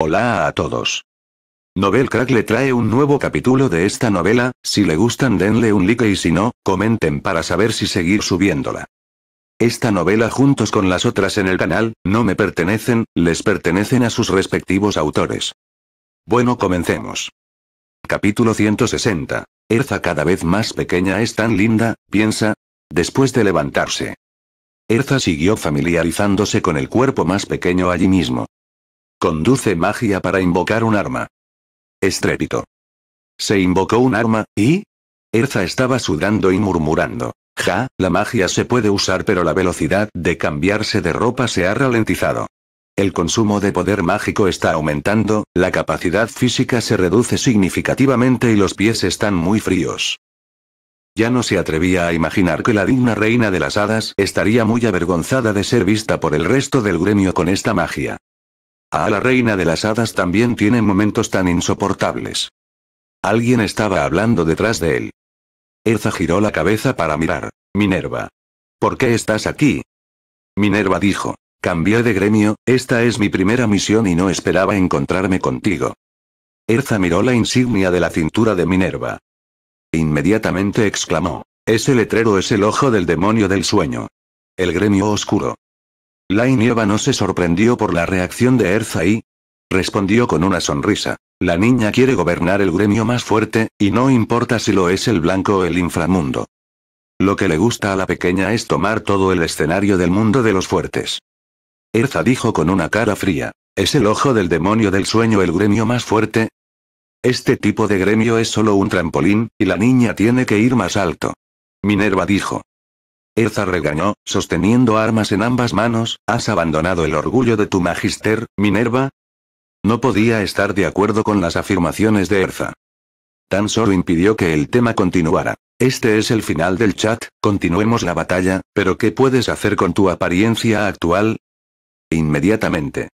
Hola a todos. Novel Crack le trae un nuevo capítulo de esta novela, si le gustan denle un like y si no, comenten para saber si seguir subiéndola. Esta novela juntos con las otras en el canal, no me pertenecen, les pertenecen a sus respectivos autores. Bueno comencemos. Capítulo 160. Erza cada vez más pequeña es tan linda, piensa, después de levantarse. Erza siguió familiarizándose con el cuerpo más pequeño allí mismo. Conduce magia para invocar un arma. Estrépito. Se invocó un arma, y... Erza estaba sudando y murmurando. Ja, la magia se puede usar pero la velocidad de cambiarse de ropa se ha ralentizado. El consumo de poder mágico está aumentando, la capacidad física se reduce significativamente y los pies están muy fríos. Ya no se atrevía a imaginar que la digna reina de las hadas estaría muy avergonzada de ser vista por el resto del gremio con esta magia. A ah, la reina de las hadas también tiene momentos tan insoportables. Alguien estaba hablando detrás de él. Erza giró la cabeza para mirar. Minerva. ¿Por qué estás aquí? Minerva dijo. Cambié de gremio, esta es mi primera misión y no esperaba encontrarme contigo. Erza miró la insignia de la cintura de Minerva. Inmediatamente exclamó. Ese letrero es el ojo del demonio del sueño. El gremio oscuro. Lainieva no se sorprendió por la reacción de Erza y respondió con una sonrisa. La niña quiere gobernar el gremio más fuerte, y no importa si lo es el blanco o el inframundo. Lo que le gusta a la pequeña es tomar todo el escenario del mundo de los fuertes. Erza dijo con una cara fría. ¿Es el ojo del demonio del sueño el gremio más fuerte? Este tipo de gremio es solo un trampolín, y la niña tiene que ir más alto. Minerva dijo. Erza regañó, sosteniendo armas en ambas manos, ¿has abandonado el orgullo de tu magister, Minerva? No podía estar de acuerdo con las afirmaciones de Erza. Tan solo impidió que el tema continuara. Este es el final del chat, continuemos la batalla, pero ¿qué puedes hacer con tu apariencia actual? Inmediatamente.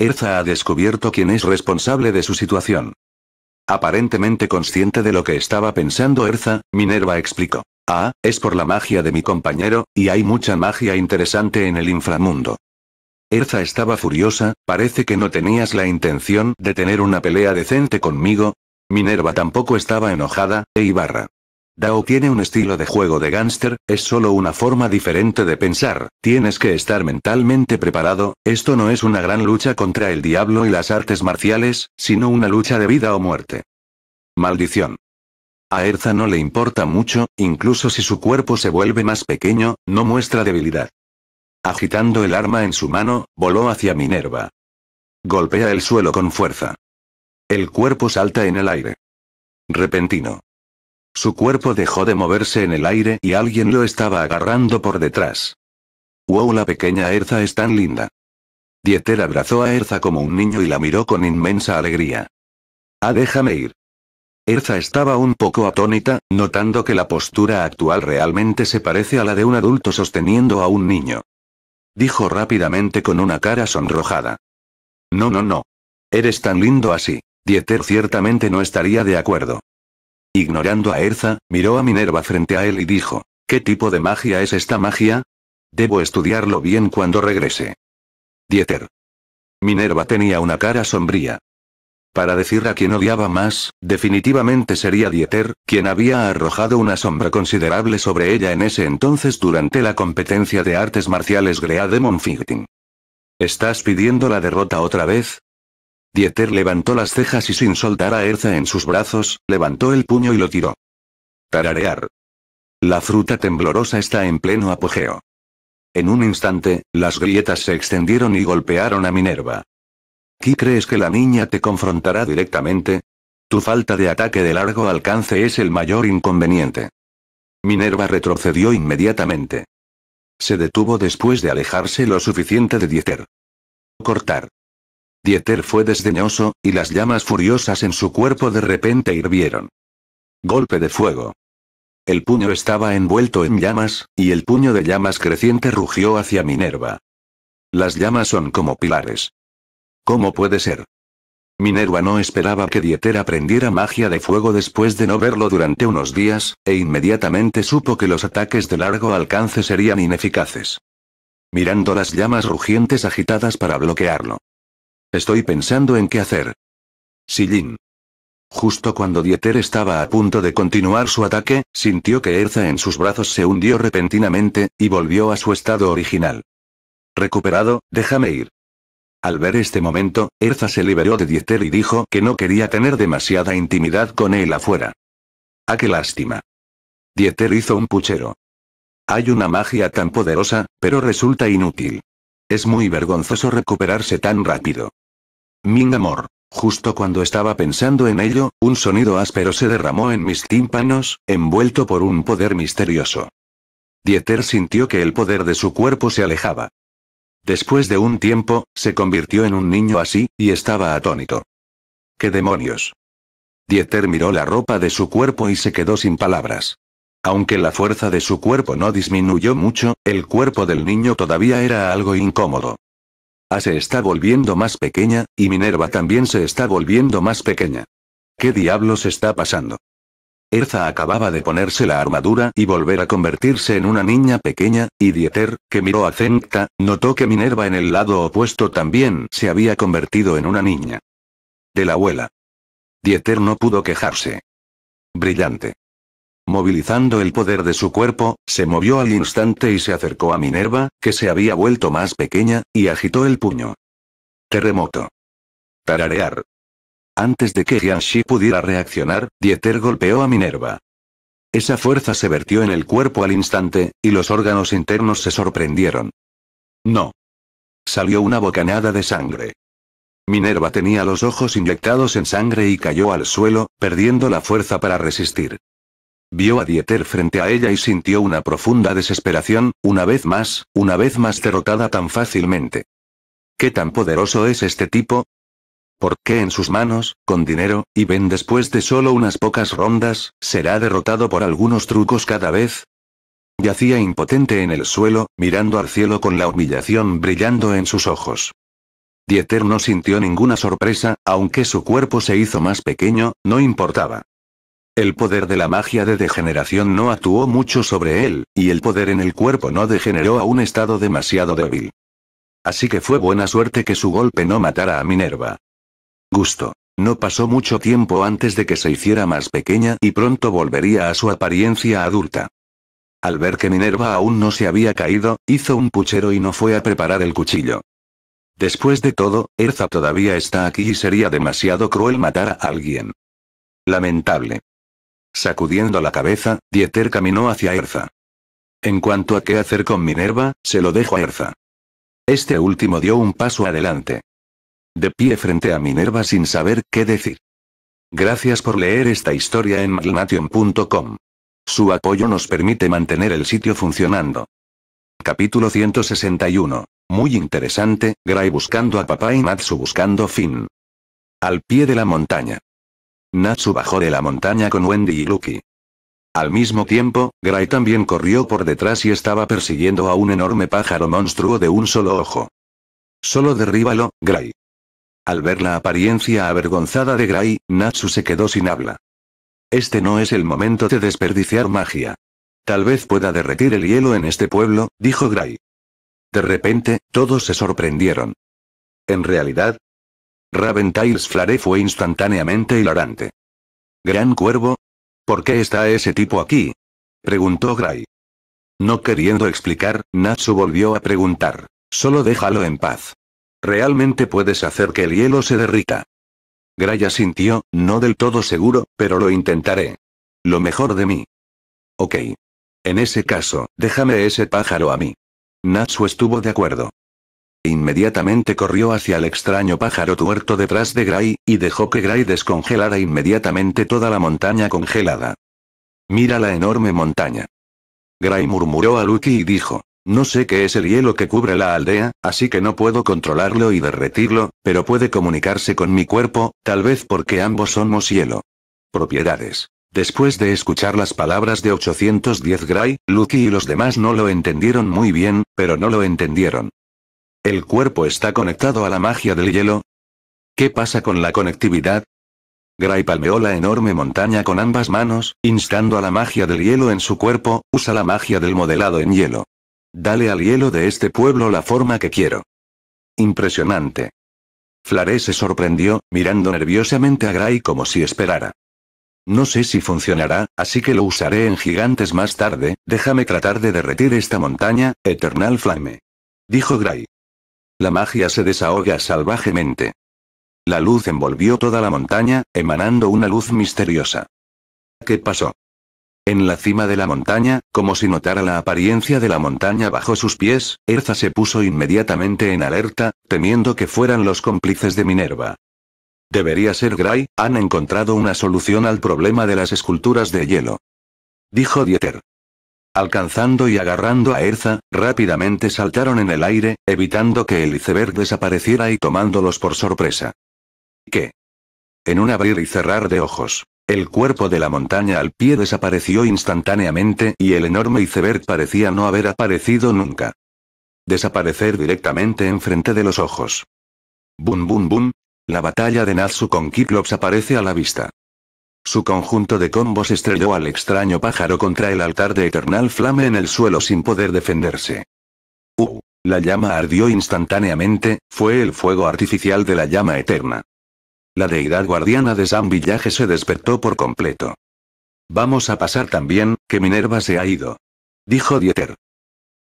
Erza ha descubierto quién es responsable de su situación. Aparentemente consciente de lo que estaba pensando Erza, Minerva explicó. Ah, es por la magia de mi compañero, y hay mucha magia interesante en el inframundo. Erza estaba furiosa, parece que no tenías la intención de tener una pelea decente conmigo. Minerva tampoco estaba enojada, e Ibarra. Dao tiene un estilo de juego de gánster, es solo una forma diferente de pensar, tienes que estar mentalmente preparado, esto no es una gran lucha contra el diablo y las artes marciales, sino una lucha de vida o muerte. Maldición. A Erza no le importa mucho, incluso si su cuerpo se vuelve más pequeño, no muestra debilidad. Agitando el arma en su mano, voló hacia Minerva. Golpea el suelo con fuerza. El cuerpo salta en el aire. Repentino. Su cuerpo dejó de moverse en el aire y alguien lo estaba agarrando por detrás. Wow, la pequeña Erza es tan linda. Dieter abrazó a Erza como un niño y la miró con inmensa alegría. Ah, déjame ir. Erza estaba un poco atónita, notando que la postura actual realmente se parece a la de un adulto sosteniendo a un niño. Dijo rápidamente con una cara sonrojada. No, no, no. Eres tan lindo así. Dieter ciertamente no estaría de acuerdo. Ignorando a Erza, miró a Minerva frente a él y dijo, ¿qué tipo de magia es esta magia? Debo estudiarlo bien cuando regrese. Dieter. Minerva tenía una cara sombría. Para decir a quien odiaba más, definitivamente sería Dieter, quien había arrojado una sombra considerable sobre ella en ese entonces durante la competencia de artes marciales Grea de Monfighting. ¿Estás pidiendo la derrota otra vez? Dieter levantó las cejas y sin soltar a Erza en sus brazos, levantó el puño y lo tiró. Tararear. La fruta temblorosa está en pleno apogeo. En un instante, las grietas se extendieron y golpearon a Minerva. ¿Qué crees que la niña te confrontará directamente? Tu falta de ataque de largo alcance es el mayor inconveniente. Minerva retrocedió inmediatamente. Se detuvo después de alejarse lo suficiente de Dieter. Cortar. Dieter fue desdeñoso, y las llamas furiosas en su cuerpo de repente hirvieron. Golpe de fuego. El puño estaba envuelto en llamas, y el puño de llamas creciente rugió hacia Minerva. Las llamas son como pilares. ¿Cómo puede ser? Minerva no esperaba que Dieter aprendiera magia de fuego después de no verlo durante unos días, e inmediatamente supo que los ataques de largo alcance serían ineficaces. Mirando las llamas rugientes agitadas para bloquearlo. Estoy pensando en qué hacer. Sillín. Justo cuando Dieter estaba a punto de continuar su ataque, sintió que Erza en sus brazos se hundió repentinamente, y volvió a su estado original. Recuperado, déjame ir. Al ver este momento, Erza se liberó de Dieter y dijo que no quería tener demasiada intimidad con él afuera. ¡Ah, qué lástima! Dieter hizo un puchero. Hay una magia tan poderosa, pero resulta inútil. Es muy vergonzoso recuperarse tan rápido. Mingamor, amor. Justo cuando estaba pensando en ello, un sonido áspero se derramó en mis tímpanos, envuelto por un poder misterioso. Dieter sintió que el poder de su cuerpo se alejaba. Después de un tiempo, se convirtió en un niño así, y estaba atónito. ¿Qué demonios? Dieter miró la ropa de su cuerpo y se quedó sin palabras. Aunque la fuerza de su cuerpo no disminuyó mucho, el cuerpo del niño todavía era algo incómodo. A ah, se está volviendo más pequeña, y Minerva también se está volviendo más pequeña. ¿Qué diablos está pasando? Erza acababa de ponerse la armadura y volver a convertirse en una niña pequeña, y Dieter, que miró a Zenkta, notó que Minerva en el lado opuesto también se había convertido en una niña. De la abuela. Dieter no pudo quejarse. Brillante. Movilizando el poder de su cuerpo, se movió al instante y se acercó a Minerva, que se había vuelto más pequeña, y agitó el puño. Terremoto. Tararear. Antes de que Jianxi pudiera reaccionar, Dieter golpeó a Minerva. Esa fuerza se vertió en el cuerpo al instante, y los órganos internos se sorprendieron. No. Salió una bocanada de sangre. Minerva tenía los ojos inyectados en sangre y cayó al suelo, perdiendo la fuerza para resistir. Vio a Dieter frente a ella y sintió una profunda desesperación, una vez más, una vez más derrotada tan fácilmente. ¿Qué tan poderoso es este tipo? ¿Por qué en sus manos, con dinero, y ven después de solo unas pocas rondas, será derrotado por algunos trucos cada vez. Yacía impotente en el suelo, mirando al cielo con la humillación brillando en sus ojos. Dieter no sintió ninguna sorpresa, aunque su cuerpo se hizo más pequeño, no importaba. El poder de la magia de degeneración no actuó mucho sobre él, y el poder en el cuerpo no degeneró a un estado demasiado débil. Así que fue buena suerte que su golpe no matara a Minerva gusto. No pasó mucho tiempo antes de que se hiciera más pequeña y pronto volvería a su apariencia adulta. Al ver que Minerva aún no se había caído, hizo un puchero y no fue a preparar el cuchillo. Después de todo, Erza todavía está aquí y sería demasiado cruel matar a alguien. Lamentable. Sacudiendo la cabeza, Dieter caminó hacia Erza. En cuanto a qué hacer con Minerva, se lo dejo a Erza. Este último dio un paso adelante de pie frente a Minerva sin saber qué decir. Gracias por leer esta historia en Malnation.com. Su apoyo nos permite mantener el sitio funcionando. Capítulo 161. Muy interesante, Gray buscando a papá y Natsu buscando Finn. Al pie de la montaña. Natsu bajó de la montaña con Wendy y Lucky. Al mismo tiempo, Gray también corrió por detrás y estaba persiguiendo a un enorme pájaro monstruo de un solo ojo. Solo derríbalo, Gray. Al ver la apariencia avergonzada de Gray, Natsu se quedó sin habla. Este no es el momento de desperdiciar magia. Tal vez pueda derretir el hielo en este pueblo, dijo Gray. De repente, todos se sorprendieron. En realidad, Raventail's flare fue instantáneamente hilarante. ¿Gran cuervo? ¿Por qué está ese tipo aquí? preguntó Gray. No queriendo explicar, Natsu volvió a preguntar. Solo déjalo en paz. Realmente puedes hacer que el hielo se derrita. Graya sintió, no del todo seguro, pero lo intentaré. Lo mejor de mí. Ok. En ese caso, déjame ese pájaro a mí. Natsu estuvo de acuerdo. Inmediatamente corrió hacia el extraño pájaro tuerto detrás de Gray, y dejó que Gray descongelara inmediatamente toda la montaña congelada. Mira la enorme montaña. Gray murmuró a Lucky y dijo. No sé qué es el hielo que cubre la aldea, así que no puedo controlarlo y derretirlo, pero puede comunicarse con mi cuerpo, tal vez porque ambos somos hielo. Propiedades. Después de escuchar las palabras de 810 Gray, Lucky y los demás no lo entendieron muy bien, pero no lo entendieron. ¿El cuerpo está conectado a la magia del hielo? ¿Qué pasa con la conectividad? Gray palmeó la enorme montaña con ambas manos, instando a la magia del hielo en su cuerpo, usa la magia del modelado en hielo. Dale al hielo de este pueblo la forma que quiero. Impresionante. Flare se sorprendió, mirando nerviosamente a Gray como si esperara. No sé si funcionará, así que lo usaré en gigantes más tarde, déjame tratar de derretir esta montaña, Eternal Flame. Dijo Gray. La magia se desahoga salvajemente. La luz envolvió toda la montaña, emanando una luz misteriosa. ¿Qué pasó? En la cima de la montaña, como si notara la apariencia de la montaña bajo sus pies, Erza se puso inmediatamente en alerta, temiendo que fueran los cómplices de Minerva. Debería ser Gray, han encontrado una solución al problema de las esculturas de hielo. Dijo Dieter. Alcanzando y agarrando a Erza, rápidamente saltaron en el aire, evitando que el iceberg desapareciera y tomándolos por sorpresa. ¿Qué? En un abrir y cerrar de ojos. El cuerpo de la montaña al pie desapareció instantáneamente y el enorme iceberg parecía no haber aparecido nunca. Desaparecer directamente enfrente de los ojos. Bum bum bum. La batalla de Natsu con Kiklops aparece a la vista. Su conjunto de combos estrelló al extraño pájaro contra el altar de Eternal Flame en el suelo sin poder defenderse. Uh, la llama ardió instantáneamente, fue el fuego artificial de la llama eterna. La deidad guardiana de San Villaje se despertó por completo. Vamos a pasar también, que Minerva se ha ido. Dijo Dieter.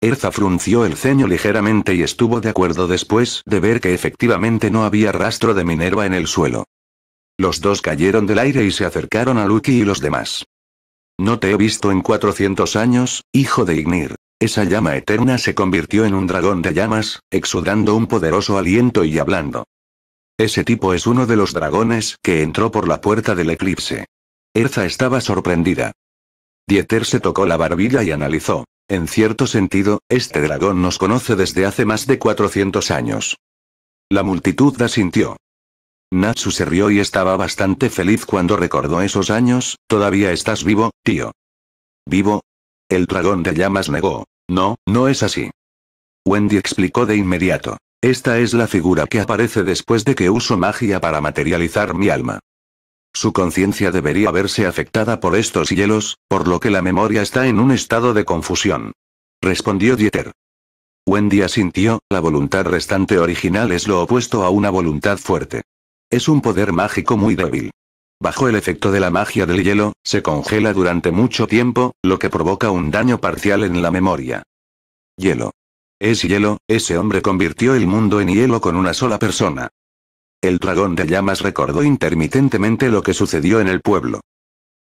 Erza frunció el ceño ligeramente y estuvo de acuerdo después de ver que efectivamente no había rastro de Minerva en el suelo. Los dos cayeron del aire y se acercaron a Lucky y los demás. No te he visto en 400 años, hijo de Ignir. Esa llama eterna se convirtió en un dragón de llamas, exudando un poderoso aliento y hablando. Ese tipo es uno de los dragones que entró por la puerta del eclipse. Erza estaba sorprendida. Dieter se tocó la barbilla y analizó. En cierto sentido, este dragón nos conoce desde hace más de 400 años. La multitud asintió. Natsu se rió y estaba bastante feliz cuando recordó esos años, todavía estás vivo, tío. ¿Vivo? El dragón de llamas negó. No, no es así. Wendy explicó de inmediato. Esta es la figura que aparece después de que uso magia para materializar mi alma. Su conciencia debería verse afectada por estos hielos, por lo que la memoria está en un estado de confusión. Respondió Dieter. Wendy asintió, la voluntad restante original es lo opuesto a una voluntad fuerte. Es un poder mágico muy débil. Bajo el efecto de la magia del hielo, se congela durante mucho tiempo, lo que provoca un daño parcial en la memoria. Hielo. Es hielo, ese hombre convirtió el mundo en hielo con una sola persona. El dragón de llamas recordó intermitentemente lo que sucedió en el pueblo.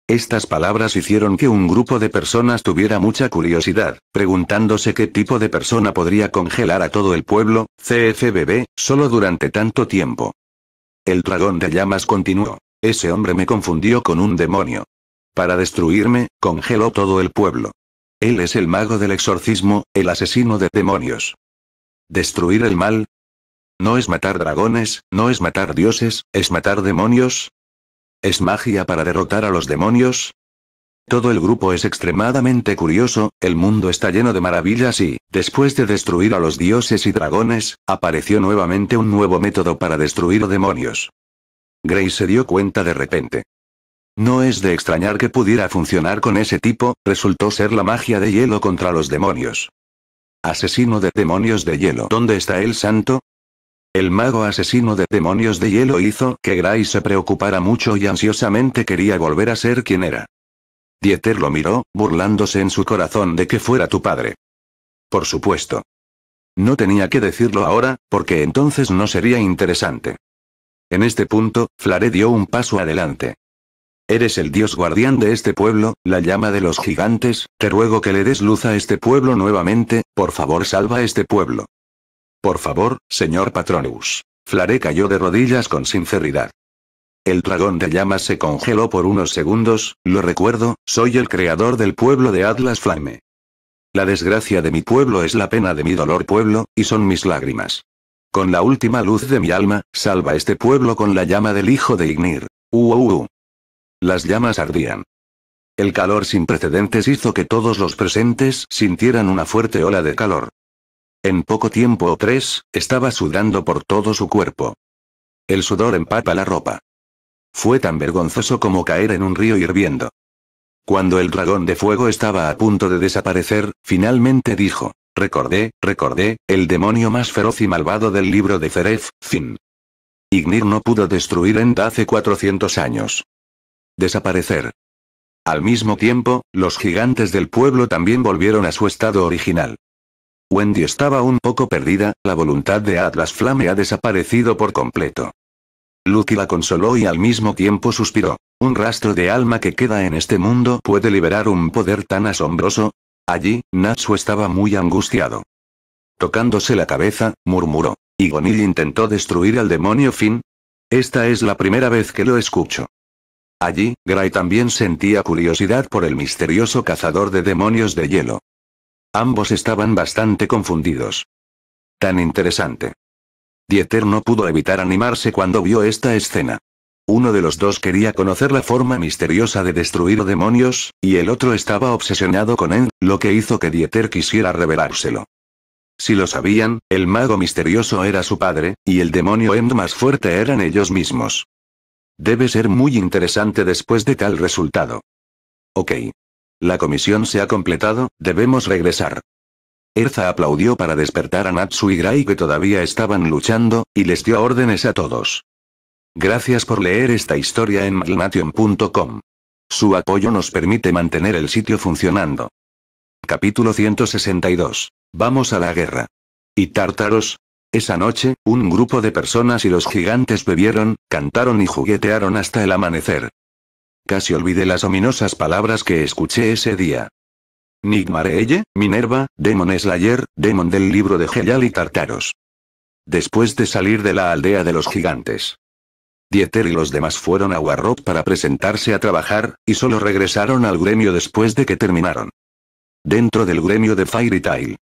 Estas palabras hicieron que un grupo de personas tuviera mucha curiosidad, preguntándose qué tipo de persona podría congelar a todo el pueblo, CFBB, solo durante tanto tiempo. El dragón de llamas continuó. Ese hombre me confundió con un demonio. Para destruirme, congeló todo el pueblo. Él es el mago del exorcismo, el asesino de demonios. ¿Destruir el mal? No es matar dragones, no es matar dioses, es matar demonios. ¿Es magia para derrotar a los demonios? Todo el grupo es extremadamente curioso, el mundo está lleno de maravillas y, después de destruir a los dioses y dragones, apareció nuevamente un nuevo método para destruir demonios. Gray se dio cuenta de repente. No es de extrañar que pudiera funcionar con ese tipo, resultó ser la magia de hielo contra los demonios. Asesino de demonios de hielo. ¿Dónde está el santo? El mago asesino de demonios de hielo hizo que Gray se preocupara mucho y ansiosamente quería volver a ser quien era. Dieter lo miró, burlándose en su corazón de que fuera tu padre. Por supuesto. No tenía que decirlo ahora, porque entonces no sería interesante. En este punto, Flare dio un paso adelante. Eres el dios guardián de este pueblo, la llama de los gigantes, te ruego que le des luz a este pueblo nuevamente, por favor salva este pueblo. Por favor, señor Patronus. Flaré cayó de rodillas con sinceridad. El dragón de llamas se congeló por unos segundos, lo recuerdo, soy el creador del pueblo de Atlas Flame. La desgracia de mi pueblo es la pena de mi dolor pueblo, y son mis lágrimas. Con la última luz de mi alma, salva este pueblo con la llama del hijo de Ignir. Las llamas ardían. El calor sin precedentes hizo que todos los presentes sintieran una fuerte ola de calor. En poco tiempo o tres, estaba sudando por todo su cuerpo. El sudor empapa la ropa. Fue tan vergonzoso como caer en un río hirviendo. Cuando el dragón de fuego estaba a punto de desaparecer, finalmente dijo, recordé, recordé, el demonio más feroz y malvado del libro de Feref, fin. Ignir no pudo destruir End hace 400 años desaparecer. Al mismo tiempo, los gigantes del pueblo también volvieron a su estado original. Wendy estaba un poco perdida, la voluntad de Atlas Flame ha desaparecido por completo. Lucky la consoló y al mismo tiempo suspiró. Un rastro de alma que queda en este mundo puede liberar un poder tan asombroso. Allí, Natsu estaba muy angustiado. Tocándose la cabeza, murmuró. ¿Y Gonil intentó destruir al demonio Finn? Esta es la primera vez que lo escucho. Allí, Gray también sentía curiosidad por el misterioso cazador de demonios de hielo. Ambos estaban bastante confundidos. Tan interesante. Dieter no pudo evitar animarse cuando vio esta escena. Uno de los dos quería conocer la forma misteriosa de destruir demonios, y el otro estaba obsesionado con él, lo que hizo que Dieter quisiera revelárselo. Si lo sabían, el mago misterioso era su padre, y el demonio End más fuerte eran ellos mismos. Debe ser muy interesante después de tal resultado. Ok. La comisión se ha completado, debemos regresar. Erza aplaudió para despertar a Natsu y Gray que todavía estaban luchando, y les dio órdenes a todos. Gracias por leer esta historia en Malnation.com. Su apoyo nos permite mantener el sitio funcionando. Capítulo 162. Vamos a la guerra. Y tártaros, esa noche, un grupo de personas y los gigantes bebieron, cantaron y juguetearon hasta el amanecer. Casi olvidé las ominosas palabras que escuché ese día. Nigmareelle, Minerva, Demon Slayer, Demon del libro de Geyal y Tartaros. Después de salir de la aldea de los gigantes. Dieter y los demás fueron a Warrock para presentarse a trabajar, y solo regresaron al gremio después de que terminaron. Dentro del gremio de Fairy Tail.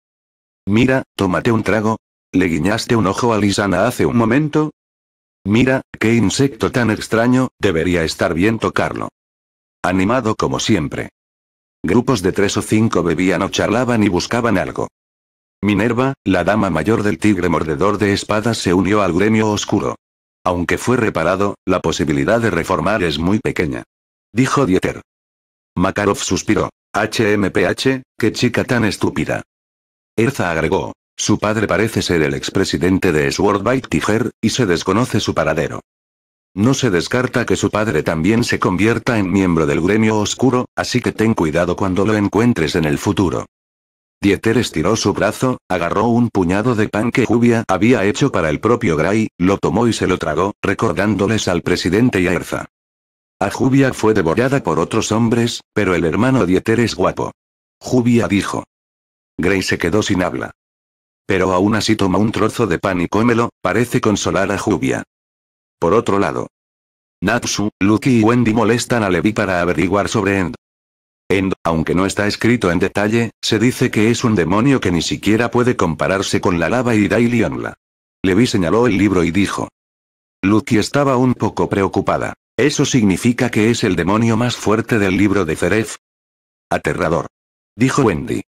Mira, tómate un trago, ¿Le guiñaste un ojo a Lisana hace un momento? Mira, qué insecto tan extraño, debería estar bien tocarlo. Animado como siempre. Grupos de tres o cinco bebían o charlaban y buscaban algo. Minerva, la dama mayor del tigre mordedor de espadas, se unió al gremio oscuro. Aunque fue reparado, la posibilidad de reformar es muy pequeña. Dijo Dieter. Makarov suspiró. HMPH, qué chica tan estúpida. Erza agregó, su padre parece ser el expresidente de Swordbite Tiger, y se desconoce su paradero. No se descarta que su padre también se convierta en miembro del gremio oscuro, así que ten cuidado cuando lo encuentres en el futuro. Dieter estiró su brazo, agarró un puñado de pan que Jubia había hecho para el propio Gray, lo tomó y se lo tragó, recordándoles al presidente y a Erza. A Jubia fue devorada por otros hombres, pero el hermano Dieter es guapo. Jubia dijo. Gray se quedó sin habla. Pero aún así toma un trozo de pan y cómelo, parece consolar a Jubia. Por otro lado, Natsu, Lucky y Wendy molestan a Levi para averiguar sobre End. End, aunque no está escrito en detalle, se dice que es un demonio que ni siquiera puede compararse con la lava y Dailionla. Levi señaló el libro y dijo. Lucky estaba un poco preocupada. ¿Eso significa que es el demonio más fuerte del libro de Zeref? Aterrador. Dijo Wendy.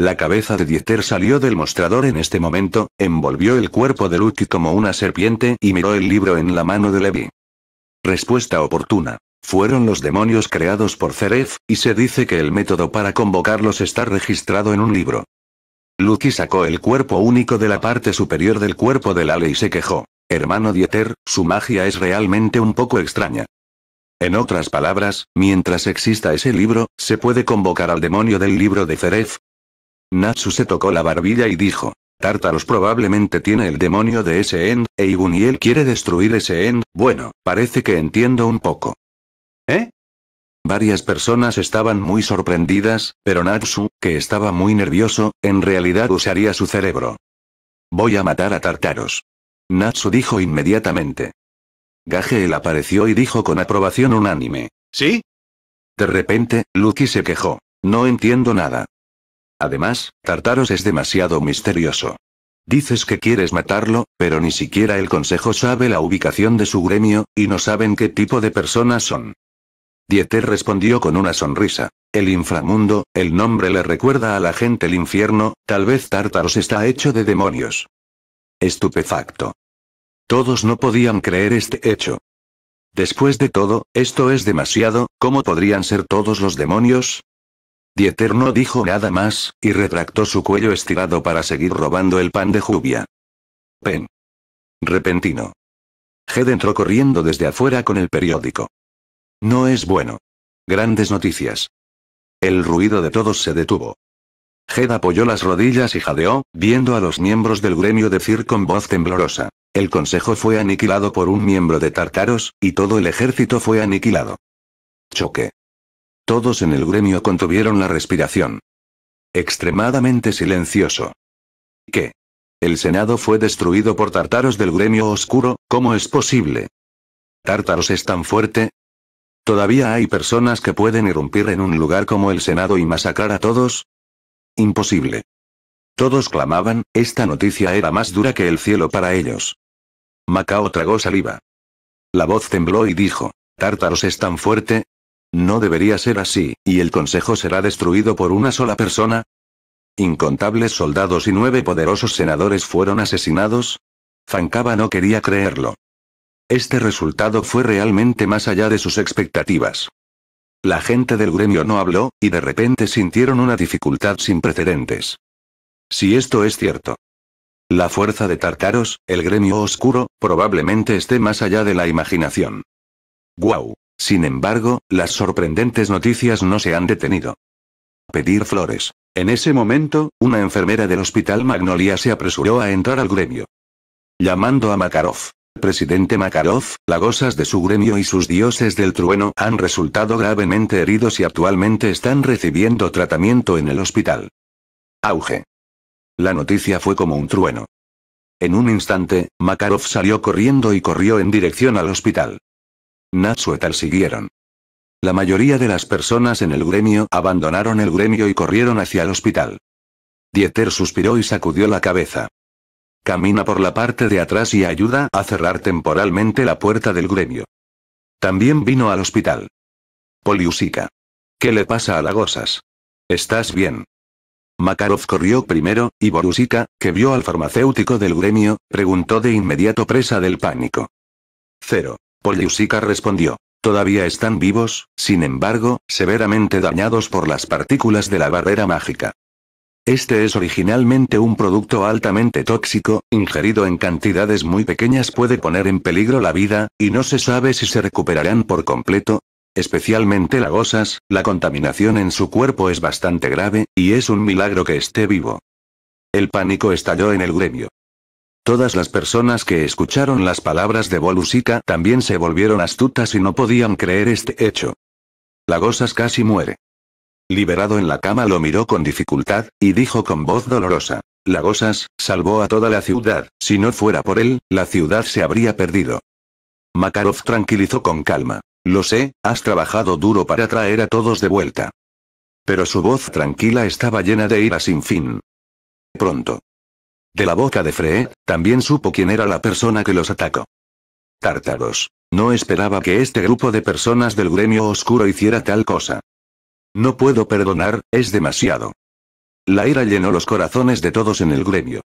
La cabeza de Dieter salió del mostrador en este momento, envolvió el cuerpo de Lucky como una serpiente y miró el libro en la mano de Levi. Respuesta oportuna. Fueron los demonios creados por Zeref, y se dice que el método para convocarlos está registrado en un libro. Lucky sacó el cuerpo único de la parte superior del cuerpo de Ale y se quejó. Hermano Dieter, su magia es realmente un poco extraña. En otras palabras, mientras exista ese libro, se puede convocar al demonio del libro de Zeref. Natsu se tocó la barbilla y dijo. Tartaros probablemente tiene el demonio de ese end, e Iguniel quiere destruir ese end, bueno, parece que entiendo un poco. ¿Eh? Varias personas estaban muy sorprendidas, pero Natsu, que estaba muy nervioso, en realidad usaría su cerebro. Voy a matar a Tartaros. Natsu dijo inmediatamente. Gajeel apareció y dijo con aprobación unánime. ¿Sí? De repente, Luki se quejó. No entiendo nada. Además, Tartaros es demasiado misterioso. Dices que quieres matarlo, pero ni siquiera el consejo sabe la ubicación de su gremio, y no saben qué tipo de personas son. Dieter respondió con una sonrisa. El inframundo, el nombre le recuerda a la gente el infierno, tal vez Tartaros está hecho de demonios. Estupefacto. Todos no podían creer este hecho. Después de todo, esto es demasiado, ¿cómo podrían ser todos los demonios? Dieter no dijo nada más, y retractó su cuello estirado para seguir robando el pan de Jubia. Pen. Repentino. Jed entró corriendo desde afuera con el periódico. No es bueno. Grandes noticias. El ruido de todos se detuvo. Jed apoyó las rodillas y jadeó, viendo a los miembros del gremio decir con voz temblorosa. El consejo fue aniquilado por un miembro de Tartaros, y todo el ejército fue aniquilado. Choque. Todos en el gremio contuvieron la respiración. Extremadamente silencioso. ¿Qué? El Senado fue destruido por tártaros del gremio oscuro, ¿cómo es posible? ¿Tártaros es tan fuerte? ¿Todavía hay personas que pueden irrumpir en un lugar como el Senado y masacrar a todos? Imposible. Todos clamaban, esta noticia era más dura que el cielo para ellos. Macao tragó saliva. La voz tembló y dijo, Tártaros es tan fuerte, no debería ser así, y el Consejo será destruido por una sola persona. Incontables soldados y nueve poderosos senadores fueron asesinados. Zancaba no quería creerlo. Este resultado fue realmente más allá de sus expectativas. La gente del gremio no habló, y de repente sintieron una dificultad sin precedentes. Si esto es cierto. La fuerza de Tartaros, el gremio oscuro, probablemente esté más allá de la imaginación. ¡Guau! Sin embargo, las sorprendentes noticias no se han detenido. Pedir flores. En ese momento, una enfermera del hospital Magnolia se apresuró a entrar al gremio. Llamando a Makarov. Presidente Makarov, lagosas gozas de su gremio y sus dioses del trueno han resultado gravemente heridos y actualmente están recibiendo tratamiento en el hospital. Auge. La noticia fue como un trueno. En un instante, Makarov salió corriendo y corrió en dirección al hospital. Natsu siguieron. La mayoría de las personas en el gremio abandonaron el gremio y corrieron hacia el hospital. Dieter suspiró y sacudió la cabeza. Camina por la parte de atrás y ayuda a cerrar temporalmente la puerta del gremio. También vino al hospital. Poliusica. ¿Qué le pasa a Lagosas? ¿Estás bien? Makarov corrió primero, y Borusica, que vio al farmacéutico del gremio, preguntó de inmediato presa del pánico. Cero. Polyusica respondió. Todavía están vivos, sin embargo, severamente dañados por las partículas de la barrera mágica. Este es originalmente un producto altamente tóxico, ingerido en cantidades muy pequeñas puede poner en peligro la vida, y no se sabe si se recuperarán por completo. Especialmente lagosas, la contaminación en su cuerpo es bastante grave, y es un milagro que esté vivo. El pánico estalló en el gremio. Todas las personas que escucharon las palabras de Bolusica también se volvieron astutas y no podían creer este hecho. Lagosas casi muere. Liberado en la cama lo miró con dificultad, y dijo con voz dolorosa. Lagosas, salvó a toda la ciudad, si no fuera por él, la ciudad se habría perdido. Makarov tranquilizó con calma. Lo sé, has trabajado duro para traer a todos de vuelta. Pero su voz tranquila estaba llena de ira sin fin. Pronto. De la boca de Fre, también supo quién era la persona que los atacó. Tártaros. No esperaba que este grupo de personas del gremio oscuro hiciera tal cosa. No puedo perdonar, es demasiado. La ira llenó los corazones de todos en el gremio.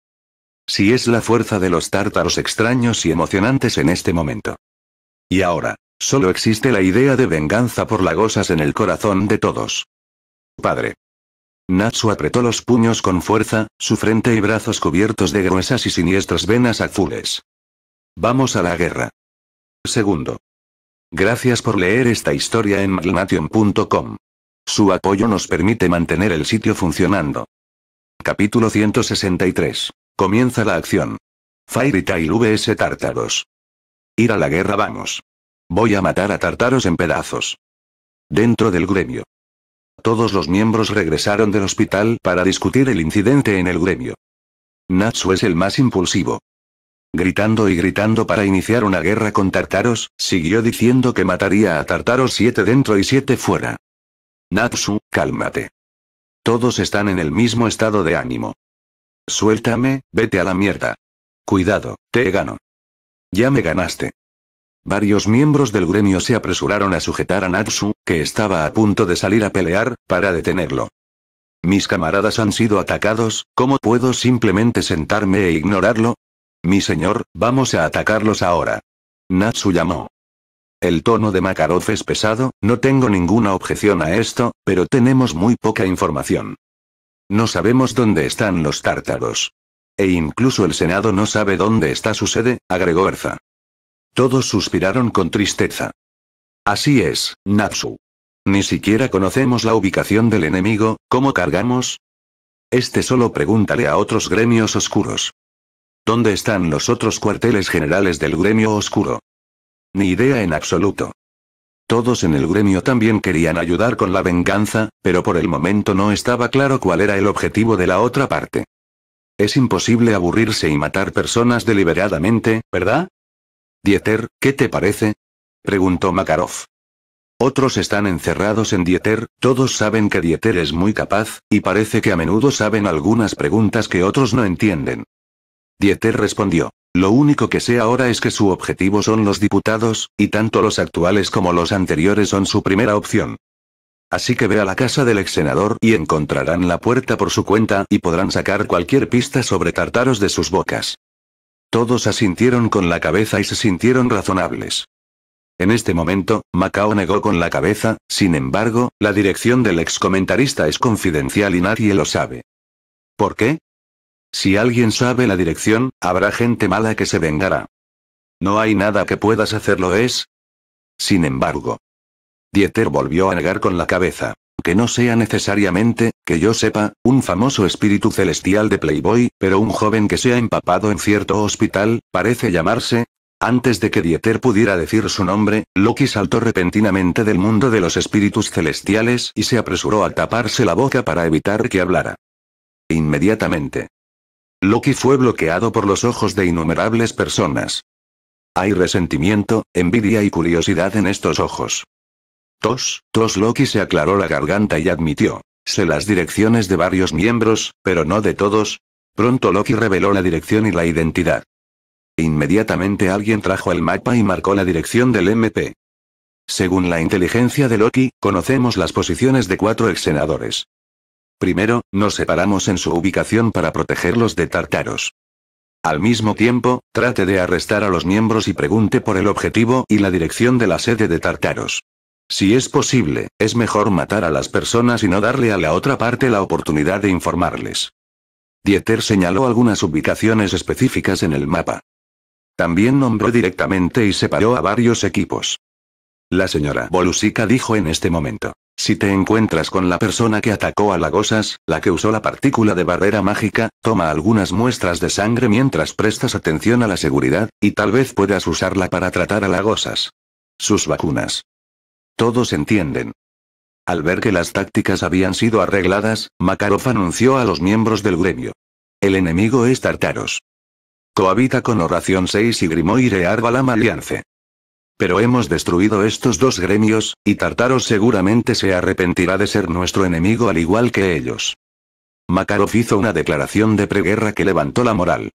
Si es la fuerza de los tártaros extraños y emocionantes en este momento. Y ahora, solo existe la idea de venganza por lagosas en el corazón de todos. Padre, Natsu apretó los puños con fuerza, su frente y brazos cubiertos de gruesas y siniestras venas azules. Vamos a la guerra. Segundo. Gracias por leer esta historia en magnation.com. Su apoyo nos permite mantener el sitio funcionando. Capítulo 163. Comienza la acción. Fairy Tail vs Tartaros. Ir a la guerra vamos. Voy a matar a Tartaros en pedazos. Dentro del gremio. Todos los miembros regresaron del hospital para discutir el incidente en el gremio. Natsu es el más impulsivo. Gritando y gritando para iniciar una guerra con Tartaros, siguió diciendo que mataría a Tartaros siete dentro y siete fuera. Natsu, cálmate. Todos están en el mismo estado de ánimo. Suéltame, vete a la mierda. Cuidado, te gano. Ya me ganaste. Varios miembros del gremio se apresuraron a sujetar a Natsu, que estaba a punto de salir a pelear, para detenerlo. Mis camaradas han sido atacados, ¿cómo puedo simplemente sentarme e ignorarlo? Mi señor, vamos a atacarlos ahora. Natsu llamó. El tono de Makarov es pesado, no tengo ninguna objeción a esto, pero tenemos muy poca información. No sabemos dónde están los tártaros. E incluso el Senado no sabe dónde está su sede, agregó Erza. Todos suspiraron con tristeza. Así es, Natsu. Ni siquiera conocemos la ubicación del enemigo, ¿cómo cargamos? Este solo pregúntale a otros gremios oscuros. ¿Dónde están los otros cuarteles generales del gremio oscuro? Ni idea en absoluto. Todos en el gremio también querían ayudar con la venganza, pero por el momento no estaba claro cuál era el objetivo de la otra parte. Es imposible aburrirse y matar personas deliberadamente, ¿verdad? Dieter, ¿qué te parece? preguntó Makarov. Otros están encerrados en Dieter, todos saben que Dieter es muy capaz, y parece que a menudo saben algunas preguntas que otros no entienden. Dieter respondió. Lo único que sé ahora es que su objetivo son los diputados, y tanto los actuales como los anteriores son su primera opción. Así que ve a la casa del ex senador y encontrarán la puerta por su cuenta y podrán sacar cualquier pista sobre tartaros de sus bocas. Todos asintieron con la cabeza y se sintieron razonables. En este momento, Macao negó con la cabeza, sin embargo, la dirección del ex comentarista es confidencial y nadie lo sabe. ¿Por qué? Si alguien sabe la dirección, habrá gente mala que se vengará. No hay nada que puedas hacerlo, ¿es? Sin embargo. Dieter volvió a negar con la cabeza que no sea necesariamente, que yo sepa, un famoso espíritu celestial de Playboy, pero un joven que se ha empapado en cierto hospital, parece llamarse, antes de que Dieter pudiera decir su nombre, Loki saltó repentinamente del mundo de los espíritus celestiales y se apresuró a taparse la boca para evitar que hablara. Inmediatamente. Loki fue bloqueado por los ojos de innumerables personas. Hay resentimiento, envidia y curiosidad en estos ojos. Tos, tos Loki se aclaró la garganta y admitió. Se las direcciones de varios miembros, pero no de todos. Pronto Loki reveló la dirección y la identidad. Inmediatamente alguien trajo el mapa y marcó la dirección del MP. Según la inteligencia de Loki, conocemos las posiciones de cuatro ex senadores. Primero, nos separamos en su ubicación para protegerlos de Tartaros. Al mismo tiempo, trate de arrestar a los miembros y pregunte por el objetivo y la dirección de la sede de Tartaros. Si es posible, es mejor matar a las personas y no darle a la otra parte la oportunidad de informarles. Dieter señaló algunas ubicaciones específicas en el mapa. También nombró directamente y separó a varios equipos. La señora Bolusica dijo en este momento. Si te encuentras con la persona que atacó a Lagosas, la que usó la partícula de barrera mágica, toma algunas muestras de sangre mientras prestas atención a la seguridad, y tal vez puedas usarla para tratar a Lagosas. Sus vacunas. Todos entienden. Al ver que las tácticas habían sido arregladas, Makarov anunció a los miembros del gremio. El enemigo es Tartaros. Cohabita con Oración 6 y Grimoire Arbalam Aliance. Pero hemos destruido estos dos gremios, y Tartaros seguramente se arrepentirá de ser nuestro enemigo al igual que ellos. Makarov hizo una declaración de preguerra que levantó la moral.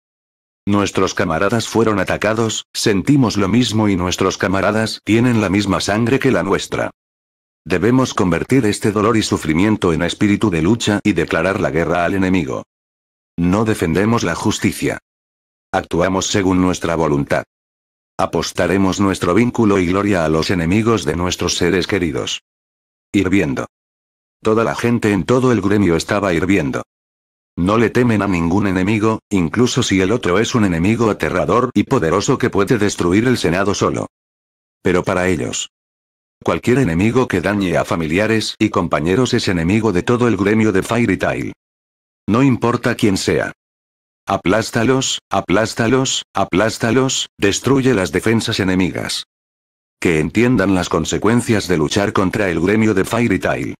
Nuestros camaradas fueron atacados, sentimos lo mismo y nuestros camaradas tienen la misma sangre que la nuestra. Debemos convertir este dolor y sufrimiento en espíritu de lucha y declarar la guerra al enemigo. No defendemos la justicia. Actuamos según nuestra voluntad. Apostaremos nuestro vínculo y gloria a los enemigos de nuestros seres queridos. Hirviendo. Toda la gente en todo el gremio estaba hirviendo. No le temen a ningún enemigo, incluso si el otro es un enemigo aterrador y poderoso que puede destruir el Senado solo. Pero para ellos. Cualquier enemigo que dañe a familiares y compañeros es enemigo de todo el gremio de Fairy Tail. No importa quién sea. Aplástalos, aplástalos, aplástalos, destruye las defensas enemigas. Que entiendan las consecuencias de luchar contra el gremio de Fairy Tail.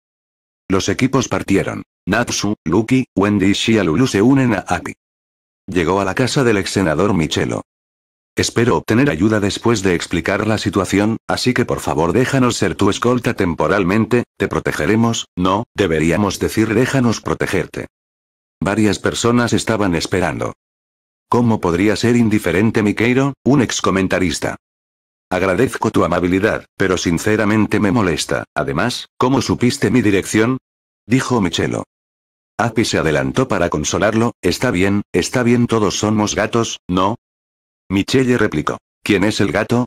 Los equipos partieron. Natsu, Lucky, Wendy y Shia Lulu se unen a Api. Llegó a la casa del ex senador Michelo. Espero obtener ayuda después de explicar la situación, así que por favor déjanos ser tu escolta temporalmente, te protegeremos, no, deberíamos decir déjanos protegerte. Varias personas estaban esperando. ¿Cómo podría ser indiferente Mikeiro, un ex comentarista? Agradezco tu amabilidad, pero sinceramente me molesta. Además, ¿cómo supiste mi dirección? dijo Michelo. Api se adelantó para consolarlo, está bien, está bien todos somos gatos, ¿no? Michelle replicó, ¿quién es el gato?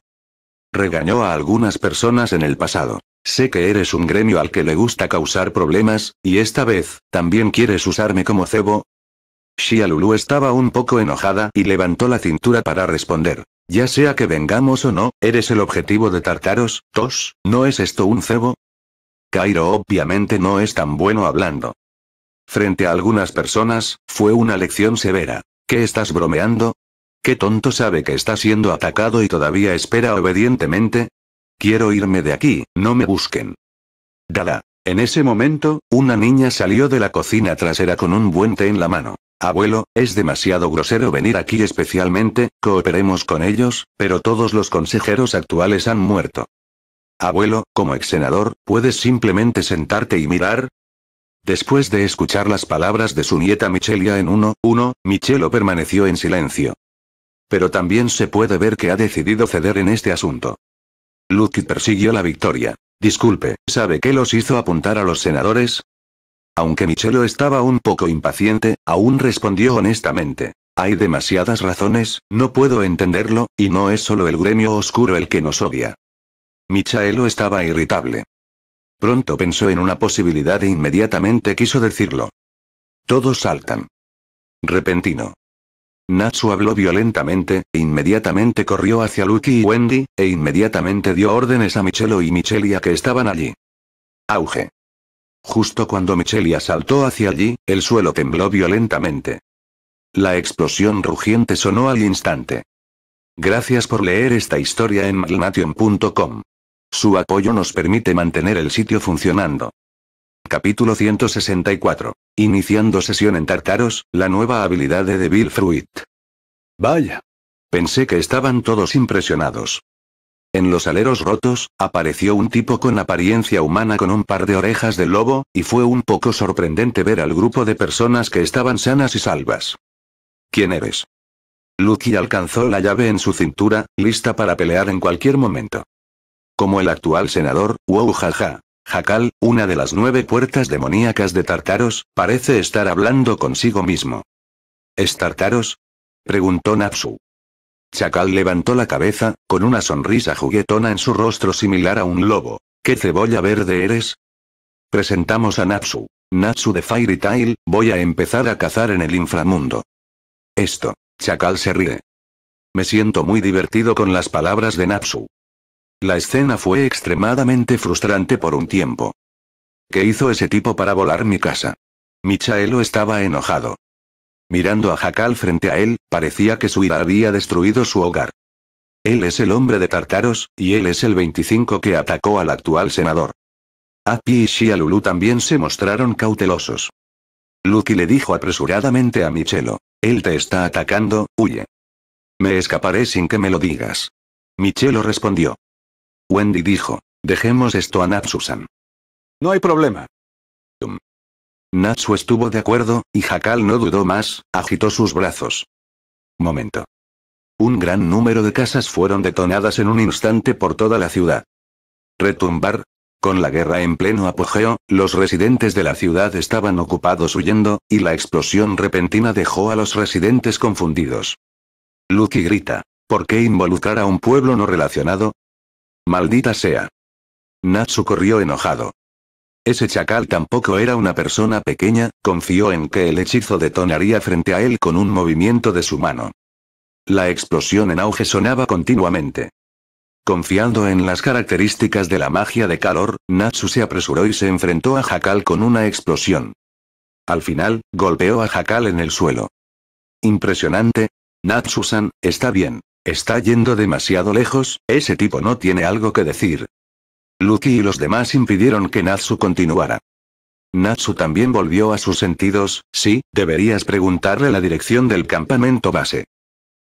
Regañó a algunas personas en el pasado. Sé que eres un gremio al que le gusta causar problemas, y esta vez, ¿también quieres usarme como cebo? Shia Lulu estaba un poco enojada y levantó la cintura para responder. Ya sea que vengamos o no, eres el objetivo de Tartaros, Tos, ¿no es esto un cebo? Cairo obviamente no es tan bueno hablando. Frente a algunas personas, fue una lección severa. ¿Qué estás bromeando? ¿Qué tonto sabe que está siendo atacado y todavía espera obedientemente? Quiero irme de aquí, no me busquen. Dala. En ese momento, una niña salió de la cocina trasera con un buente en la mano. Abuelo, es demasiado grosero venir aquí especialmente, cooperemos con ellos, pero todos los consejeros actuales han muerto. Abuelo, como ex senador, ¿puedes simplemente sentarte y mirar? Después de escuchar las palabras de su nieta Michelia en 1-1, Michelo permaneció en silencio. Pero también se puede ver que ha decidido ceder en este asunto. Lucky persiguió la victoria. Disculpe, ¿sabe qué los hizo apuntar a los senadores? Aunque Michelo estaba un poco impaciente, aún respondió honestamente. Hay demasiadas razones, no puedo entenderlo, y no es solo el gremio oscuro el que nos odia. Michelo estaba irritable. Pronto pensó en una posibilidad e inmediatamente quiso decirlo. Todos saltan. Repentino. Natsu habló violentamente, e inmediatamente corrió hacia Lucky y Wendy, e inmediatamente dio órdenes a Michelo y Michelia que estaban allí. Auge. Justo cuando Michelia saltó hacia allí, el suelo tembló violentamente. La explosión rugiente sonó al instante. Gracias por leer esta historia en malnation.com. Su apoyo nos permite mantener el sitio funcionando. Capítulo 164. Iniciando sesión en Tartaros, la nueva habilidad de Devil Fruit. Vaya. Pensé que estaban todos impresionados. En los aleros rotos, apareció un tipo con apariencia humana con un par de orejas de lobo, y fue un poco sorprendente ver al grupo de personas que estaban sanas y salvas. ¿Quién eres? Lucky alcanzó la llave en su cintura, lista para pelear en cualquier momento. Como el actual senador, wow jaja. Jacal, una de las nueve puertas demoníacas de Tartaros, parece estar hablando consigo mismo. ¿Es Tartaros? preguntó Natsu. Chacal levantó la cabeza, con una sonrisa juguetona en su rostro similar a un lobo. ¿Qué cebolla verde eres? Presentamos a Natsu. Natsu de Fairy Tail, voy a empezar a cazar en el inframundo. Esto. Chacal se ríe. Me siento muy divertido con las palabras de Natsu. La escena fue extremadamente frustrante por un tiempo. ¿Qué hizo ese tipo para volar mi casa? Michelo estaba enojado. Mirando a Jacal frente a él, parecía que su ira había destruido su hogar. Él es el hombre de Tartaros, y él es el 25 que atacó al actual senador. Api y Shia también se mostraron cautelosos. Luki le dijo apresuradamente a Michelo. Él te está atacando, huye. Me escaparé sin que me lo digas. Michelo respondió. Wendy dijo. Dejemos esto a natsu No hay problema. Natsu estuvo de acuerdo, y Jacal no dudó más, agitó sus brazos. Momento. Un gran número de casas fueron detonadas en un instante por toda la ciudad. Retumbar. Con la guerra en pleno apogeo, los residentes de la ciudad estaban ocupados huyendo, y la explosión repentina dejó a los residentes confundidos. Lucky grita. ¿Por qué involucrar a un pueblo no relacionado? Maldita sea. Natsu corrió enojado. Ese chacal tampoco era una persona pequeña, confió en que el hechizo detonaría frente a él con un movimiento de su mano. La explosión en auge sonaba continuamente. Confiando en las características de la magia de calor, Natsu se apresuró y se enfrentó a Jacal con una explosión. Al final, golpeó a Jacal en el suelo. Impresionante. Natsu-san, está bien. Está yendo demasiado lejos, ese tipo no tiene algo que decir. Lucky y los demás impidieron que Natsu continuara. Natsu también volvió a sus sentidos, sí, deberías preguntarle la dirección del campamento base.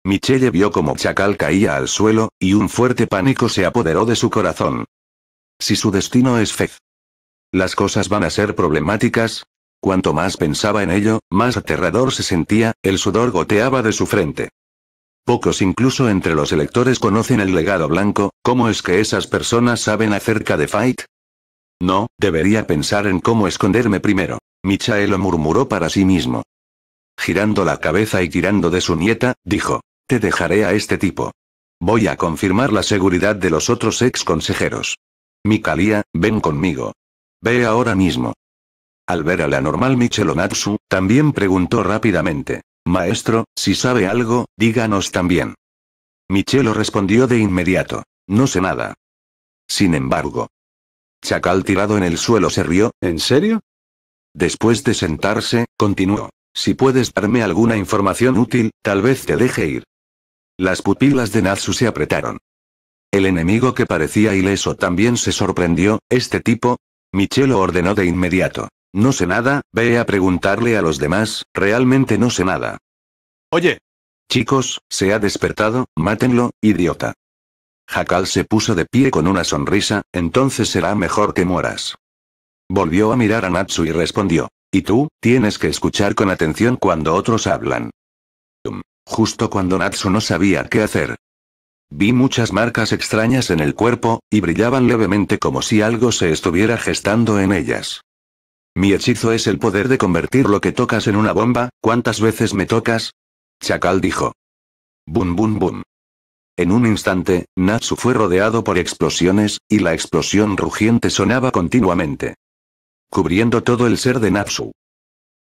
Michelle vio como Chacal caía al suelo, y un fuerte pánico se apoderó de su corazón. Si su destino es Fez. Las cosas van a ser problemáticas. Cuanto más pensaba en ello, más aterrador se sentía, el sudor goteaba de su frente. Pocos incluso entre los electores conocen el legado blanco, ¿cómo es que esas personas saben acerca de Fight? No, debería pensar en cómo esconderme primero. Michaelo murmuró para sí mismo. Girando la cabeza y tirando de su nieta, dijo, te dejaré a este tipo. Voy a confirmar la seguridad de los otros ex consejeros. Mikalia, ven conmigo. Ve ahora mismo. Al ver a la normal Michelonatsu, también preguntó rápidamente. Maestro, si sabe algo, díganos también. Michelo respondió de inmediato. No sé nada. Sin embargo. Chacal tirado en el suelo se rió. ¿En serio? Después de sentarse, continuó. Si puedes darme alguna información útil, tal vez te deje ir. Las pupilas de Natsu se apretaron. El enemigo que parecía ileso también se sorprendió, ¿este tipo? Michelo ordenó de inmediato. No sé nada, ve a preguntarle a los demás, realmente no sé nada. Oye. Chicos, se ha despertado, mátenlo, idiota. Jacal se puso de pie con una sonrisa, entonces será mejor que mueras. Volvió a mirar a Natsu y respondió. Y tú, tienes que escuchar con atención cuando otros hablan. justo cuando Natsu no sabía qué hacer. Vi muchas marcas extrañas en el cuerpo, y brillaban levemente como si algo se estuviera gestando en ellas. Mi hechizo es el poder de convertir lo que tocas en una bomba, ¿cuántas veces me tocas? Chacal dijo. Bum bum bum. En un instante, Natsu fue rodeado por explosiones, y la explosión rugiente sonaba continuamente. Cubriendo todo el ser de Natsu.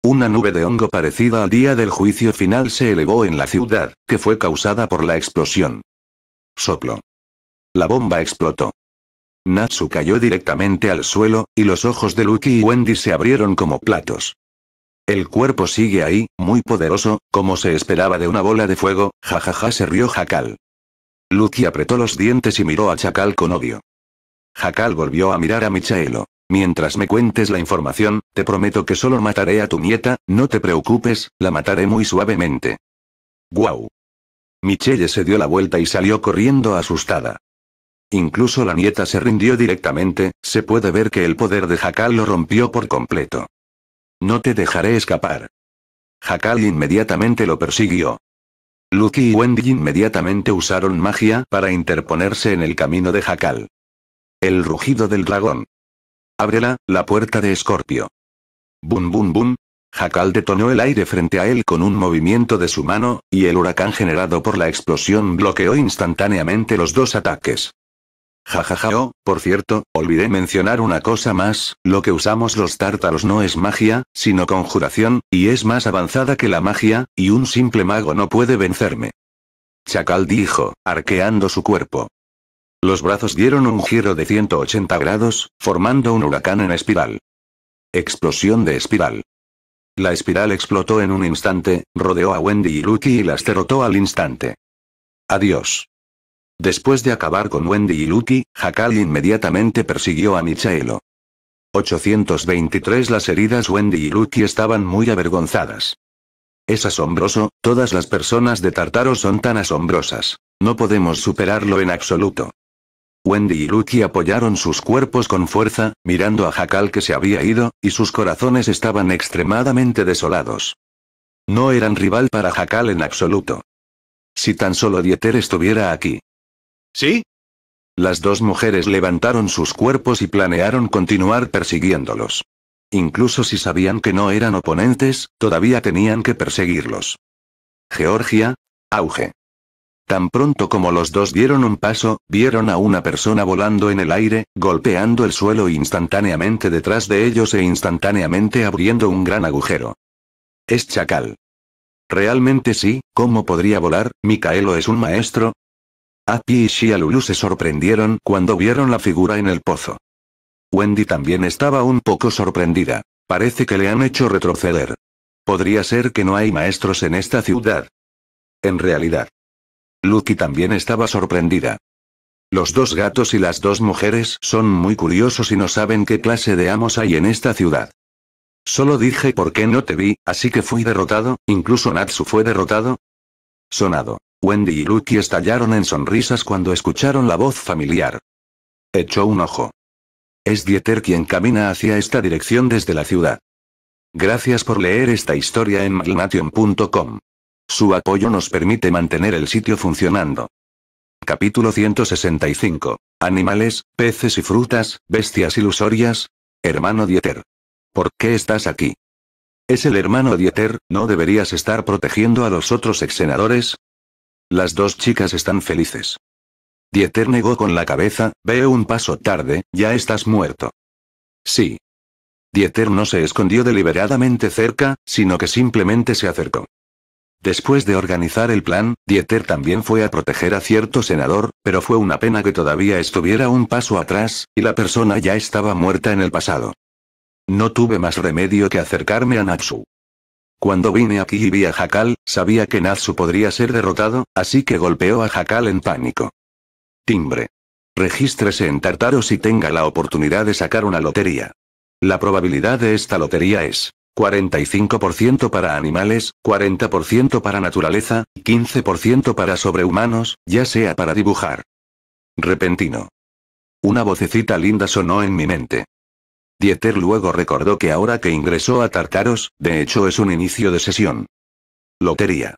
Una nube de hongo parecida al día del juicio final se elevó en la ciudad, que fue causada por la explosión. Soplo. La bomba explotó. Natsu cayó directamente al suelo, y los ojos de Lucky y Wendy se abrieron como platos. El cuerpo sigue ahí, muy poderoso, como se esperaba de una bola de fuego, jajaja se rió Jacal. Lucky apretó los dientes y miró a Chacal con odio. Jacal volvió a mirar a Michaelo. Mientras me cuentes la información, te prometo que solo mataré a tu nieta, no te preocupes, la mataré muy suavemente. ¡Guau! Michelle se dio la vuelta y salió corriendo asustada. Incluso la nieta se rindió directamente, se puede ver que el poder de Jacal lo rompió por completo. No te dejaré escapar. Jacal inmediatamente lo persiguió. Lucky y Wendy inmediatamente usaron magia para interponerse en el camino de Jacal. El rugido del dragón. Ábrela, la puerta de Escorpio. Bum bum bum. Jacal detonó el aire frente a él con un movimiento de su mano, y el huracán generado por la explosión bloqueó instantáneamente los dos ataques ja oh, por cierto, olvidé mencionar una cosa más, lo que usamos los tártaros no es magia, sino conjuración, y es más avanzada que la magia, y un simple mago no puede vencerme. Chacal dijo, arqueando su cuerpo. Los brazos dieron un giro de 180 grados, formando un huracán en espiral. Explosión de espiral. La espiral explotó en un instante, rodeó a Wendy y Lucky y las derrotó al instante. Adiós. Después de acabar con Wendy y Lucky, Hakal inmediatamente persiguió a Michaelo. 823 Las heridas Wendy y Lucky estaban muy avergonzadas. Es asombroso, todas las personas de Tartaro son tan asombrosas. No podemos superarlo en absoluto. Wendy y Lucky apoyaron sus cuerpos con fuerza, mirando a Jacal que se había ido, y sus corazones estaban extremadamente desolados. No eran rival para Jacal en absoluto. Si tan solo Dieter estuviera aquí. ¿Sí? Las dos mujeres levantaron sus cuerpos y planearon continuar persiguiéndolos. Incluso si sabían que no eran oponentes, todavía tenían que perseguirlos. Georgia, auge. Tan pronto como los dos dieron un paso, vieron a una persona volando en el aire, golpeando el suelo instantáneamente detrás de ellos e instantáneamente abriendo un gran agujero. Es Chacal. Realmente sí, ¿cómo podría volar? Micaelo es un maestro, Api y Shialulu se sorprendieron cuando vieron la figura en el pozo. Wendy también estaba un poco sorprendida. Parece que le han hecho retroceder. Podría ser que no hay maestros en esta ciudad. En realidad. Lucky también estaba sorprendida. Los dos gatos y las dos mujeres son muy curiosos y no saben qué clase de amos hay en esta ciudad. Solo dije por qué no te vi, así que fui derrotado, incluso Natsu fue derrotado. Sonado. Wendy y Lucky estallaron en sonrisas cuando escucharon la voz familiar. Echó un ojo. Es Dieter quien camina hacia esta dirección desde la ciudad. Gracias por leer esta historia en Magnation.com. Su apoyo nos permite mantener el sitio funcionando. Capítulo 165. Animales, peces y frutas, bestias ilusorias. Hermano Dieter. ¿Por qué estás aquí? Es el hermano Dieter, ¿no deberías estar protegiendo a los otros exenadores. Las dos chicas están felices. Dieter negó con la cabeza, veo un paso tarde, ya estás muerto. Sí. Dieter no se escondió deliberadamente cerca, sino que simplemente se acercó. Después de organizar el plan, Dieter también fue a proteger a cierto senador, pero fue una pena que todavía estuviera un paso atrás, y la persona ya estaba muerta en el pasado. No tuve más remedio que acercarme a Natsu. Cuando vine aquí y vi a Jacal, sabía que Natsu podría ser derrotado, así que golpeó a Jacal en pánico. Timbre. Regístrese en Tartaro si tenga la oportunidad de sacar una lotería. La probabilidad de esta lotería es 45% para animales, 40% para naturaleza, 15% para sobrehumanos, ya sea para dibujar. Repentino. Una vocecita linda sonó en mi mente. Dieter luego recordó que ahora que ingresó a Tartaros, de hecho es un inicio de sesión. Lotería.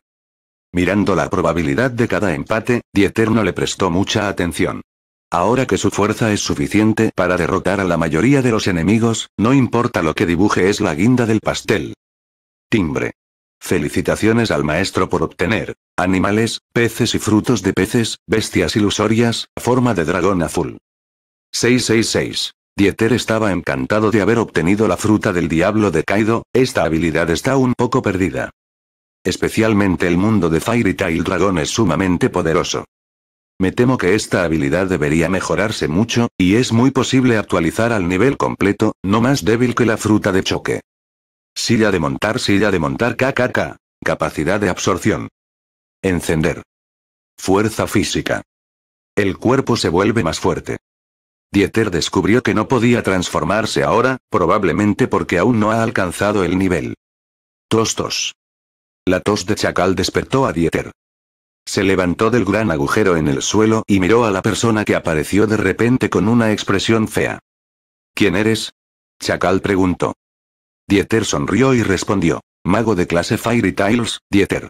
Mirando la probabilidad de cada empate, Dieter no le prestó mucha atención. Ahora que su fuerza es suficiente para derrotar a la mayoría de los enemigos, no importa lo que dibuje es la guinda del pastel. Timbre. Felicitaciones al maestro por obtener animales, peces y frutos de peces, bestias ilusorias, forma de dragón azul. 666. Dieter estaba encantado de haber obtenido la fruta del diablo de Kaido, esta habilidad está un poco perdida. Especialmente el mundo de Fairy Tail Dragon es sumamente poderoso. Me temo que esta habilidad debería mejorarse mucho, y es muy posible actualizar al nivel completo, no más débil que la fruta de choque. Silla de montar, silla de montar, kkk. Capacidad de absorción. Encender. Fuerza física. El cuerpo se vuelve más fuerte. Dieter descubrió que no podía transformarse ahora, probablemente porque aún no ha alcanzado el nivel. Tostos. La tos de Chacal despertó a Dieter. Se levantó del gran agujero en el suelo y miró a la persona que apareció de repente con una expresión fea. ¿Quién eres? Chacal preguntó. Dieter sonrió y respondió. Mago de clase Fairy Tales, Dieter.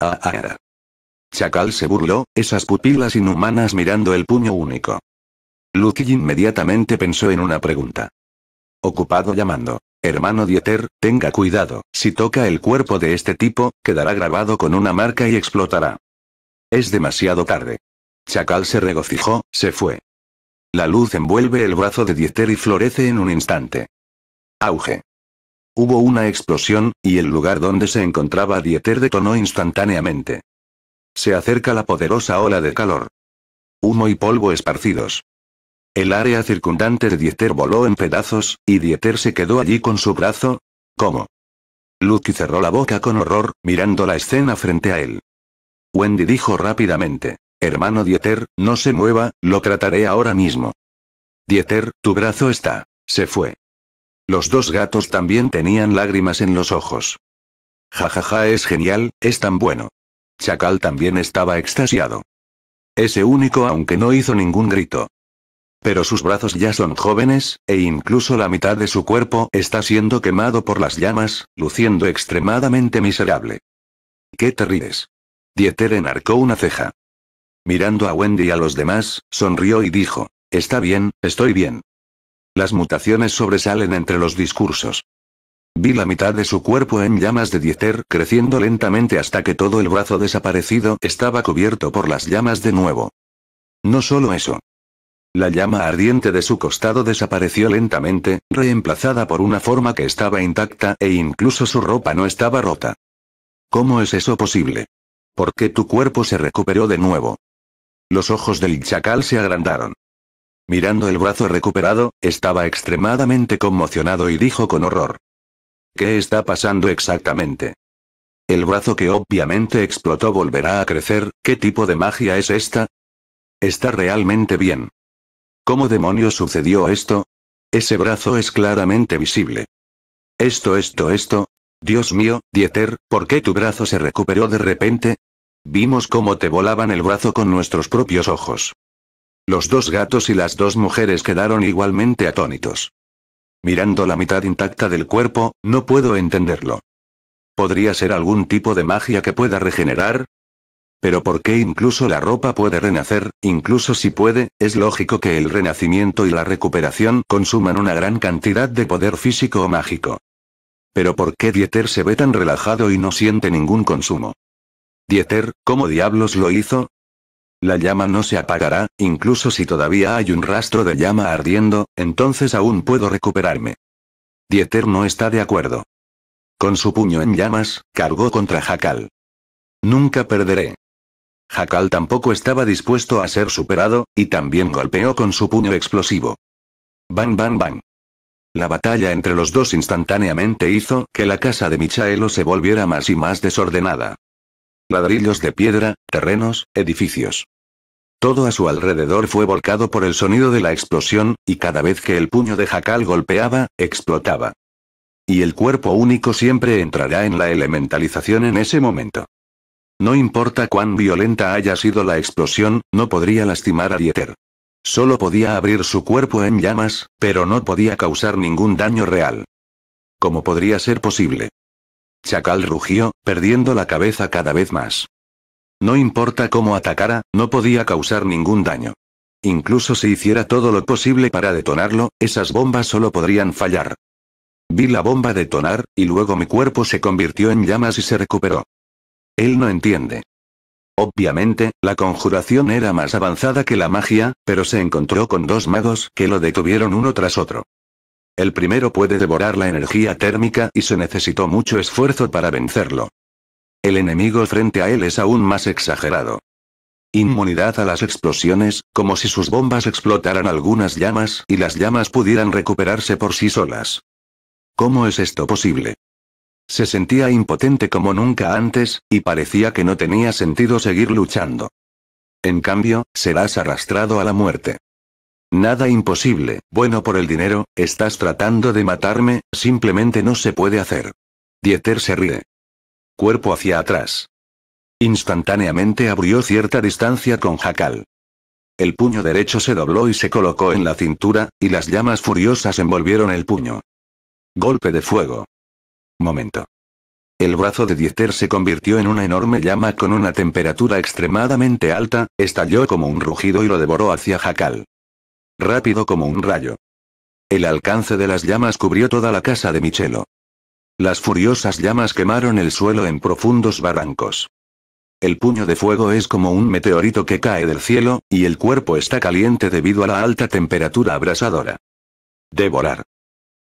Ah, ah, ah. Chacal se burló, esas pupilas inhumanas mirando el puño único. Lucky inmediatamente pensó en una pregunta. Ocupado llamando. Hermano Dieter, tenga cuidado, si toca el cuerpo de este tipo, quedará grabado con una marca y explotará. Es demasiado tarde. Chacal se regocijó, se fue. La luz envuelve el brazo de Dieter y florece en un instante. Auge. Hubo una explosión, y el lugar donde se encontraba Dieter detonó instantáneamente. Se acerca la poderosa ola de calor. Humo y polvo esparcidos. El área circundante de Dieter voló en pedazos, y Dieter se quedó allí con su brazo. ¿Cómo? Lucky cerró la boca con horror, mirando la escena frente a él. Wendy dijo rápidamente. Hermano Dieter, no se mueva, lo trataré ahora mismo. Dieter, tu brazo está. Se fue. Los dos gatos también tenían lágrimas en los ojos. Jajaja ja, ja, es genial, es tan bueno. Chacal también estaba extasiado. Ese único aunque no hizo ningún grito. Pero sus brazos ya son jóvenes, e incluso la mitad de su cuerpo está siendo quemado por las llamas, luciendo extremadamente miserable. ¿Qué te ríes? Dieter enarcó una ceja. Mirando a Wendy y a los demás, sonrió y dijo, Está bien, estoy bien. Las mutaciones sobresalen entre los discursos. Vi la mitad de su cuerpo en llamas de Dieter creciendo lentamente hasta que todo el brazo desaparecido estaba cubierto por las llamas de nuevo. No solo eso, la llama ardiente de su costado desapareció lentamente, reemplazada por una forma que estaba intacta e incluso su ropa no estaba rota. ¿Cómo es eso posible? ¿Por qué tu cuerpo se recuperó de nuevo? Los ojos del chacal se agrandaron. Mirando el brazo recuperado, estaba extremadamente conmocionado y dijo con horror. ¿Qué está pasando exactamente? El brazo que obviamente explotó volverá a crecer, ¿qué tipo de magia es esta? Está realmente bien. ¿Cómo demonios sucedió esto? Ese brazo es claramente visible. Esto, esto, esto. Dios mío, Dieter, ¿por qué tu brazo se recuperó de repente? Vimos cómo te volaban el brazo con nuestros propios ojos. Los dos gatos y las dos mujeres quedaron igualmente atónitos. Mirando la mitad intacta del cuerpo, no puedo entenderlo. ¿Podría ser algún tipo de magia que pueda regenerar? Pero por qué incluso la ropa puede renacer, incluso si puede, es lógico que el renacimiento y la recuperación consuman una gran cantidad de poder físico o mágico. Pero ¿por qué Dieter se ve tan relajado y no siente ningún consumo? Dieter, ¿cómo diablos lo hizo? La llama no se apagará, incluso si todavía hay un rastro de llama ardiendo, entonces aún puedo recuperarme. Dieter no está de acuerdo. Con su puño en llamas, cargó contra Jacal. Nunca perderé. Jacal tampoco estaba dispuesto a ser superado, y también golpeó con su puño explosivo. Bang bang bang. La batalla entre los dos instantáneamente hizo que la casa de Michaelo se volviera más y más desordenada. Ladrillos de piedra, terrenos, edificios. Todo a su alrededor fue volcado por el sonido de la explosión, y cada vez que el puño de Jacal golpeaba, explotaba. Y el cuerpo único siempre entrará en la elementalización en ese momento. No importa cuán violenta haya sido la explosión, no podría lastimar a Dieter. Solo podía abrir su cuerpo en llamas, pero no podía causar ningún daño real. ¿Cómo podría ser posible? Chacal rugió, perdiendo la cabeza cada vez más. No importa cómo atacara, no podía causar ningún daño. Incluso si hiciera todo lo posible para detonarlo, esas bombas solo podrían fallar. Vi la bomba detonar, y luego mi cuerpo se convirtió en llamas y se recuperó. Él no entiende. Obviamente, la conjuración era más avanzada que la magia, pero se encontró con dos magos que lo detuvieron uno tras otro. El primero puede devorar la energía térmica y se necesitó mucho esfuerzo para vencerlo. El enemigo frente a él es aún más exagerado. Inmunidad a las explosiones, como si sus bombas explotaran algunas llamas y las llamas pudieran recuperarse por sí solas. ¿Cómo es esto posible? Se sentía impotente como nunca antes, y parecía que no tenía sentido seguir luchando. En cambio, serás arrastrado a la muerte. Nada imposible, bueno por el dinero, estás tratando de matarme, simplemente no se puede hacer. Dieter se ríe. Cuerpo hacia atrás. Instantáneamente abrió cierta distancia con Jacal. El puño derecho se dobló y se colocó en la cintura, y las llamas furiosas envolvieron el puño. Golpe de fuego momento. El brazo de Dieter se convirtió en una enorme llama con una temperatura extremadamente alta, estalló como un rugido y lo devoró hacia Jacal. Rápido como un rayo. El alcance de las llamas cubrió toda la casa de Michelo. Las furiosas llamas quemaron el suelo en profundos barrancos. El puño de fuego es como un meteorito que cae del cielo, y el cuerpo está caliente debido a la alta temperatura abrasadora. Devorar.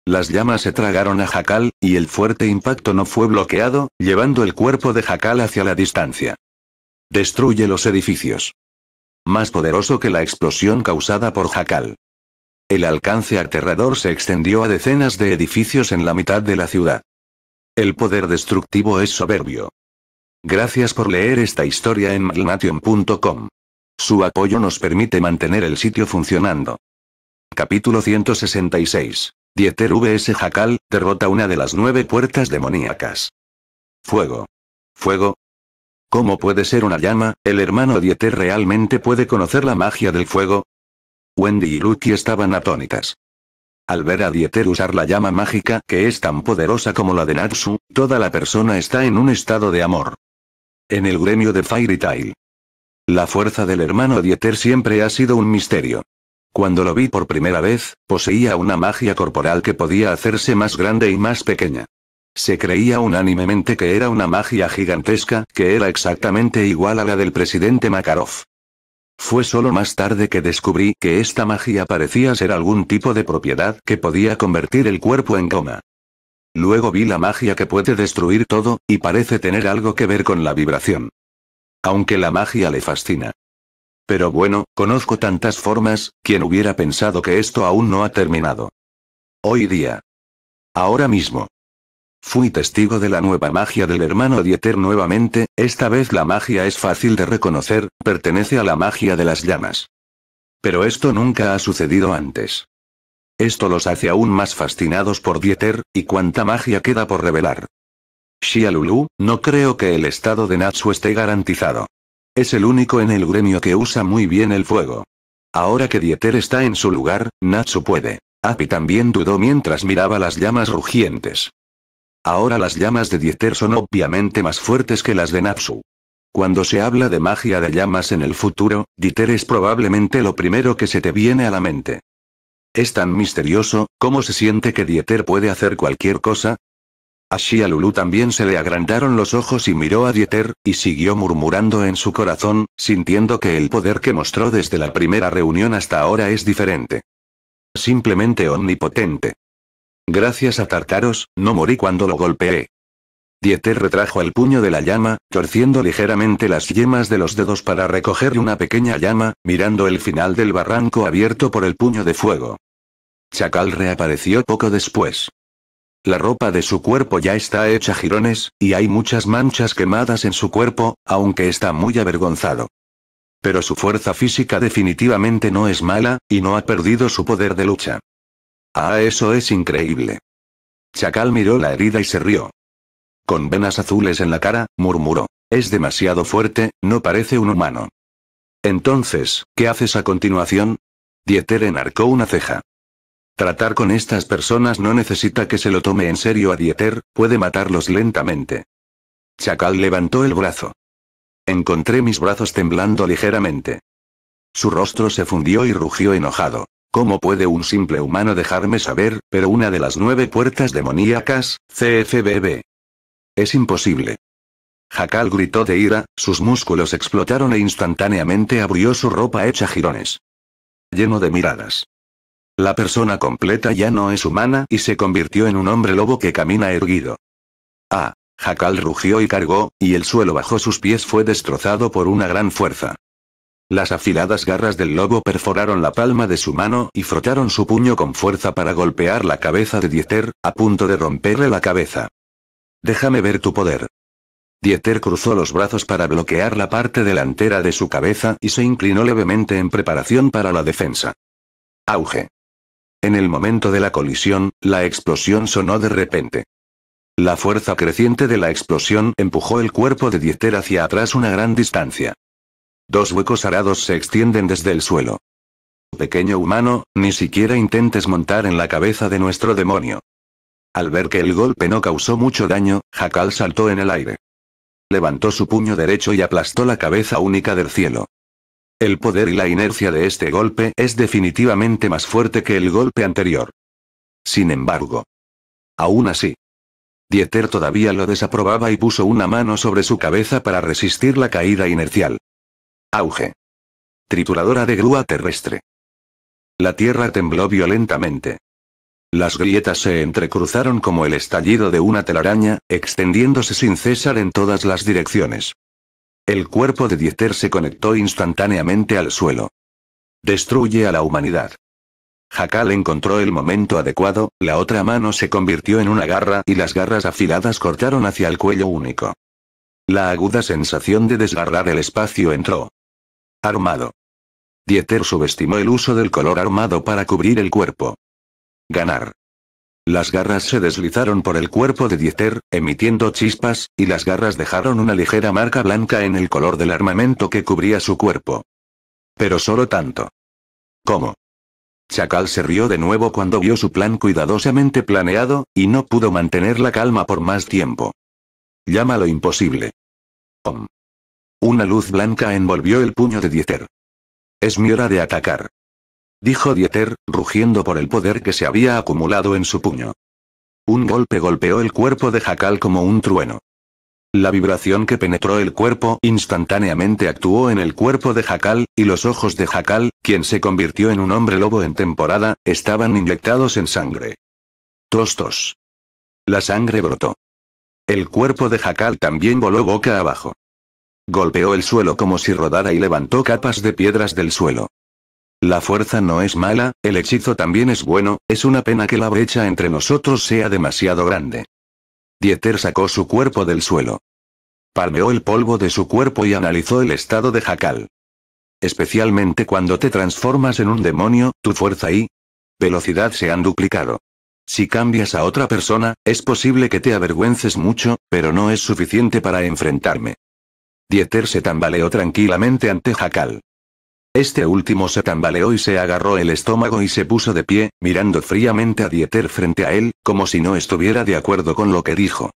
Las llamas se tragaron a Jacal, y el fuerte impacto no fue bloqueado, llevando el cuerpo de Jacal hacia la distancia. Destruye los edificios. Más poderoso que la explosión causada por Jacal. El alcance aterrador se extendió a decenas de edificios en la mitad de la ciudad. El poder destructivo es soberbio. Gracias por leer esta historia en magnation.com. Su apoyo nos permite mantener el sitio funcionando. Capítulo 166 Dieter VS Jacal, derrota una de las nueve puertas demoníacas. Fuego. Fuego. ¿Cómo puede ser una llama? ¿El hermano Dieter realmente puede conocer la magia del fuego? Wendy y Lucky estaban atónitas. Al ver a Dieter usar la llama mágica, que es tan poderosa como la de Natsu, toda la persona está en un estado de amor. En el gremio de Fairy Tail. La fuerza del hermano Dieter siempre ha sido un misterio. Cuando lo vi por primera vez, poseía una magia corporal que podía hacerse más grande y más pequeña. Se creía unánimemente que era una magia gigantesca, que era exactamente igual a la del presidente Makarov. Fue solo más tarde que descubrí que esta magia parecía ser algún tipo de propiedad que podía convertir el cuerpo en coma. Luego vi la magia que puede destruir todo, y parece tener algo que ver con la vibración. Aunque la magia le fascina, pero bueno, conozco tantas formas, quien hubiera pensado que esto aún no ha terminado. Hoy día. Ahora mismo. Fui testigo de la nueva magia del hermano Dieter nuevamente, esta vez la magia es fácil de reconocer, pertenece a la magia de las llamas. Pero esto nunca ha sucedido antes. Esto los hace aún más fascinados por Dieter, y cuánta magia queda por revelar. Shia Lulu, no creo que el estado de Natsu esté garantizado. Es el único en el gremio que usa muy bien el fuego. Ahora que Dieter está en su lugar, Natsu puede. Api también dudó mientras miraba las llamas rugientes. Ahora las llamas de Dieter son obviamente más fuertes que las de Natsu. Cuando se habla de magia de llamas en el futuro, Dieter es probablemente lo primero que se te viene a la mente. Es tan misterioso, ¿cómo se siente que Dieter puede hacer cualquier cosa? Así a Lulu también se le agrandaron los ojos y miró a Dieter, y siguió murmurando en su corazón, sintiendo que el poder que mostró desde la primera reunión hasta ahora es diferente. Simplemente omnipotente. Gracias a Tartaros, no morí cuando lo golpeé. Dieter retrajo el puño de la llama, torciendo ligeramente las yemas de los dedos para recoger una pequeña llama, mirando el final del barranco abierto por el puño de fuego. Chacal reapareció poco después. La ropa de su cuerpo ya está hecha jirones, y hay muchas manchas quemadas en su cuerpo, aunque está muy avergonzado. Pero su fuerza física definitivamente no es mala, y no ha perdido su poder de lucha. Ah, eso es increíble. Chacal miró la herida y se rió. Con venas azules en la cara, murmuró. Es demasiado fuerte, no parece un humano. Entonces, ¿qué haces a continuación? Dieter enarcó una ceja. Tratar con estas personas no necesita que se lo tome en serio a Dieter, puede matarlos lentamente. Chacal levantó el brazo. Encontré mis brazos temblando ligeramente. Su rostro se fundió y rugió enojado. ¿Cómo puede un simple humano dejarme saber, pero una de las nueve puertas demoníacas, CFBB? Es imposible. Jacal gritó de ira, sus músculos explotaron e instantáneamente abrió su ropa hecha jirones. Lleno de miradas. La persona completa ya no es humana y se convirtió en un hombre lobo que camina erguido. Ah. Jacal rugió y cargó, y el suelo bajo sus pies fue destrozado por una gran fuerza. Las afiladas garras del lobo perforaron la palma de su mano y frotaron su puño con fuerza para golpear la cabeza de Dieter, a punto de romperle la cabeza. Déjame ver tu poder. Dieter cruzó los brazos para bloquear la parte delantera de su cabeza y se inclinó levemente en preparación para la defensa. Auge. En el momento de la colisión, la explosión sonó de repente. La fuerza creciente de la explosión empujó el cuerpo de Dieter hacia atrás una gran distancia. Dos huecos arados se extienden desde el suelo. Pequeño humano, ni siquiera intentes montar en la cabeza de nuestro demonio. Al ver que el golpe no causó mucho daño, Jacal saltó en el aire. Levantó su puño derecho y aplastó la cabeza única del cielo. El poder y la inercia de este golpe es definitivamente más fuerte que el golpe anterior. Sin embargo. Aún así. Dieter todavía lo desaprobaba y puso una mano sobre su cabeza para resistir la caída inercial. Auge. Trituradora de grúa terrestre. La tierra tembló violentamente. Las grietas se entrecruzaron como el estallido de una telaraña, extendiéndose sin cesar en todas las direcciones. El cuerpo de Dieter se conectó instantáneamente al suelo. Destruye a la humanidad. Jacal encontró el momento adecuado, la otra mano se convirtió en una garra y las garras afiladas cortaron hacia el cuello único. La aguda sensación de desgarrar el espacio entró. Armado. Dieter subestimó el uso del color armado para cubrir el cuerpo. Ganar. Las garras se deslizaron por el cuerpo de Dieter, emitiendo chispas, y las garras dejaron una ligera marca blanca en el color del armamento que cubría su cuerpo. Pero solo tanto. ¿Cómo? Chacal se rió de nuevo cuando vio su plan cuidadosamente planeado, y no pudo mantener la calma por más tiempo. lo imposible. Om. Una luz blanca envolvió el puño de Dieter. Es mi hora de atacar dijo Dieter, rugiendo por el poder que se había acumulado en su puño. Un golpe golpeó el cuerpo de Jacal como un trueno. La vibración que penetró el cuerpo instantáneamente actuó en el cuerpo de Jacal, y los ojos de Jacal, quien se convirtió en un hombre lobo en temporada, estaban inyectados en sangre. Tostos. La sangre brotó. El cuerpo de Jacal también voló boca abajo. Golpeó el suelo como si rodara y levantó capas de piedras del suelo. La fuerza no es mala, el hechizo también es bueno, es una pena que la brecha entre nosotros sea demasiado grande. Dieter sacó su cuerpo del suelo. Palmeó el polvo de su cuerpo y analizó el estado de jacal. Especialmente cuando te transformas en un demonio, tu fuerza y velocidad se han duplicado. Si cambias a otra persona, es posible que te avergüences mucho, pero no es suficiente para enfrentarme. Dieter se tambaleó tranquilamente ante Jacal. Este último se tambaleó y se agarró el estómago y se puso de pie, mirando fríamente a Dieter frente a él, como si no estuviera de acuerdo con lo que dijo.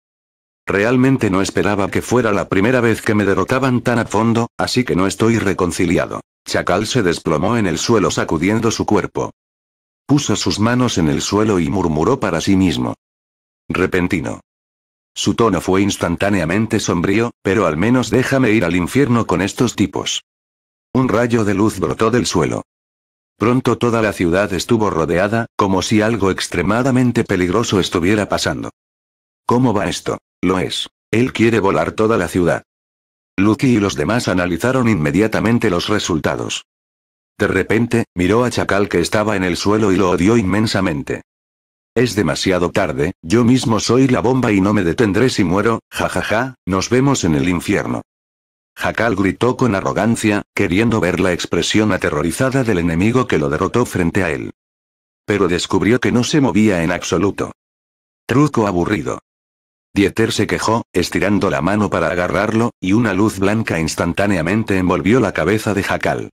Realmente no esperaba que fuera la primera vez que me derrotaban tan a fondo, así que no estoy reconciliado. Chacal se desplomó en el suelo sacudiendo su cuerpo. Puso sus manos en el suelo y murmuró para sí mismo. Repentino. Su tono fue instantáneamente sombrío, pero al menos déjame ir al infierno con estos tipos. Un rayo de luz brotó del suelo. Pronto toda la ciudad estuvo rodeada, como si algo extremadamente peligroso estuviera pasando. ¿Cómo va esto? Lo es. Él quiere volar toda la ciudad. Lucky y los demás analizaron inmediatamente los resultados. De repente, miró a Chacal que estaba en el suelo y lo odió inmensamente. Es demasiado tarde, yo mismo soy la bomba y no me detendré si muero, jajaja, nos vemos en el infierno. Jacal gritó con arrogancia, queriendo ver la expresión aterrorizada del enemigo que lo derrotó frente a él. Pero descubrió que no se movía en absoluto. Truco aburrido. Dieter se quejó, estirando la mano para agarrarlo, y una luz blanca instantáneamente envolvió la cabeza de Jacal.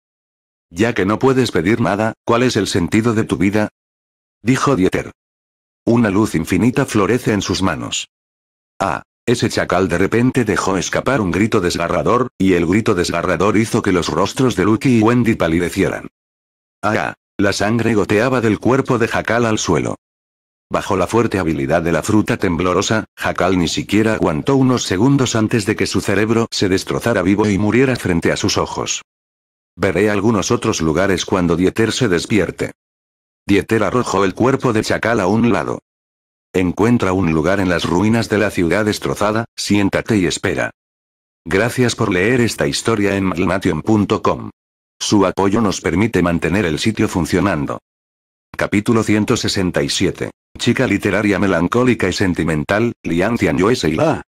Ya que no puedes pedir nada, ¿cuál es el sentido de tu vida? Dijo Dieter. Una luz infinita florece en sus manos. Ah, ese chacal de repente dejó escapar un grito desgarrador, y el grito desgarrador hizo que los rostros de Lucky y Wendy palidecieran. ¡Ah! La sangre goteaba del cuerpo de Jacal al suelo. Bajo la fuerte habilidad de la fruta temblorosa, Jacal ni siquiera aguantó unos segundos antes de que su cerebro se destrozara vivo y muriera frente a sus ojos. Veré algunos otros lugares cuando Dieter se despierte. Dieter arrojó el cuerpo de Chacal a un lado. Encuentra un lugar en las ruinas de la ciudad destrozada, siéntate y espera. Gracias por leer esta historia en malnation.com. Su apoyo nos permite mantener el sitio funcionando. Capítulo 167. Chica literaria melancólica y sentimental, Lian Tianyue Seila.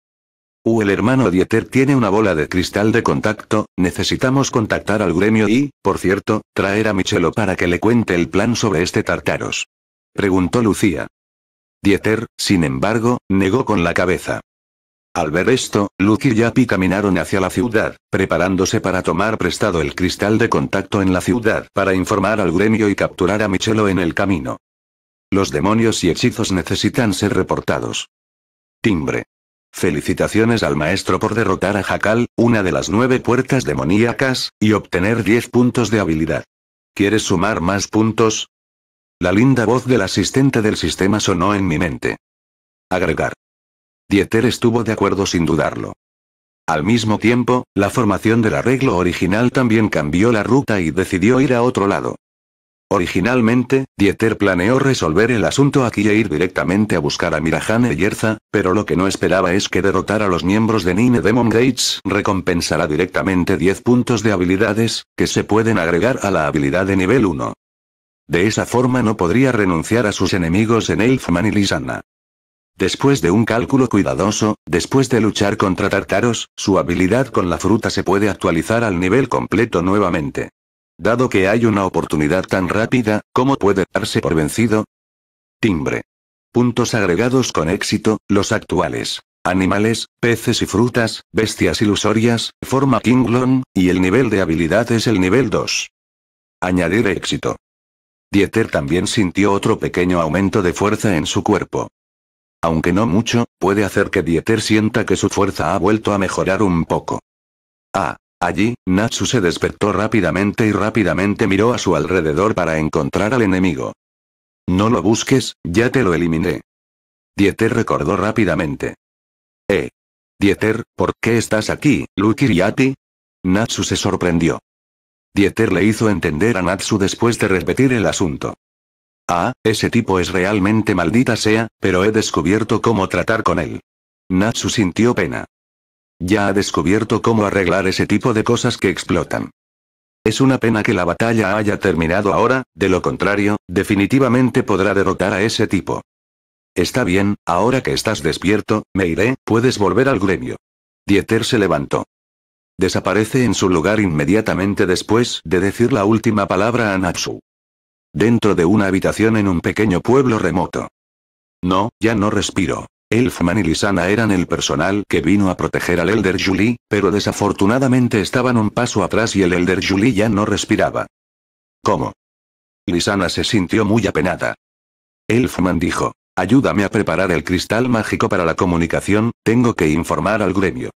Uh, el hermano Dieter tiene una bola de cristal de contacto, necesitamos contactar al gremio y, por cierto, traer a Michelo para que le cuente el plan sobre este Tartaros. Preguntó Lucía. Dieter, sin embargo, negó con la cabeza. Al ver esto, Luke y Yapi caminaron hacia la ciudad, preparándose para tomar prestado el cristal de contacto en la ciudad para informar al gremio y capturar a Michelo en el camino. Los demonios y hechizos necesitan ser reportados. Timbre. Felicitaciones al maestro por derrotar a Jacal, una de las nueve puertas demoníacas, y obtener 10 puntos de habilidad. ¿Quieres sumar más puntos? La linda voz del asistente del sistema sonó en mi mente. Agregar. Dieter estuvo de acuerdo sin dudarlo. Al mismo tiempo, la formación del arreglo original también cambió la ruta y decidió ir a otro lado. Originalmente, Dieter planeó resolver el asunto aquí e ir directamente a buscar a y Yerza, pero lo que no esperaba es que derrotar a los miembros de Nine Demon Gates recompensará directamente 10 puntos de habilidades, que se pueden agregar a la habilidad de nivel 1. De esa forma no podría renunciar a sus enemigos en Elfman y Lisanna. Después de un cálculo cuidadoso, después de luchar contra tartaros, su habilidad con la fruta se puede actualizar al nivel completo nuevamente. Dado que hay una oportunidad tan rápida, ¿cómo puede darse por vencido? Timbre. Puntos agregados con éxito, los actuales. Animales, peces y frutas, bestias ilusorias, forma Kinglon, y el nivel de habilidad es el nivel 2. Añadir éxito. Dieter también sintió otro pequeño aumento de fuerza en su cuerpo. Aunque no mucho, puede hacer que Dieter sienta que su fuerza ha vuelto a mejorar un poco. Ah, allí, Natsu se despertó rápidamente y rápidamente miró a su alrededor para encontrar al enemigo. No lo busques, ya te lo eliminé. Dieter recordó rápidamente. Eh. Dieter, ¿por qué estás aquí, Luki Yati? Natsu se sorprendió. Dieter le hizo entender a Natsu después de repetir el asunto. Ah, ese tipo es realmente maldita sea, pero he descubierto cómo tratar con él. Natsu sintió pena. Ya ha descubierto cómo arreglar ese tipo de cosas que explotan. Es una pena que la batalla haya terminado ahora, de lo contrario, definitivamente podrá derrotar a ese tipo. Está bien, ahora que estás despierto, me iré, puedes volver al gremio. Dieter se levantó. Desaparece en su lugar inmediatamente después de decir la última palabra a Natsu. Dentro de una habitación en un pequeño pueblo remoto. No, ya no respiro. Elfman y Lisana eran el personal que vino a proteger al Elder Julie, pero desafortunadamente estaban un paso atrás y el Elder Julie ya no respiraba. ¿Cómo? Lisana se sintió muy apenada. Elfman dijo, ayúdame a preparar el cristal mágico para la comunicación, tengo que informar al gremio.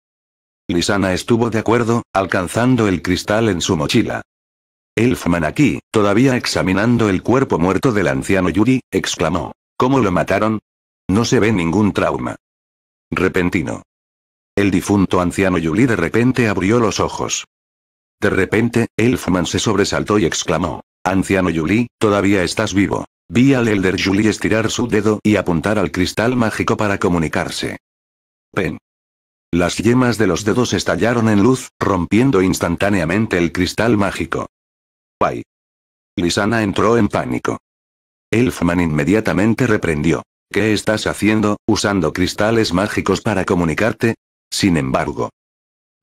Lisana estuvo de acuerdo, alcanzando el cristal en su mochila. Elfman aquí, todavía examinando el cuerpo muerto del anciano Yuri, exclamó. ¿Cómo lo mataron? No se ve ningún trauma. Repentino. El difunto anciano Yuri de repente abrió los ojos. De repente, Elfman se sobresaltó y exclamó. Anciano Yuri, todavía estás vivo. Vi al Elder Yuri estirar su dedo y apuntar al cristal mágico para comunicarse. Pen. Las yemas de los dedos estallaron en luz, rompiendo instantáneamente el cristal mágico. ¡Ay! Lisana entró en pánico. Elfman inmediatamente reprendió. ¿Qué estás haciendo, usando cristales mágicos para comunicarte? Sin embargo.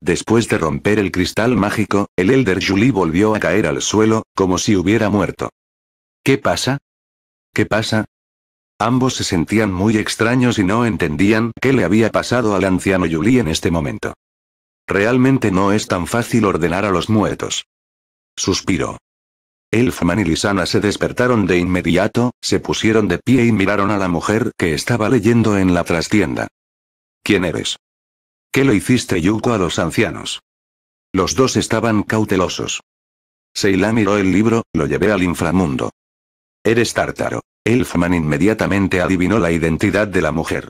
Después de romper el cristal mágico, el Elder Julie volvió a caer al suelo, como si hubiera muerto. ¿Qué pasa? ¿Qué pasa? Ambos se sentían muy extraños y no entendían qué le había pasado al anciano Yuli en este momento. Realmente no es tan fácil ordenar a los muertos. Suspiró. Elfman y Lisana se despertaron de inmediato, se pusieron de pie y miraron a la mujer que estaba leyendo en la trastienda. ¿Quién eres? ¿Qué le hiciste Yuko a los ancianos? Los dos estaban cautelosos. Seila miró el libro, lo llevé al inframundo. Eres tártaro. Elfman inmediatamente adivinó la identidad de la mujer.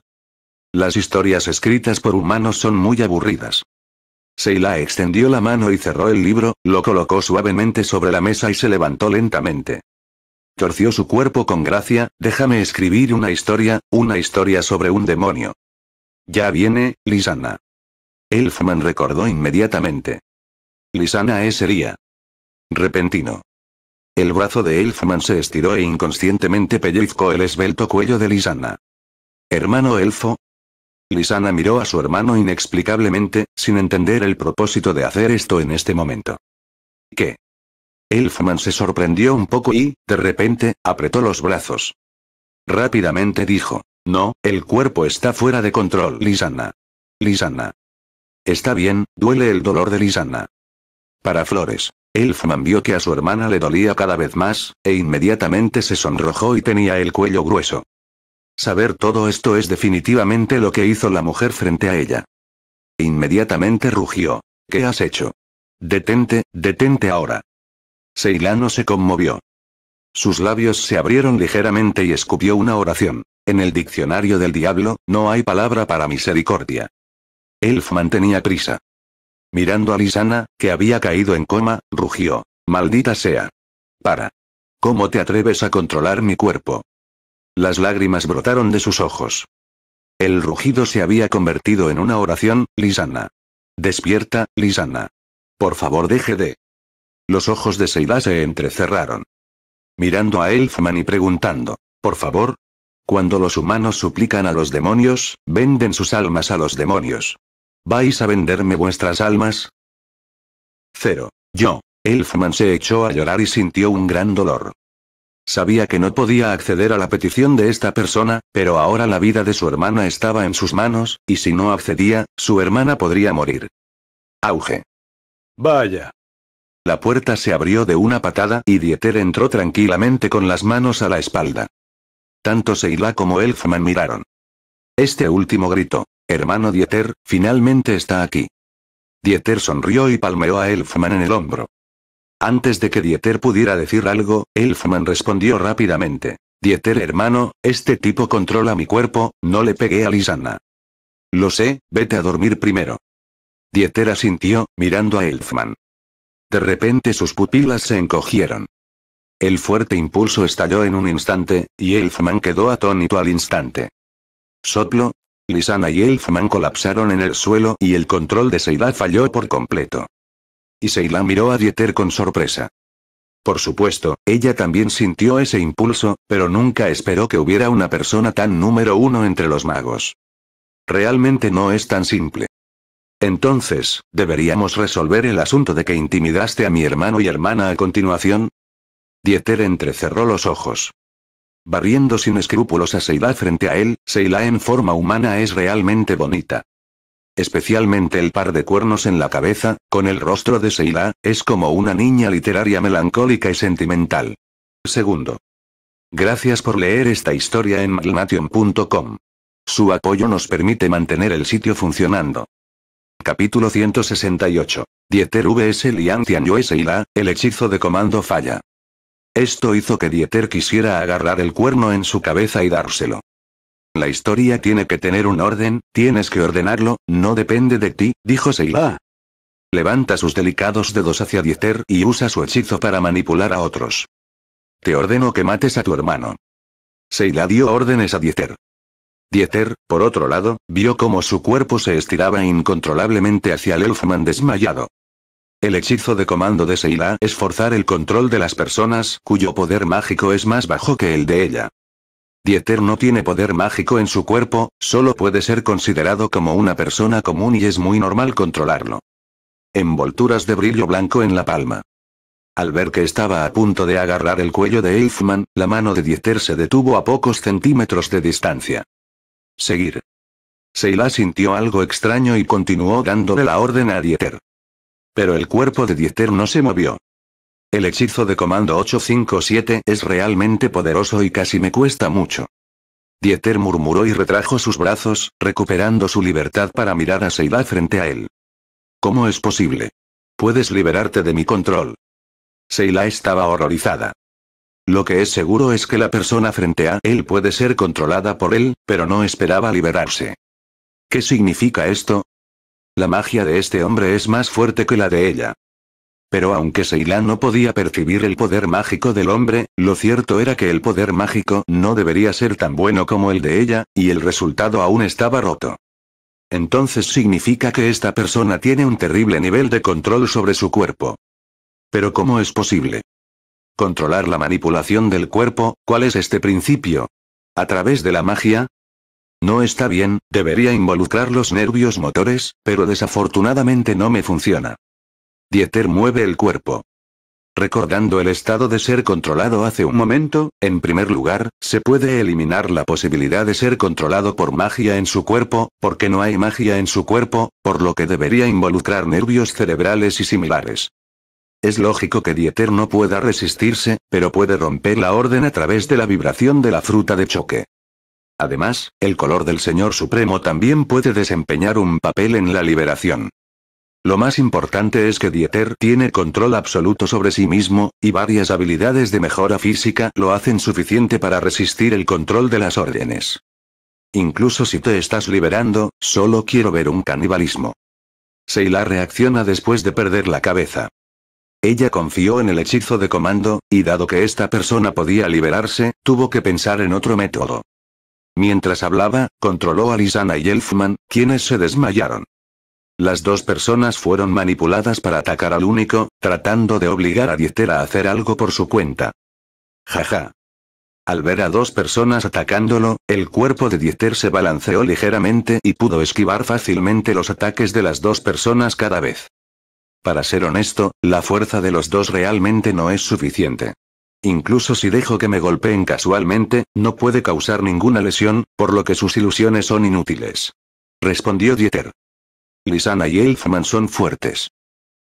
Las historias escritas por humanos son muy aburridas. Seila extendió la mano y cerró el libro, lo colocó suavemente sobre la mesa y se levantó lentamente. Torció su cuerpo con gracia, déjame escribir una historia, una historia sobre un demonio. Ya viene, Lisana. Elfman recordó inmediatamente. Lisana es seria. Repentino. El brazo de Elfman se estiró e inconscientemente pellizcó el esbelto cuello de Lisana. Hermano elfo. Lisana miró a su hermano inexplicablemente, sin entender el propósito de hacer esto en este momento. ¿Qué? Elfman se sorprendió un poco y, de repente, apretó los brazos. Rápidamente dijo, no, el cuerpo está fuera de control, Lisana. Lisana. Está bien, duele el dolor de Lisana. Para Flores. Elfman vio que a su hermana le dolía cada vez más, e inmediatamente se sonrojó y tenía el cuello grueso. Saber todo esto es definitivamente lo que hizo la mujer frente a ella. Inmediatamente rugió. ¿Qué has hecho? Detente, detente ahora. Seilano se conmovió. Sus labios se abrieron ligeramente y escupió una oración. En el diccionario del diablo, no hay palabra para misericordia. Elfman tenía prisa. Mirando a Lisana, que había caído en coma, rugió. Maldita sea. Para. ¿Cómo te atreves a controlar mi cuerpo? Las lágrimas brotaron de sus ojos. El rugido se había convertido en una oración, Lisana. Despierta, Lisana. Por favor, deje de. Los ojos de Seila se entrecerraron. Mirando a Elfman y preguntando, por favor. Cuando los humanos suplican a los demonios, venden sus almas a los demonios. ¿Vais a venderme vuestras almas? Cero. Yo. Elfman se echó a llorar y sintió un gran dolor. Sabía que no podía acceder a la petición de esta persona, pero ahora la vida de su hermana estaba en sus manos, y si no accedía, su hermana podría morir. Auge. Vaya. La puerta se abrió de una patada y Dieter entró tranquilamente con las manos a la espalda. Tanto Seila como Elfman miraron. Este último gritó. Hermano Dieter, finalmente está aquí. Dieter sonrió y palmeó a Elfman en el hombro. Antes de que Dieter pudiera decir algo, Elfman respondió rápidamente. Dieter hermano, este tipo controla mi cuerpo, no le pegué a Lisana. Lo sé, vete a dormir primero. Dieter asintió, mirando a Elfman. De repente sus pupilas se encogieron. El fuerte impulso estalló en un instante, y Elfman quedó atónito al instante. Soplo, Lisana y Elfman colapsaron en el suelo y el control de Seila falló por completo. Y Seila miró a Dieter con sorpresa. Por supuesto, ella también sintió ese impulso, pero nunca esperó que hubiera una persona tan número uno entre los magos. Realmente no es tan simple. Entonces, ¿deberíamos resolver el asunto de que intimidaste a mi hermano y hermana a continuación? Dieter entrecerró los ojos. Barriendo sin escrúpulos a Seila frente a él, Seila en forma humana es realmente bonita. Especialmente el par de cuernos en la cabeza, con el rostro de Seila, es como una niña literaria melancólica y sentimental. Segundo. Gracias por leer esta historia en magnation.com. Su apoyo nos permite mantener el sitio funcionando. Capítulo 168. Dieter vs. Lian Tianyue Seila, el hechizo de comando falla. Esto hizo que Dieter quisiera agarrar el cuerno en su cabeza y dárselo. La historia tiene que tener un orden, tienes que ordenarlo, no depende de ti, dijo Seila. Levanta sus delicados dedos hacia Dieter y usa su hechizo para manipular a otros. Te ordeno que mates a tu hermano. Seila dio órdenes a Dieter. Dieter, por otro lado, vio cómo su cuerpo se estiraba incontrolablemente hacia el Elfman desmayado. El hechizo de comando de Seila es forzar el control de las personas, cuyo poder mágico es más bajo que el de ella. Dieter no tiene poder mágico en su cuerpo, solo puede ser considerado como una persona común y es muy normal controlarlo. Envolturas de brillo blanco en la palma. Al ver que estaba a punto de agarrar el cuello de Elfman, la mano de Dieter se detuvo a pocos centímetros de distancia. Seguir. Seila sintió algo extraño y continuó dándole la orden a Dieter. Pero el cuerpo de Dieter no se movió. El hechizo de comando 857 es realmente poderoso y casi me cuesta mucho. Dieter murmuró y retrajo sus brazos, recuperando su libertad para mirar a Seila frente a él. ¿Cómo es posible? Puedes liberarte de mi control. Seila estaba horrorizada. Lo que es seguro es que la persona frente a él puede ser controlada por él, pero no esperaba liberarse. ¿Qué significa esto? La magia de este hombre es más fuerte que la de ella. Pero aunque Seila no podía percibir el poder mágico del hombre, lo cierto era que el poder mágico no debería ser tan bueno como el de ella, y el resultado aún estaba roto. Entonces significa que esta persona tiene un terrible nivel de control sobre su cuerpo. Pero ¿cómo es posible? Controlar la manipulación del cuerpo, ¿cuál es este principio? ¿A través de la magia? No está bien, debería involucrar los nervios motores, pero desafortunadamente no me funciona. Dieter mueve el cuerpo. Recordando el estado de ser controlado hace un momento, en primer lugar, se puede eliminar la posibilidad de ser controlado por magia en su cuerpo, porque no hay magia en su cuerpo, por lo que debería involucrar nervios cerebrales y similares. Es lógico que Dieter no pueda resistirse, pero puede romper la orden a través de la vibración de la fruta de choque. Además, el color del Señor Supremo también puede desempeñar un papel en la liberación. Lo más importante es que Dieter tiene control absoluto sobre sí mismo, y varias habilidades de mejora física lo hacen suficiente para resistir el control de las órdenes. Incluso si te estás liberando, solo quiero ver un canibalismo. Seila reacciona después de perder la cabeza. Ella confió en el hechizo de comando, y dado que esta persona podía liberarse, tuvo que pensar en otro método. Mientras hablaba, controló a Lisana y Elfman, quienes se desmayaron. Las dos personas fueron manipuladas para atacar al único, tratando de obligar a Dieter a hacer algo por su cuenta. Jaja. Al ver a dos personas atacándolo, el cuerpo de Dieter se balanceó ligeramente y pudo esquivar fácilmente los ataques de las dos personas cada vez. Para ser honesto, la fuerza de los dos realmente no es suficiente. Incluso si dejo que me golpeen casualmente, no puede causar ninguna lesión, por lo que sus ilusiones son inútiles. Respondió Dieter. Lisana y Elfman son fuertes.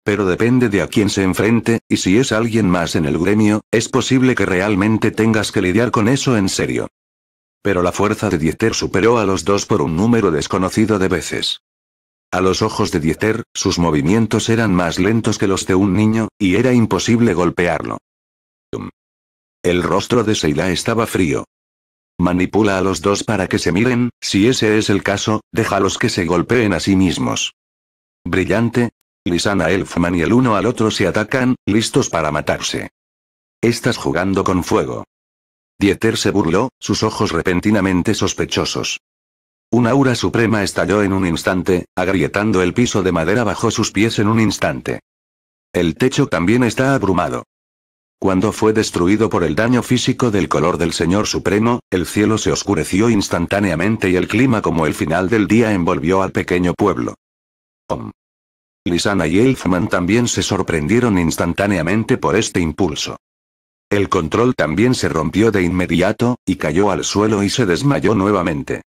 Pero depende de a quién se enfrente, y si es alguien más en el gremio, es posible que realmente tengas que lidiar con eso en serio. Pero la fuerza de Dieter superó a los dos por un número desconocido de veces. A los ojos de Dieter, sus movimientos eran más lentos que los de un niño, y era imposible golpearlo. El rostro de Seila estaba frío. Manipula a los dos para que se miren, si ese es el caso, déjalos que se golpeen a sí mismos. Brillante. Lisana Elfman y el uno al otro se atacan, listos para matarse. Estás jugando con fuego. Dieter se burló, sus ojos repentinamente sospechosos. Un aura suprema estalló en un instante, agrietando el piso de madera bajo sus pies en un instante. El techo también está abrumado. Cuando fue destruido por el daño físico del color del Señor Supremo, el cielo se oscureció instantáneamente y el clima como el final del día envolvió al pequeño pueblo. Om. Lisana y Elfman también se sorprendieron instantáneamente por este impulso. El control también se rompió de inmediato, y cayó al suelo y se desmayó nuevamente.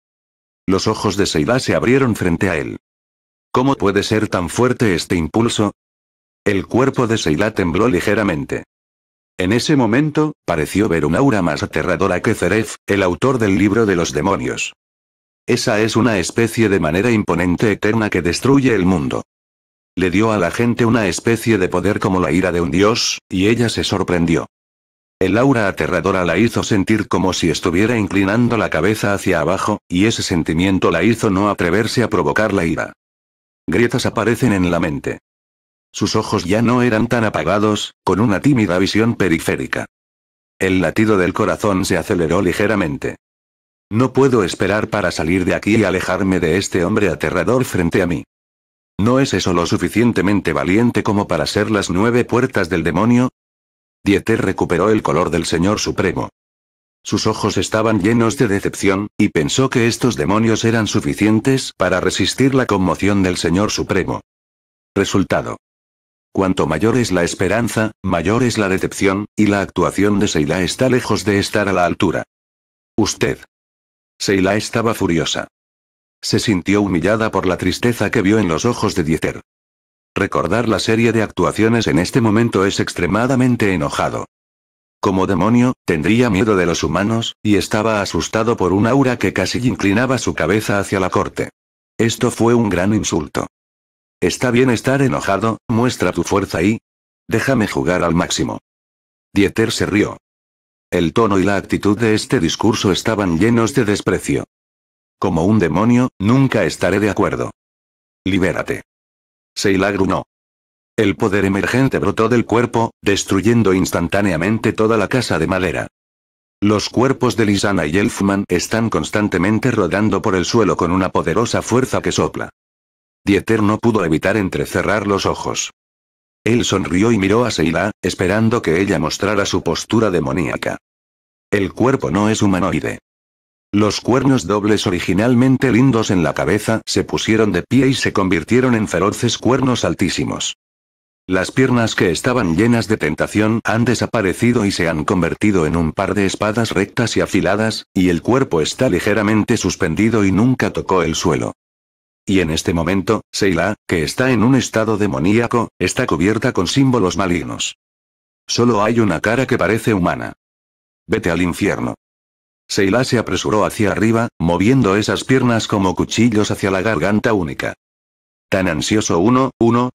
Los ojos de Seila se abrieron frente a él. ¿Cómo puede ser tan fuerte este impulso? El cuerpo de Seila tembló ligeramente. En ese momento, pareció ver un aura más aterradora que Zeref, el autor del libro de los demonios. Esa es una especie de manera imponente eterna que destruye el mundo. Le dio a la gente una especie de poder como la ira de un dios, y ella se sorprendió. El aura aterradora la hizo sentir como si estuviera inclinando la cabeza hacia abajo, y ese sentimiento la hizo no atreverse a provocar la ira. Grietas aparecen en la mente. Sus ojos ya no eran tan apagados, con una tímida visión periférica. El latido del corazón se aceleró ligeramente. No puedo esperar para salir de aquí y alejarme de este hombre aterrador frente a mí. ¿No es eso lo suficientemente valiente como para ser las nueve puertas del demonio? Dieter recuperó el color del Señor Supremo. Sus ojos estaban llenos de decepción, y pensó que estos demonios eran suficientes para resistir la conmoción del Señor Supremo. Resultado. Cuanto mayor es la esperanza, mayor es la decepción, y la actuación de Seila está lejos de estar a la altura. Usted. Seila estaba furiosa. Se sintió humillada por la tristeza que vio en los ojos de Dieter. Recordar la serie de actuaciones en este momento es extremadamente enojado. Como demonio, tendría miedo de los humanos, y estaba asustado por un aura que casi inclinaba su cabeza hacia la corte. Esto fue un gran insulto. Está bien estar enojado, muestra tu fuerza y... Déjame jugar al máximo. Dieter se rió. El tono y la actitud de este discurso estaban llenos de desprecio. Como un demonio, nunca estaré de acuerdo. Libérate. Seila no. El poder emergente brotó del cuerpo, destruyendo instantáneamente toda la casa de madera. Los cuerpos de Lisana y Elfman están constantemente rodando por el suelo con una poderosa fuerza que sopla. Dieter no pudo evitar entrecerrar los ojos. Él sonrió y miró a Seila, esperando que ella mostrara su postura demoníaca. El cuerpo no es humanoide. Los cuernos dobles originalmente lindos en la cabeza se pusieron de pie y se convirtieron en feroces cuernos altísimos. Las piernas que estaban llenas de tentación han desaparecido y se han convertido en un par de espadas rectas y afiladas, y el cuerpo está ligeramente suspendido y nunca tocó el suelo. Y en este momento, Seila, que está en un estado demoníaco, está cubierta con símbolos malignos. Solo hay una cara que parece humana. Vete al infierno. Seila se apresuró hacia arriba, moviendo esas piernas como cuchillos hacia la garganta única. Tan ansioso uno, uno.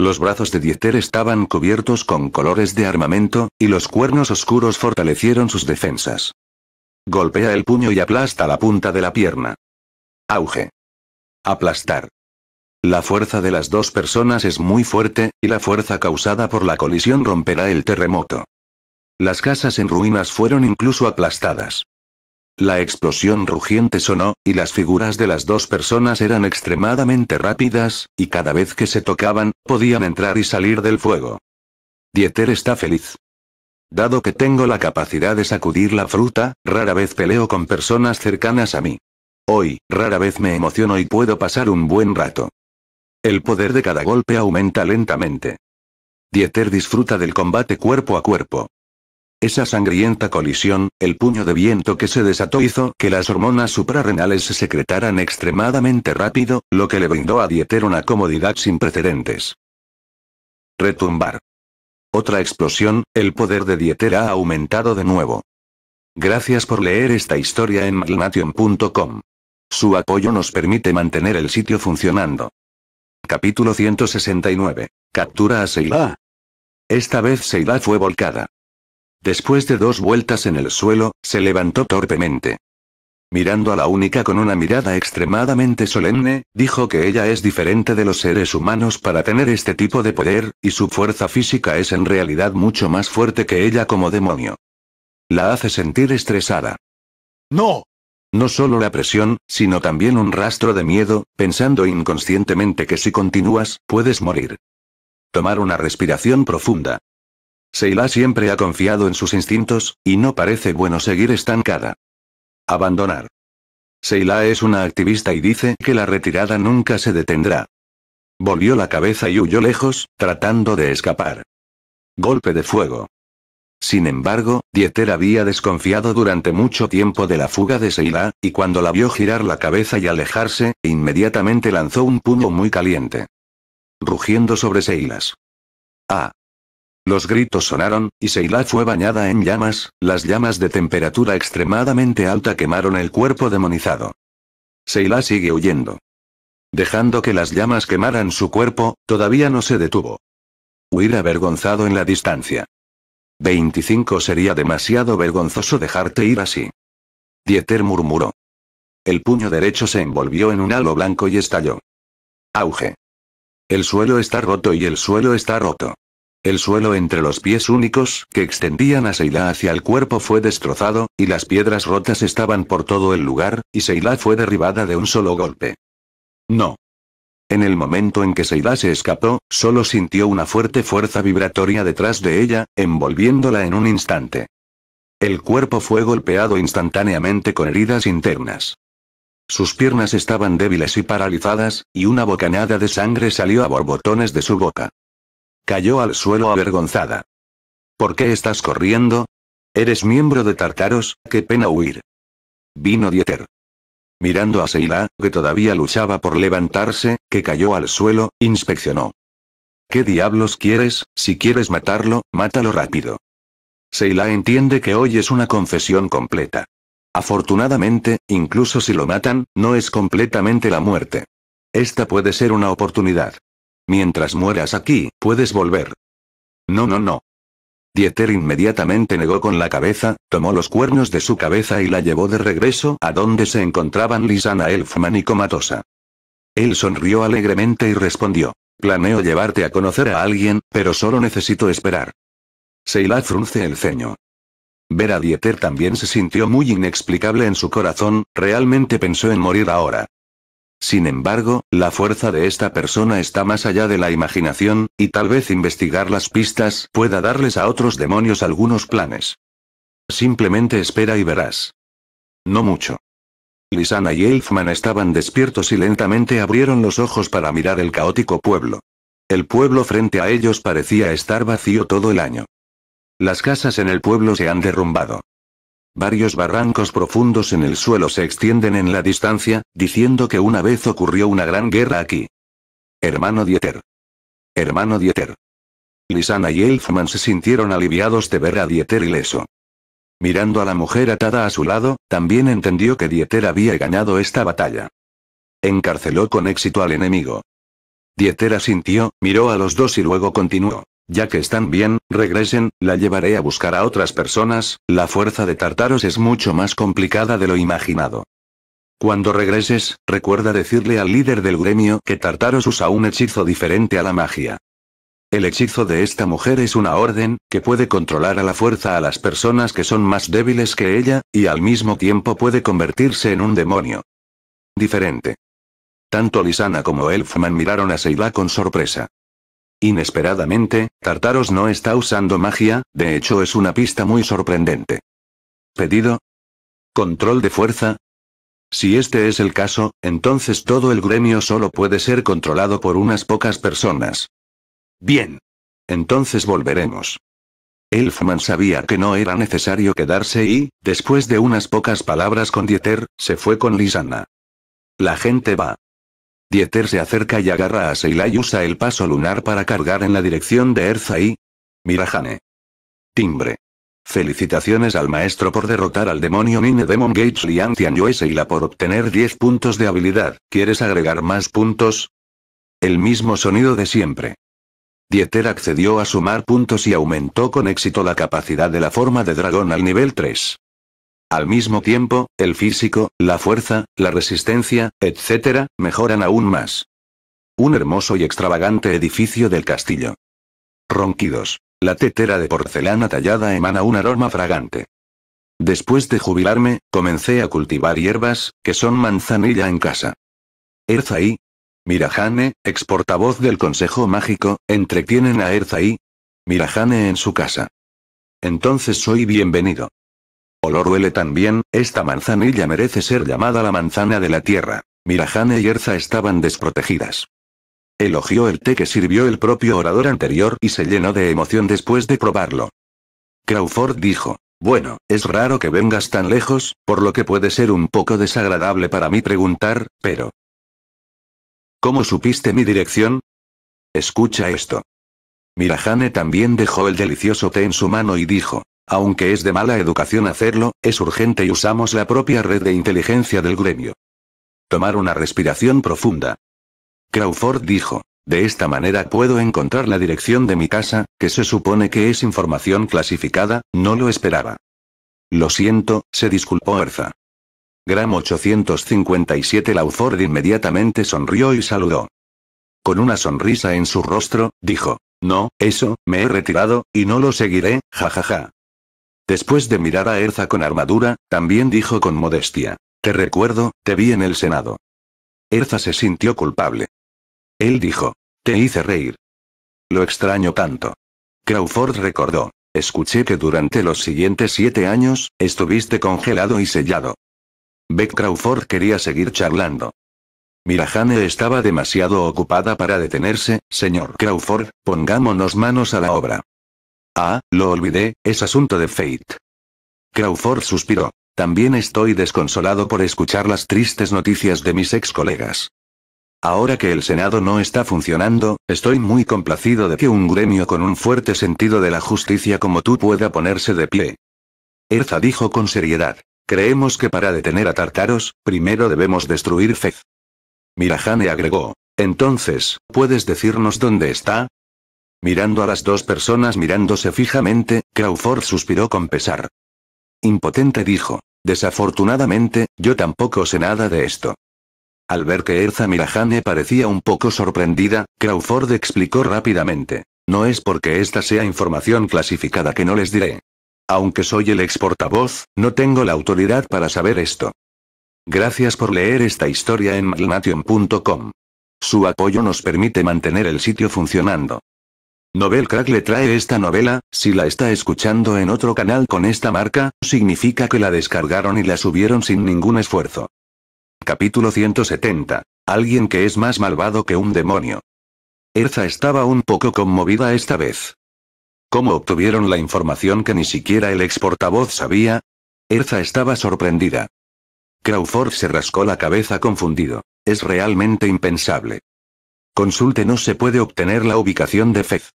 Los brazos de Dieter estaban cubiertos con colores de armamento, y los cuernos oscuros fortalecieron sus defensas. Golpea el puño y aplasta la punta de la pierna. Auge. Aplastar. La fuerza de las dos personas es muy fuerte, y la fuerza causada por la colisión romperá el terremoto. Las casas en ruinas fueron incluso aplastadas. La explosión rugiente sonó, y las figuras de las dos personas eran extremadamente rápidas, y cada vez que se tocaban, podían entrar y salir del fuego. Dieter está feliz. Dado que tengo la capacidad de sacudir la fruta, rara vez peleo con personas cercanas a mí. Hoy, rara vez me emociono y puedo pasar un buen rato. El poder de cada golpe aumenta lentamente. Dieter disfruta del combate cuerpo a cuerpo. Esa sangrienta colisión, el puño de viento que se desató hizo que las hormonas suprarrenales se secretaran extremadamente rápido, lo que le brindó a Dieter una comodidad sin precedentes. Retumbar. Otra explosión, el poder de Dieter ha aumentado de nuevo. Gracias por leer esta historia en magnation.com. Su apoyo nos permite mantener el sitio funcionando. Capítulo 169. Captura a Seila. Esta vez Seila fue volcada. Después de dos vueltas en el suelo, se levantó torpemente. Mirando a la única con una mirada extremadamente solemne, dijo que ella es diferente de los seres humanos para tener este tipo de poder, y su fuerza física es en realidad mucho más fuerte que ella como demonio. La hace sentir estresada. No, no solo la presión, sino también un rastro de miedo, pensando inconscientemente que si continúas, puedes morir. Tomar una respiración profunda. Seila siempre ha confiado en sus instintos, y no parece bueno seguir estancada. Abandonar. Seila es una activista y dice que la retirada nunca se detendrá. Volvió la cabeza y huyó lejos, tratando de escapar. Golpe de fuego. Sin embargo, Dieter había desconfiado durante mucho tiempo de la fuga de Seila, y cuando la vio girar la cabeza y alejarse, inmediatamente lanzó un puño muy caliente. Rugiendo sobre Seilas. ¡Ah! Los gritos sonaron, y Seila fue bañada en llamas, las llamas de temperatura extremadamente alta quemaron el cuerpo demonizado. Seila sigue huyendo. Dejando que las llamas quemaran su cuerpo, todavía no se detuvo. Huir avergonzado en la distancia. 25 sería demasiado vergonzoso dejarte ir así. Dieter murmuró. El puño derecho se envolvió en un halo blanco y estalló. Auge. El suelo está roto y el suelo está roto. El suelo entre los pies únicos que extendían a Seila hacia el cuerpo fue destrozado, y las piedras rotas estaban por todo el lugar, y Seila fue derribada de un solo golpe. No. En el momento en que Seida se escapó, solo sintió una fuerte fuerza vibratoria detrás de ella, envolviéndola en un instante. El cuerpo fue golpeado instantáneamente con heridas internas. Sus piernas estaban débiles y paralizadas, y una bocanada de sangre salió a borbotones de su boca. Cayó al suelo avergonzada. ¿Por qué estás corriendo? Eres miembro de Tartaros, qué pena huir. Vino Dieter. Mirando a Seila, que todavía luchaba por levantarse, que cayó al suelo, inspeccionó. ¿Qué diablos quieres? Si quieres matarlo, mátalo rápido. Seila entiende que hoy es una confesión completa. Afortunadamente, incluso si lo matan, no es completamente la muerte. Esta puede ser una oportunidad. Mientras mueras aquí, puedes volver. No, no, no. Dieter inmediatamente negó con la cabeza, tomó los cuernos de su cabeza y la llevó de regreso a donde se encontraban Lisana Elfman y Comatosa. Él sonrió alegremente y respondió. Planeo llevarte a conocer a alguien, pero solo necesito esperar. Seila frunce el ceño. Ver a Dieter también se sintió muy inexplicable en su corazón, realmente pensó en morir ahora. Sin embargo, la fuerza de esta persona está más allá de la imaginación, y tal vez investigar las pistas pueda darles a otros demonios algunos planes. Simplemente espera y verás. No mucho. Lisana y Elfman estaban despiertos y lentamente abrieron los ojos para mirar el caótico pueblo. El pueblo frente a ellos parecía estar vacío todo el año. Las casas en el pueblo se han derrumbado. Varios barrancos profundos en el suelo se extienden en la distancia, diciendo que una vez ocurrió una gran guerra aquí. Hermano Dieter. Hermano Dieter. Lisana y Elfman se sintieron aliviados de ver a Dieter ileso. Mirando a la mujer atada a su lado, también entendió que Dieter había ganado esta batalla. Encarceló con éxito al enemigo. Dieter asintió, miró a los dos y luego continuó. Ya que están bien, regresen, la llevaré a buscar a otras personas, la fuerza de Tartaros es mucho más complicada de lo imaginado. Cuando regreses, recuerda decirle al líder del gremio que Tartaros usa un hechizo diferente a la magia. El hechizo de esta mujer es una orden, que puede controlar a la fuerza a las personas que son más débiles que ella, y al mismo tiempo puede convertirse en un demonio. Diferente. Tanto Lisana como Elfman miraron a Seila con sorpresa. Inesperadamente, Tartaros no está usando magia, de hecho es una pista muy sorprendente. ¿Pedido? ¿Control de fuerza? Si este es el caso, entonces todo el gremio solo puede ser controlado por unas pocas personas. Bien. Entonces volveremos. Elfman sabía que no era necesario quedarse y, después de unas pocas palabras con Dieter, se fue con Lisana. La gente va. Dieter se acerca y agarra a Seila y usa el paso lunar para cargar en la dirección de Erza y... Mirajane. Timbre. Felicitaciones al maestro por derrotar al demonio Nine Demon Gates Lian Yue Seila por obtener 10 puntos de habilidad. ¿Quieres agregar más puntos? El mismo sonido de siempre. Dieter accedió a sumar puntos y aumentó con éxito la capacidad de la forma de dragón al nivel 3. Al mismo tiempo, el físico, la fuerza, la resistencia, etc., mejoran aún más. Un hermoso y extravagante edificio del castillo. Ronquidos. La tetera de porcelana tallada emana un aroma fragante. Después de jubilarme, comencé a cultivar hierbas, que son manzanilla en casa. Erzaí. Mirajane, ex portavoz del Consejo Mágico, entretienen a Erzaí. Mirajane en su casa. Entonces soy bienvenido. Olor huele tan esta manzanilla merece ser llamada la manzana de la tierra. Mirajane y Erza estaban desprotegidas. Elogió el té que sirvió el propio orador anterior y se llenó de emoción después de probarlo. Crawford dijo, bueno, es raro que vengas tan lejos, por lo que puede ser un poco desagradable para mí preguntar, pero... ¿Cómo supiste mi dirección? Escucha esto. Mirajane también dejó el delicioso té en su mano y dijo, aunque es de mala educación hacerlo, es urgente y usamos la propia red de inteligencia del gremio. Tomar una respiración profunda. Crawford dijo. De esta manera puedo encontrar la dirección de mi casa, que se supone que es información clasificada, no lo esperaba. Lo siento, se disculpó Erza. Gram 857 Lauford inmediatamente sonrió y saludó. Con una sonrisa en su rostro, dijo. No, eso, me he retirado, y no lo seguiré, jajaja. Después de mirar a Erza con armadura, también dijo con modestia. Te recuerdo, te vi en el Senado. Erza se sintió culpable. Él dijo. Te hice reír. Lo extraño tanto. Crawford recordó. Escuché que durante los siguientes siete años, estuviste congelado y sellado. Beck Crawford quería seguir charlando. Mirajane estaba demasiado ocupada para detenerse, señor Crawford, pongámonos manos a la obra. Ah, lo olvidé, es asunto de Fate. Crawford suspiró. También estoy desconsolado por escuchar las tristes noticias de mis ex colegas. Ahora que el Senado no está funcionando, estoy muy complacido de que un gremio con un fuerte sentido de la justicia como tú pueda ponerse de pie. Erza dijo con seriedad. Creemos que para detener a Tartaros, primero debemos destruir Fez. Mirajane agregó. Entonces, ¿puedes decirnos dónde está? Mirando a las dos personas mirándose fijamente, Crawford suspiró con pesar. Impotente dijo, desafortunadamente, yo tampoco sé nada de esto. Al ver que Erza Mirajane parecía un poco sorprendida, Crawford explicó rápidamente. No es porque esta sea información clasificada que no les diré. Aunque soy el ex portavoz, no tengo la autoridad para saber esto. Gracias por leer esta historia en Malmation.com. Su apoyo nos permite mantener el sitio funcionando. Novelcrack Crack le trae esta novela, si la está escuchando en otro canal con esta marca, significa que la descargaron y la subieron sin ningún esfuerzo. Capítulo 170. Alguien que es más malvado que un demonio. Erza estaba un poco conmovida esta vez. ¿Cómo obtuvieron la información que ni siquiera el ex portavoz sabía? Erza estaba sorprendida. Crawford se rascó la cabeza confundido. Es realmente impensable. Consulte no se puede obtener la ubicación de Fez.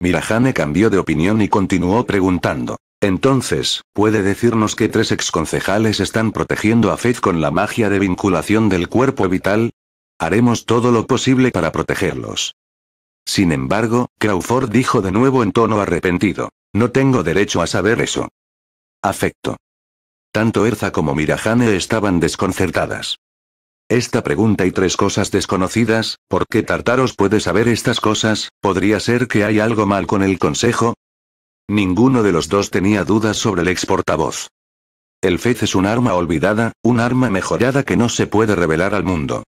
Mirajane cambió de opinión y continuó preguntando. Entonces, ¿puede decirnos que tres exconcejales están protegiendo a Faith con la magia de vinculación del cuerpo vital? Haremos todo lo posible para protegerlos. Sin embargo, Crawford dijo de nuevo en tono arrepentido. No tengo derecho a saber eso. Afecto. Tanto Erza como Mirajane estaban desconcertadas. Esta pregunta y tres cosas desconocidas, ¿por qué Tartaros puede saber estas cosas? ¿Podría ser que hay algo mal con el consejo? Ninguno de los dos tenía dudas sobre el ex portavoz. El Fez es un arma olvidada, un arma mejorada que no se puede revelar al mundo.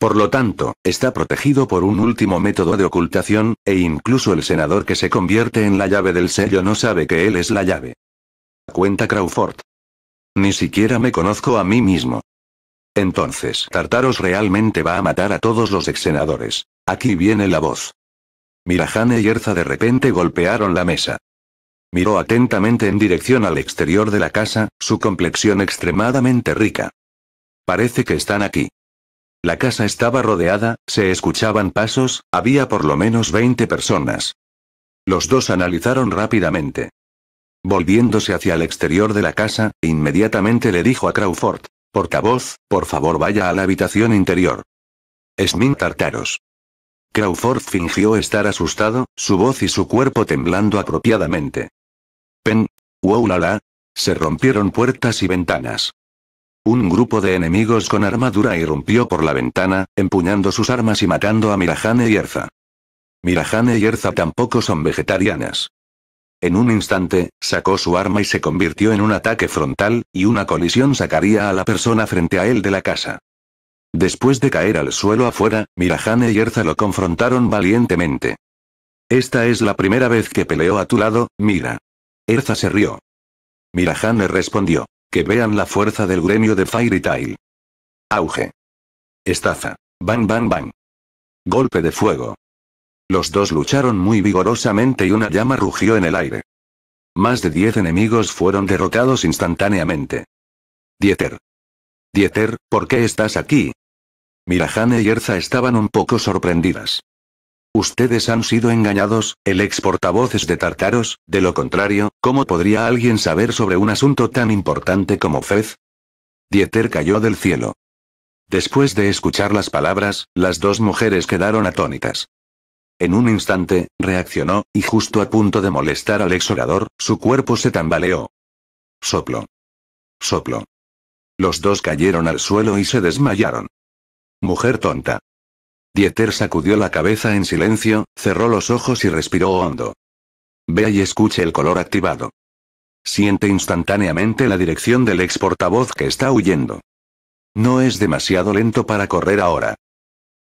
Por lo tanto, está protegido por un último método de ocultación, e incluso el senador que se convierte en la llave del sello no sabe que él es la llave. Cuenta Crawford. Ni siquiera me conozco a mí mismo. Entonces Tartaros realmente va a matar a todos los exsenadores. Aquí viene la voz. Mirajane y Erza de repente golpearon la mesa. Miró atentamente en dirección al exterior de la casa, su complexión extremadamente rica. Parece que están aquí. La casa estaba rodeada, se escuchaban pasos, había por lo menos 20 personas. Los dos analizaron rápidamente. Volviéndose hacia el exterior de la casa, inmediatamente le dijo a Crawford, Portavoz, por favor vaya a la habitación interior. Esmin Tartaros. Crawford fingió estar asustado, su voz y su cuerpo temblando apropiadamente. Pen. Wow la la. Se rompieron puertas y ventanas. Un grupo de enemigos con armadura irrumpió por la ventana, empuñando sus armas y matando a Mirajane y Erza. Mirajane y Erza tampoco son vegetarianas. En un instante, sacó su arma y se convirtió en un ataque frontal, y una colisión sacaría a la persona frente a él de la casa. Después de caer al suelo afuera, Mirajane y Erza lo confrontaron valientemente. Esta es la primera vez que peleó a tu lado, Mira. Erza se rió. Mirajane respondió. Que vean la fuerza del gremio de Fairy Tail. Auge. Estaza. Bang bang bang. Golpe de fuego. Los dos lucharon muy vigorosamente y una llama rugió en el aire. Más de diez enemigos fueron derrotados instantáneamente. Dieter. Dieter, ¿por qué estás aquí? Mirajane y Erza estaban un poco sorprendidas. Ustedes han sido engañados, el ex portavoces de Tartaros, de lo contrario, ¿cómo podría alguien saber sobre un asunto tan importante como Fez? Dieter cayó del cielo. Después de escuchar las palabras, las dos mujeres quedaron atónitas. En un instante, reaccionó, y justo a punto de molestar al exorador, su cuerpo se tambaleó. Soplo. Soplo. Los dos cayeron al suelo y se desmayaron. Mujer tonta. Dieter sacudió la cabeza en silencio, cerró los ojos y respiró hondo. Vea y escuche el color activado. Siente instantáneamente la dirección del ex portavoz que está huyendo. No es demasiado lento para correr ahora.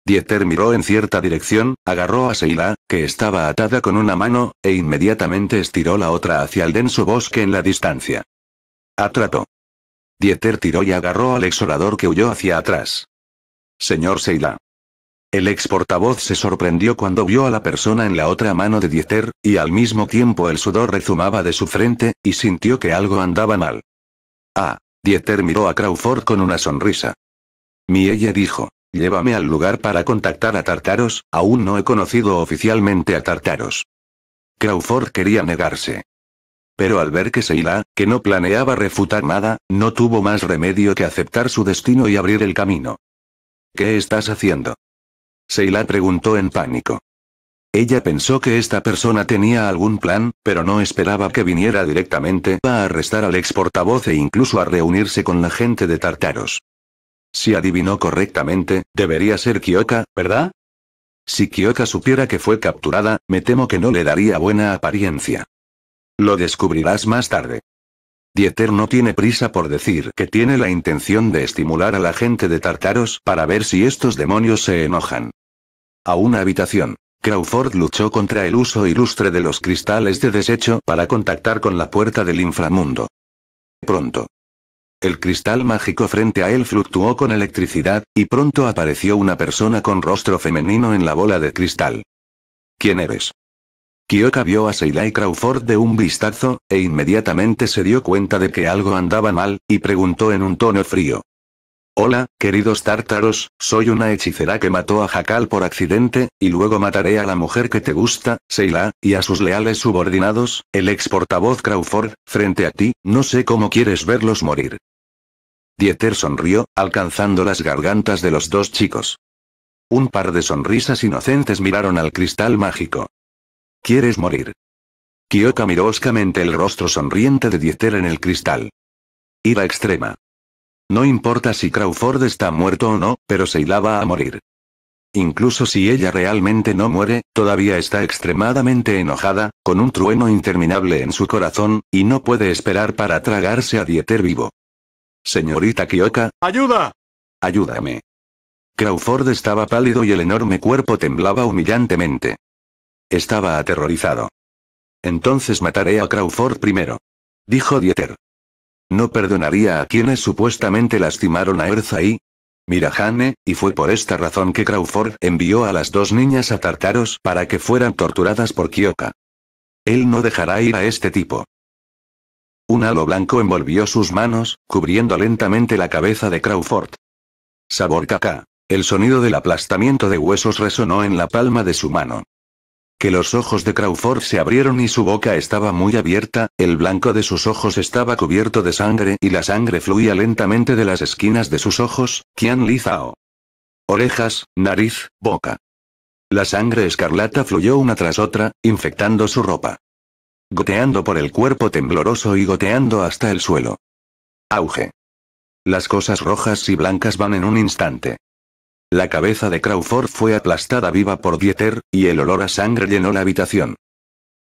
Dieter miró en cierta dirección, agarró a Seila, que estaba atada con una mano, e inmediatamente estiró la otra hacia el denso bosque en la distancia. Atrató. Dieter tiró y agarró al exorador que huyó hacia atrás. Señor Seila. El ex portavoz se sorprendió cuando vio a la persona en la otra mano de Dieter, y al mismo tiempo el sudor rezumaba de su frente, y sintió que algo andaba mal. Ah. Dieter miró a Crawford con una sonrisa. Mi ella dijo. Llévame al lugar para contactar a Tartaros, aún no he conocido oficialmente a Tartaros. Crawford quería negarse. Pero al ver que Seila, que no planeaba refutar nada, no tuvo más remedio que aceptar su destino y abrir el camino. ¿Qué estás haciendo? Seila preguntó en pánico. Ella pensó que esta persona tenía algún plan, pero no esperaba que viniera directamente a arrestar al ex portavoz e incluso a reunirse con la gente de Tartaros. Si adivinó correctamente, debería ser Kyoka, ¿verdad? Si Kyoka supiera que fue capturada, me temo que no le daría buena apariencia. Lo descubrirás más tarde. Dieter no tiene prisa por decir que tiene la intención de estimular a la gente de Tartaros para ver si estos demonios se enojan. A una habitación. Crawford luchó contra el uso ilustre de los cristales de desecho para contactar con la puerta del inframundo. Pronto. El cristal mágico frente a él fluctuó con electricidad, y pronto apareció una persona con rostro femenino en la bola de cristal. ¿Quién eres? Kyoka vio a Seila y Crawford de un vistazo, e inmediatamente se dio cuenta de que algo andaba mal, y preguntó en un tono frío. Hola, queridos tártaros, soy una hechicera que mató a Jacal por accidente, y luego mataré a la mujer que te gusta, Seila, y a sus leales subordinados, el ex portavoz Crawford, frente a ti, no sé cómo quieres verlos morir. Dieter sonrió, alcanzando las gargantas de los dos chicos. Un par de sonrisas inocentes miraron al cristal mágico. ¿Quieres morir? Kyoka miró oscamente el rostro sonriente de Dieter en el cristal. Ira extrema. No importa si Crawford está muerto o no, pero se va a morir. Incluso si ella realmente no muere, todavía está extremadamente enojada, con un trueno interminable en su corazón, y no puede esperar para tragarse a Dieter vivo. Señorita Kioka. ¡Ayuda! Ayúdame. Crawford estaba pálido y el enorme cuerpo temblaba humillantemente. Estaba aterrorizado. Entonces mataré a Crawford primero. Dijo Dieter. No perdonaría a quienes supuestamente lastimaron a Erza y Mirajane, y fue por esta razón que Crawford envió a las dos niñas a Tartaros para que fueran torturadas por Kioka. Él no dejará ir a este tipo. Un halo blanco envolvió sus manos, cubriendo lentamente la cabeza de Crawford. Sabor caca. El sonido del aplastamiento de huesos resonó en la palma de su mano. Que los ojos de Crawford se abrieron y su boca estaba muy abierta, el blanco de sus ojos estaba cubierto de sangre y la sangre fluía lentamente de las esquinas de sus ojos, Qian Lizao. Orejas, nariz, boca. La sangre escarlata fluyó una tras otra, infectando su ropa goteando por el cuerpo tembloroso y goteando hasta el suelo. Auge. Las cosas rojas y blancas van en un instante. La cabeza de Crawford fue aplastada viva por Dieter, y el olor a sangre llenó la habitación.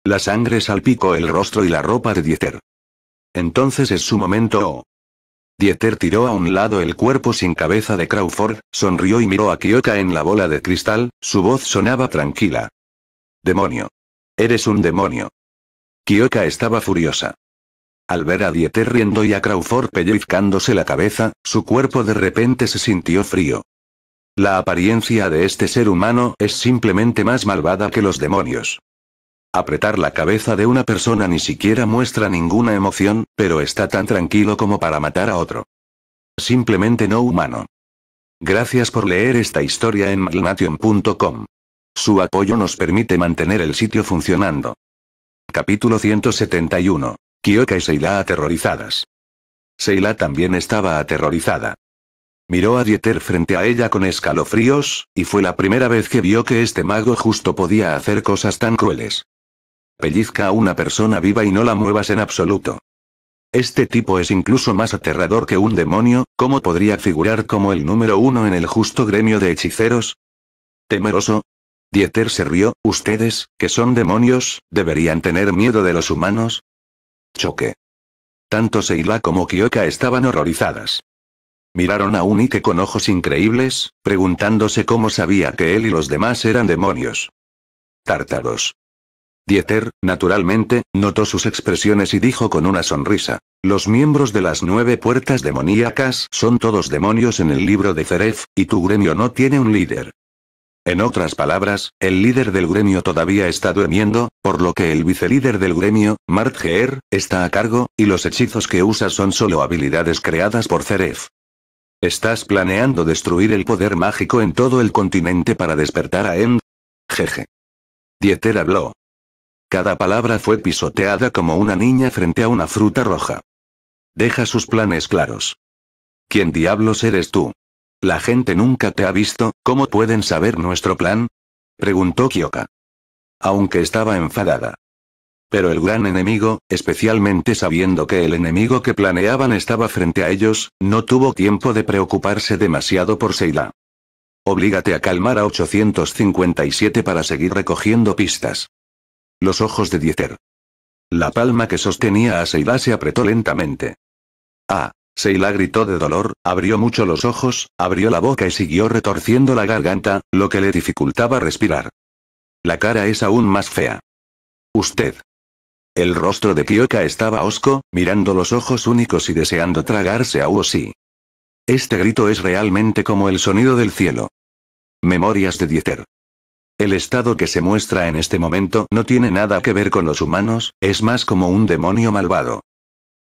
La sangre salpicó el rostro y la ropa de Dieter. Entonces es su momento. Dieter tiró a un lado el cuerpo sin cabeza de Crawford, sonrió y miró a Kyoka en la bola de cristal, su voz sonaba tranquila. Demonio. Eres un demonio. Kyoka estaba furiosa. Al ver a Dieter riendo y a Crawford pellizcándose la cabeza, su cuerpo de repente se sintió frío. La apariencia de este ser humano es simplemente más malvada que los demonios. Apretar la cabeza de una persona ni siquiera muestra ninguna emoción, pero está tan tranquilo como para matar a otro. Simplemente no humano. Gracias por leer esta historia en maglnation.com. Su apoyo nos permite mantener el sitio funcionando. Capítulo 171. Kyoka y Seila aterrorizadas. Seila también estaba aterrorizada. Miró a Dieter frente a ella con escalofríos, y fue la primera vez que vio que este mago justo podía hacer cosas tan crueles. Pellizca a una persona viva y no la muevas en absoluto. Este tipo es incluso más aterrador que un demonio, ¿cómo podría figurar como el número uno en el justo gremio de hechiceros? Temeroso, Dieter se rió, ustedes, que son demonios, deberían tener miedo de los humanos. Choque. Tanto Seila como Kyoka estaban horrorizadas. Miraron a Unike con ojos increíbles, preguntándose cómo sabía que él y los demás eran demonios. Tártaros. Dieter, naturalmente, notó sus expresiones y dijo con una sonrisa. Los miembros de las nueve puertas demoníacas son todos demonios en el libro de Zeref, y tu gremio no tiene un líder. En otras palabras, el líder del gremio todavía está durmiendo, por lo que el vicelíder del gremio, Mart Geer, está a cargo, y los hechizos que usa son solo habilidades creadas por Zeref. ¿Estás planeando destruir el poder mágico en todo el continente para despertar a End? Em? Jeje. Dieter habló. Cada palabra fue pisoteada como una niña frente a una fruta roja. Deja sus planes claros. ¿Quién diablos eres tú? La gente nunca te ha visto, ¿cómo pueden saber nuestro plan? Preguntó Kyoka. Aunque estaba enfadada. Pero el gran enemigo, especialmente sabiendo que el enemigo que planeaban estaba frente a ellos, no tuvo tiempo de preocuparse demasiado por Seila. Oblígate a calmar a 857 para seguir recogiendo pistas. Los ojos de Dieter. La palma que sostenía a Seila se apretó lentamente. Ah. Seila gritó de dolor, abrió mucho los ojos, abrió la boca y siguió retorciendo la garganta, lo que le dificultaba respirar. La cara es aún más fea. Usted. El rostro de Kioka estaba osco, mirando los ojos únicos y deseando tragarse a Uosi. Este grito es realmente como el sonido del cielo. Memorias de Dieter. El estado que se muestra en este momento no tiene nada que ver con los humanos, es más como un demonio malvado.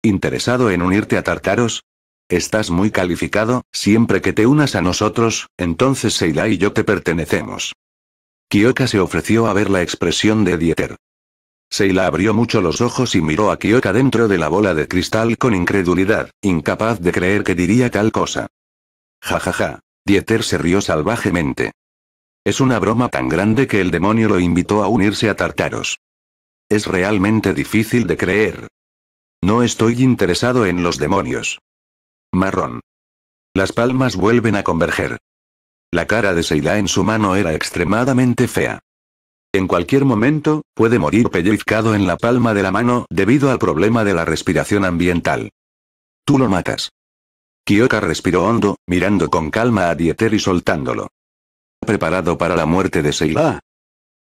¿Interesado en unirte a Tartaros? Estás muy calificado, siempre que te unas a nosotros, entonces Seila y yo te pertenecemos. Kioka se ofreció a ver la expresión de Dieter. Seila abrió mucho los ojos y miró a Kioka dentro de la bola de cristal con incredulidad, incapaz de creer que diría tal cosa. Ja ja ja. Dieter se rió salvajemente. Es una broma tan grande que el demonio lo invitó a unirse a Tartaros. Es realmente difícil de creer, no estoy interesado en los demonios. Marrón. Las palmas vuelven a converger. La cara de Seila en su mano era extremadamente fea. En cualquier momento, puede morir pellizcado en la palma de la mano debido al problema de la respiración ambiental. Tú lo matas. Kioka respiró hondo, mirando con calma a Dieter y soltándolo. ¿Preparado para la muerte de Seila?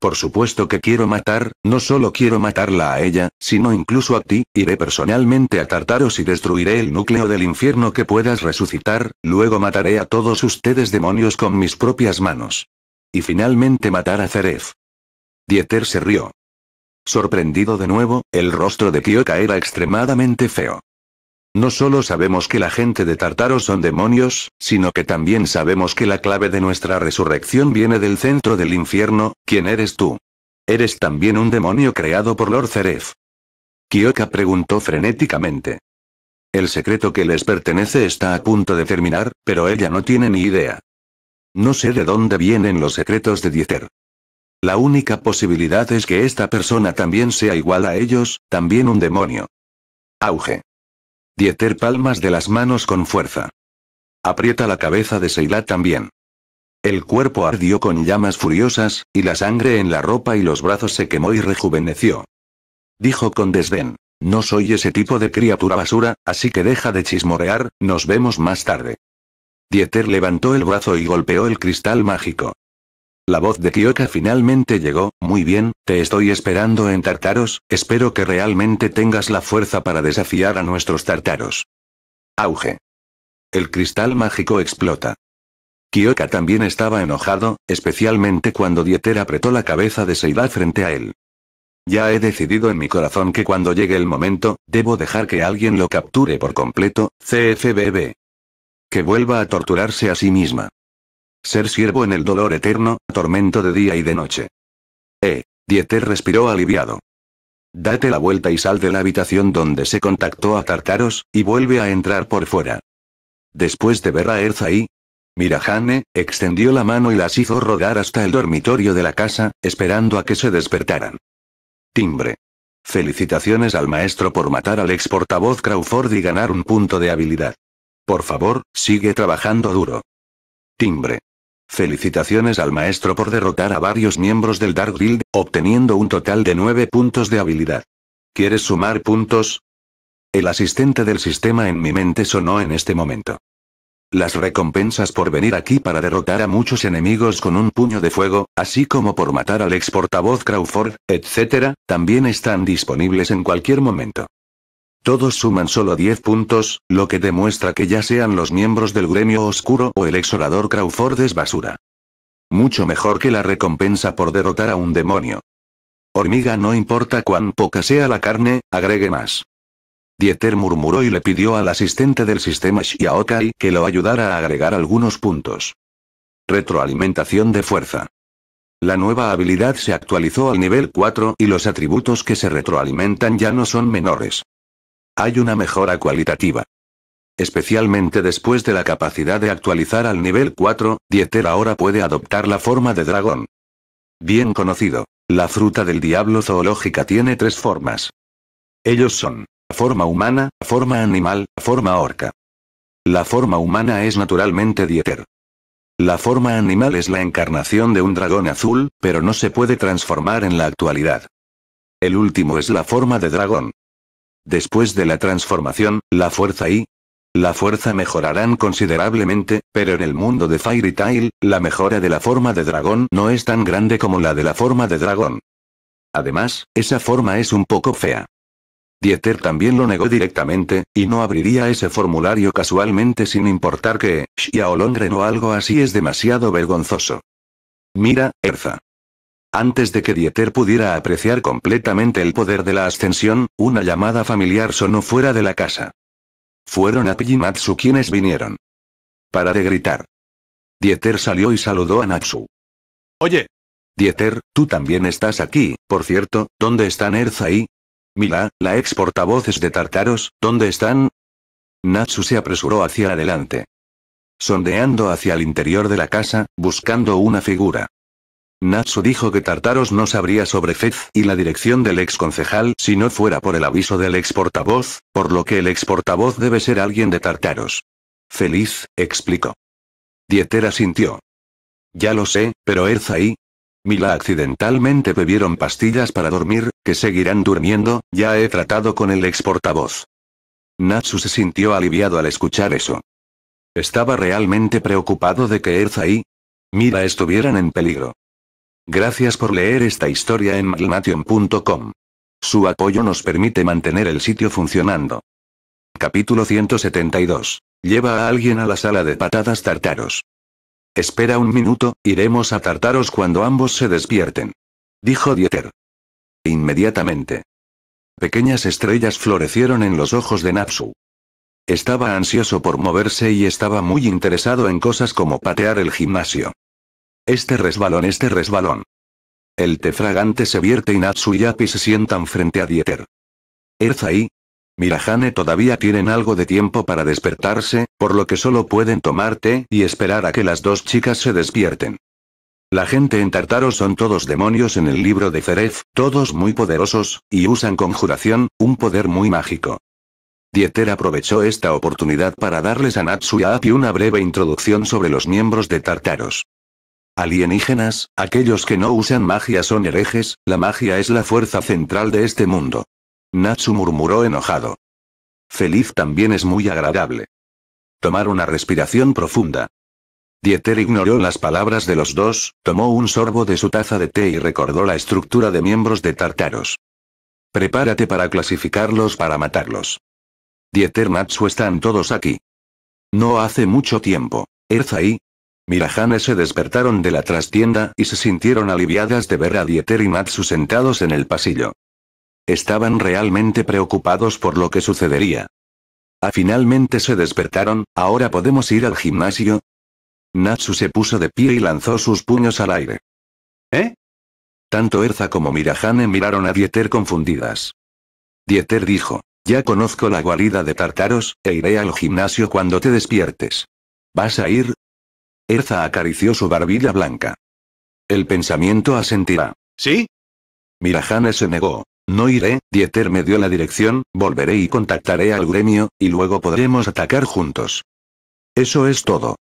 Por supuesto que quiero matar, no solo quiero matarla a ella, sino incluso a ti, iré personalmente a Tartaros y destruiré el núcleo del infierno que puedas resucitar, luego mataré a todos ustedes demonios con mis propias manos. Y finalmente matar a Zeref. Dieter se rió. Sorprendido de nuevo, el rostro de Kyoka era extremadamente feo. No solo sabemos que la gente de Tartaro son demonios, sino que también sabemos que la clave de nuestra resurrección viene del centro del infierno, ¿quién eres tú? Eres también un demonio creado por Lord Ceref. Kyoka preguntó frenéticamente. El secreto que les pertenece está a punto de terminar, pero ella no tiene ni idea. No sé de dónde vienen los secretos de Dieter. La única posibilidad es que esta persona también sea igual a ellos, también un demonio. Auge. Dieter palmas de las manos con fuerza. Aprieta la cabeza de Seila también. El cuerpo ardió con llamas furiosas, y la sangre en la ropa y los brazos se quemó y rejuveneció. Dijo con desdén. No soy ese tipo de criatura basura, así que deja de chismorear, nos vemos más tarde. Dieter levantó el brazo y golpeó el cristal mágico. La voz de Kyoka finalmente llegó, muy bien, te estoy esperando en Tartaros, espero que realmente tengas la fuerza para desafiar a nuestros Tartaros. Auge. El cristal mágico explota. Kyoka también estaba enojado, especialmente cuando Dieter apretó la cabeza de Seida frente a él. Ya he decidido en mi corazón que cuando llegue el momento, debo dejar que alguien lo capture por completo, CFBB. Que vuelva a torturarse a sí misma. Ser siervo en el dolor eterno, tormento de día y de noche. Eh. Dieter respiró aliviado. Date la vuelta y sal de la habitación donde se contactó a Tartaros, y vuelve a entrar por fuera. Después de ver a Erza y... Mirajane, extendió la mano y las hizo rodar hasta el dormitorio de la casa, esperando a que se despertaran. Timbre. Felicitaciones al maestro por matar al ex portavoz Crawford y ganar un punto de habilidad. Por favor, sigue trabajando duro. Timbre. Felicitaciones al maestro por derrotar a varios miembros del Dark Guild, obteniendo un total de 9 puntos de habilidad. ¿Quieres sumar puntos? El asistente del sistema en mi mente sonó en este momento. Las recompensas por venir aquí para derrotar a muchos enemigos con un puño de fuego, así como por matar al ex portavoz Crawford, etc., también están disponibles en cualquier momento. Todos suman solo 10 puntos, lo que demuestra que ya sean los miembros del gremio oscuro o el exorador Crawford es basura. Mucho mejor que la recompensa por derrotar a un demonio. Hormiga no importa cuán poca sea la carne, agregue más. Dieter murmuró y le pidió al asistente del sistema Shiaokai que lo ayudara a agregar algunos puntos. Retroalimentación de fuerza. La nueva habilidad se actualizó al nivel 4 y los atributos que se retroalimentan ya no son menores hay una mejora cualitativa. Especialmente después de la capacidad de actualizar al nivel 4, Dieter ahora puede adoptar la forma de dragón. Bien conocido. La fruta del diablo zoológica tiene tres formas. Ellos son, forma humana, forma animal, forma orca. La forma humana es naturalmente Dieter. La forma animal es la encarnación de un dragón azul, pero no se puede transformar en la actualidad. El último es la forma de dragón. Después de la transformación, la fuerza y la fuerza mejorarán considerablemente, pero en el mundo de Fairy Tail, la mejora de la forma de dragón no es tan grande como la de la forma de dragón. Además, esa forma es un poco fea. Dieter también lo negó directamente, y no abriría ese formulario casualmente sin importar que, Xiaolongren o algo así es demasiado vergonzoso. Mira, Erza. Antes de que Dieter pudiera apreciar completamente el poder de la ascensión, una llamada familiar sonó fuera de la casa. Fueron a pijimatsu quienes vinieron. Para de gritar. Dieter salió y saludó a Natsu. Oye. Dieter, tú también estás aquí, por cierto, ¿dónde están Erza y? Mila, la ex portavoces de Tartaros, ¿dónde están? Natsu se apresuró hacia adelante. Sondeando hacia el interior de la casa, buscando una figura. Natsu dijo que Tartaros no sabría sobre Fez y la dirección del ex concejal si no fuera por el aviso del ex portavoz, por lo que el ex portavoz debe ser alguien de Tartaros. Feliz, explicó. Dietera sintió. Ya lo sé, pero Erza y Mila accidentalmente bebieron pastillas para dormir, que seguirán durmiendo, ya he tratado con el ex portavoz. Natsu se sintió aliviado al escuchar eso. Estaba realmente preocupado de que Erza y Mila estuvieran en peligro. Gracias por leer esta historia en maglmation.com. Su apoyo nos permite mantener el sitio funcionando. Capítulo 172. Lleva a alguien a la sala de patadas tartaros. Espera un minuto, iremos a tartaros cuando ambos se despierten. Dijo Dieter. Inmediatamente. Pequeñas estrellas florecieron en los ojos de Napsu. Estaba ansioso por moverse y estaba muy interesado en cosas como patear el gimnasio. Este resbalón, este resbalón. El tefragante se vierte y Natsu y Api se sientan frente a Dieter. y Mirahane todavía tienen algo de tiempo para despertarse, por lo que solo pueden tomar té y esperar a que las dos chicas se despierten. La gente en Tartaro son todos demonios en el libro de Feref, todos muy poderosos, y usan conjuración, un poder muy mágico. Dieter aprovechó esta oportunidad para darles a Natsu y Api una breve introducción sobre los miembros de Tartaros. Alienígenas, aquellos que no usan magia son herejes, la magia es la fuerza central de este mundo. Natsu murmuró enojado. Feliz también es muy agradable. Tomar una respiración profunda. Dieter ignoró las palabras de los dos, tomó un sorbo de su taza de té y recordó la estructura de miembros de Tartaros. Prepárate para clasificarlos para matarlos. Dieter Natsu están todos aquí. No hace mucho tiempo, y Mirahane se despertaron de la trastienda y se sintieron aliviadas de ver a Dieter y Matsu sentados en el pasillo. Estaban realmente preocupados por lo que sucedería. a ah, finalmente se despertaron, ahora podemos ir al gimnasio. Natsu se puso de pie y lanzó sus puños al aire. ¿Eh? Tanto Erza como Mirahane miraron a Dieter confundidas. Dieter dijo, ya conozco la guarida de tartaros, e iré al gimnasio cuando te despiertes. ¿Vas a ir? Erza acarició su barbilla blanca. El pensamiento asentirá. ¿Sí? Mirajane se negó. No iré, Dieter me dio la dirección, volveré y contactaré al gremio, y luego podremos atacar juntos. Eso es todo.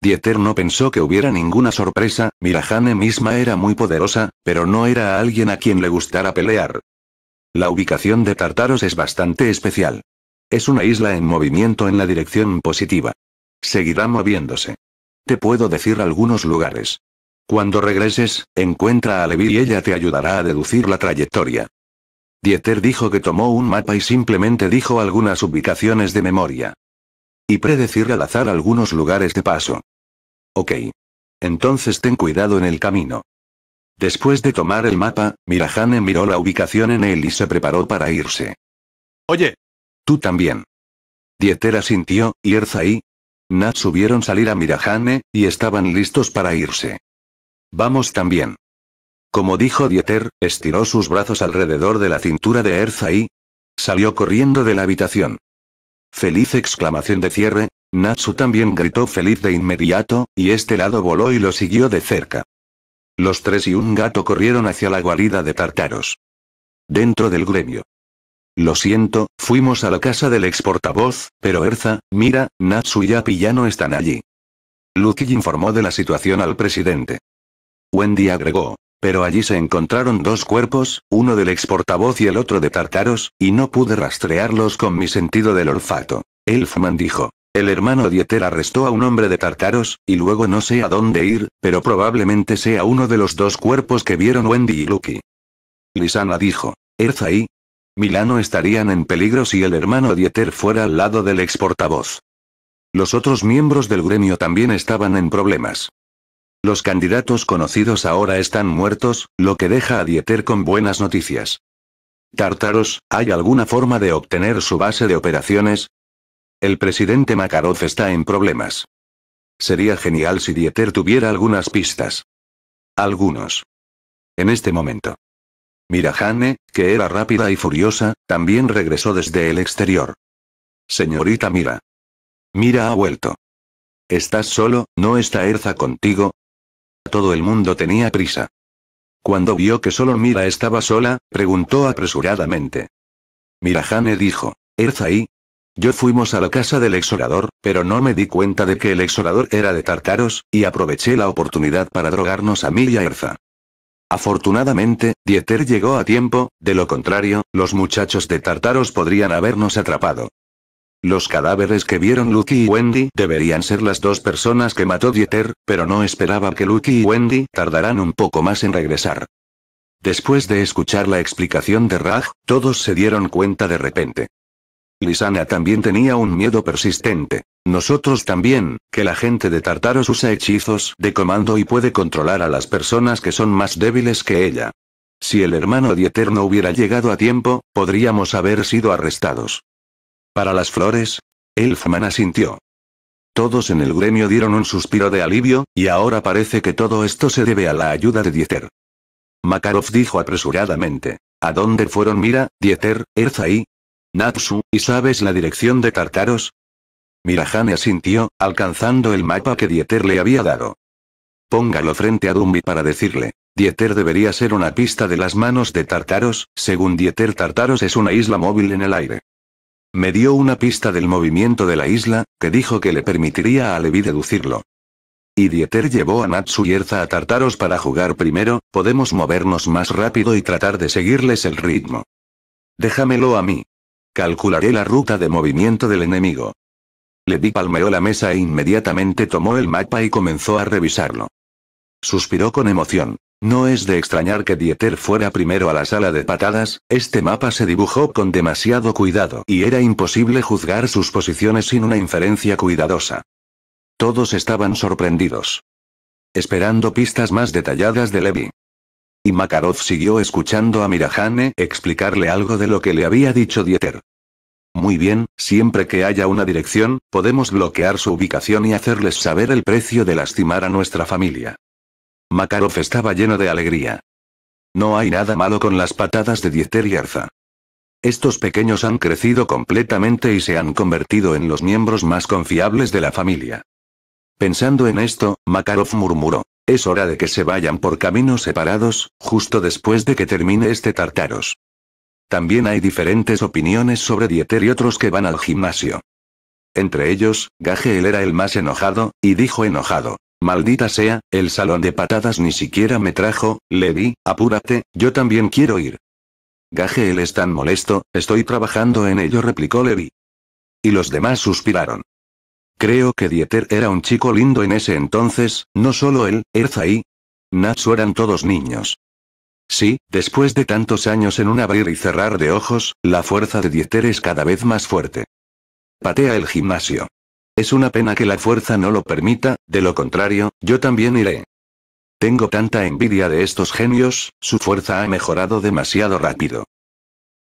Dieter no pensó que hubiera ninguna sorpresa, Mirajane misma era muy poderosa, pero no era alguien a quien le gustara pelear. La ubicación de Tartaros es bastante especial. Es una isla en movimiento en la dirección positiva. Seguirá moviéndose. Te puedo decir algunos lugares. Cuando regreses, encuentra a Levi y ella te ayudará a deducir la trayectoria. Dieter dijo que tomó un mapa y simplemente dijo algunas ubicaciones de memoria. Y predecir al azar algunos lugares de paso. Ok. Entonces ten cuidado en el camino. Después de tomar el mapa, Mirajane miró la ubicación en él y se preparó para irse. Oye. Tú también. Dieter asintió, y Erzaí... Natsu vieron salir a Mirahane, y estaban listos para irse. Vamos también. Como dijo Dieter, estiró sus brazos alrededor de la cintura de Erza y salió corriendo de la habitación. Feliz exclamación de cierre, Natsu también gritó feliz de inmediato, y este lado voló y lo siguió de cerca. Los tres y un gato corrieron hacia la guarida de tartaros. Dentro del gremio. Lo siento, fuimos a la casa del ex portavoz, pero Erza, Mira, Natsu y Api ya no están allí. Lucky informó de la situación al presidente. Wendy agregó. Pero allí se encontraron dos cuerpos, uno del ex portavoz y el otro de Tartaros, y no pude rastrearlos con mi sentido del olfato. Elfman dijo. El hermano Dieter arrestó a un hombre de Tartaros, y luego no sé a dónde ir, pero probablemente sea uno de los dos cuerpos que vieron Wendy y Lucky. Lisana dijo. Erza y, Milano estarían en peligro si el hermano Dieter fuera al lado del ex portavoz. Los otros miembros del gremio también estaban en problemas. Los candidatos conocidos ahora están muertos, lo que deja a Dieter con buenas noticias. Tartaros, ¿hay alguna forma de obtener su base de operaciones? El presidente Makarov está en problemas. Sería genial si Dieter tuviera algunas pistas. Algunos. En este momento. Mirajane, que era rápida y furiosa, también regresó desde el exterior. Señorita Mira. Mira ha vuelto. ¿Estás solo, no está Erza contigo? Todo el mundo tenía prisa. Cuando vio que solo Mira estaba sola, preguntó apresuradamente. Mirajane dijo, Erza y... Yo fuimos a la casa del exorador, pero no me di cuenta de que el exorador era de tartaros, y aproveché la oportunidad para drogarnos a mí y a Erza. Afortunadamente, Dieter llegó a tiempo, de lo contrario, los muchachos de Tartaros podrían habernos atrapado. Los cadáveres que vieron Lucky y Wendy deberían ser las dos personas que mató Dieter, pero no esperaba que Lucky y Wendy tardaran un poco más en regresar. Después de escuchar la explicación de Raj, todos se dieron cuenta de repente. Lisana también tenía un miedo persistente. Nosotros también, que la gente de Tartaros usa hechizos de comando y puede controlar a las personas que son más débiles que ella. Si el hermano Dieter no hubiera llegado a tiempo, podríamos haber sido arrestados. Para las flores, Elfman asintió. Todos en el gremio dieron un suspiro de alivio, y ahora parece que todo esto se debe a la ayuda de Dieter. Makarov dijo apresuradamente. ¿A dónde fueron Mira, Dieter, Erza y Natsu, y sabes la dirección de Tartaros? Mirajane asintió, alcanzando el mapa que Dieter le había dado. Póngalo frente a Dumbi para decirle. Dieter debería ser una pista de las manos de Tartaros, según Dieter Tartaros es una isla móvil en el aire. Me dio una pista del movimiento de la isla, que dijo que le permitiría a Levi deducirlo. Y Dieter llevó a Natsu y Erza a Tartaros para jugar primero, podemos movernos más rápido y tratar de seguirles el ritmo. Déjamelo a mí. Calcularé la ruta de movimiento del enemigo. Levi palmeó la mesa e inmediatamente tomó el mapa y comenzó a revisarlo. Suspiró con emoción. No es de extrañar que Dieter fuera primero a la sala de patadas, este mapa se dibujó con demasiado cuidado y era imposible juzgar sus posiciones sin una inferencia cuidadosa. Todos estaban sorprendidos. Esperando pistas más detalladas de Levi. Y Makarov siguió escuchando a Mirajane explicarle algo de lo que le había dicho Dieter. Muy bien, siempre que haya una dirección, podemos bloquear su ubicación y hacerles saber el precio de lastimar a nuestra familia. Makarov estaba lleno de alegría. No hay nada malo con las patadas de Dieter y Arza. Estos pequeños han crecido completamente y se han convertido en los miembros más confiables de la familia. Pensando en esto, Makarov murmuró, es hora de que se vayan por caminos separados, justo después de que termine este tartaros. También hay diferentes opiniones sobre Dieter y otros que van al gimnasio. Entre ellos, Gageel era el más enojado, y dijo enojado. Maldita sea, el salón de patadas ni siquiera me trajo, Levi, apúrate, yo también quiero ir. Gageel es tan molesto, estoy trabajando en ello, replicó Levi. Y los demás suspiraron. Creo que Dieter era un chico lindo en ese entonces, no solo él, Erza y Natsu eran todos niños. Sí, después de tantos años en un abrir y cerrar de ojos, la fuerza de Dieter es cada vez más fuerte. Patea el gimnasio. Es una pena que la fuerza no lo permita, de lo contrario, yo también iré. Tengo tanta envidia de estos genios, su fuerza ha mejorado demasiado rápido.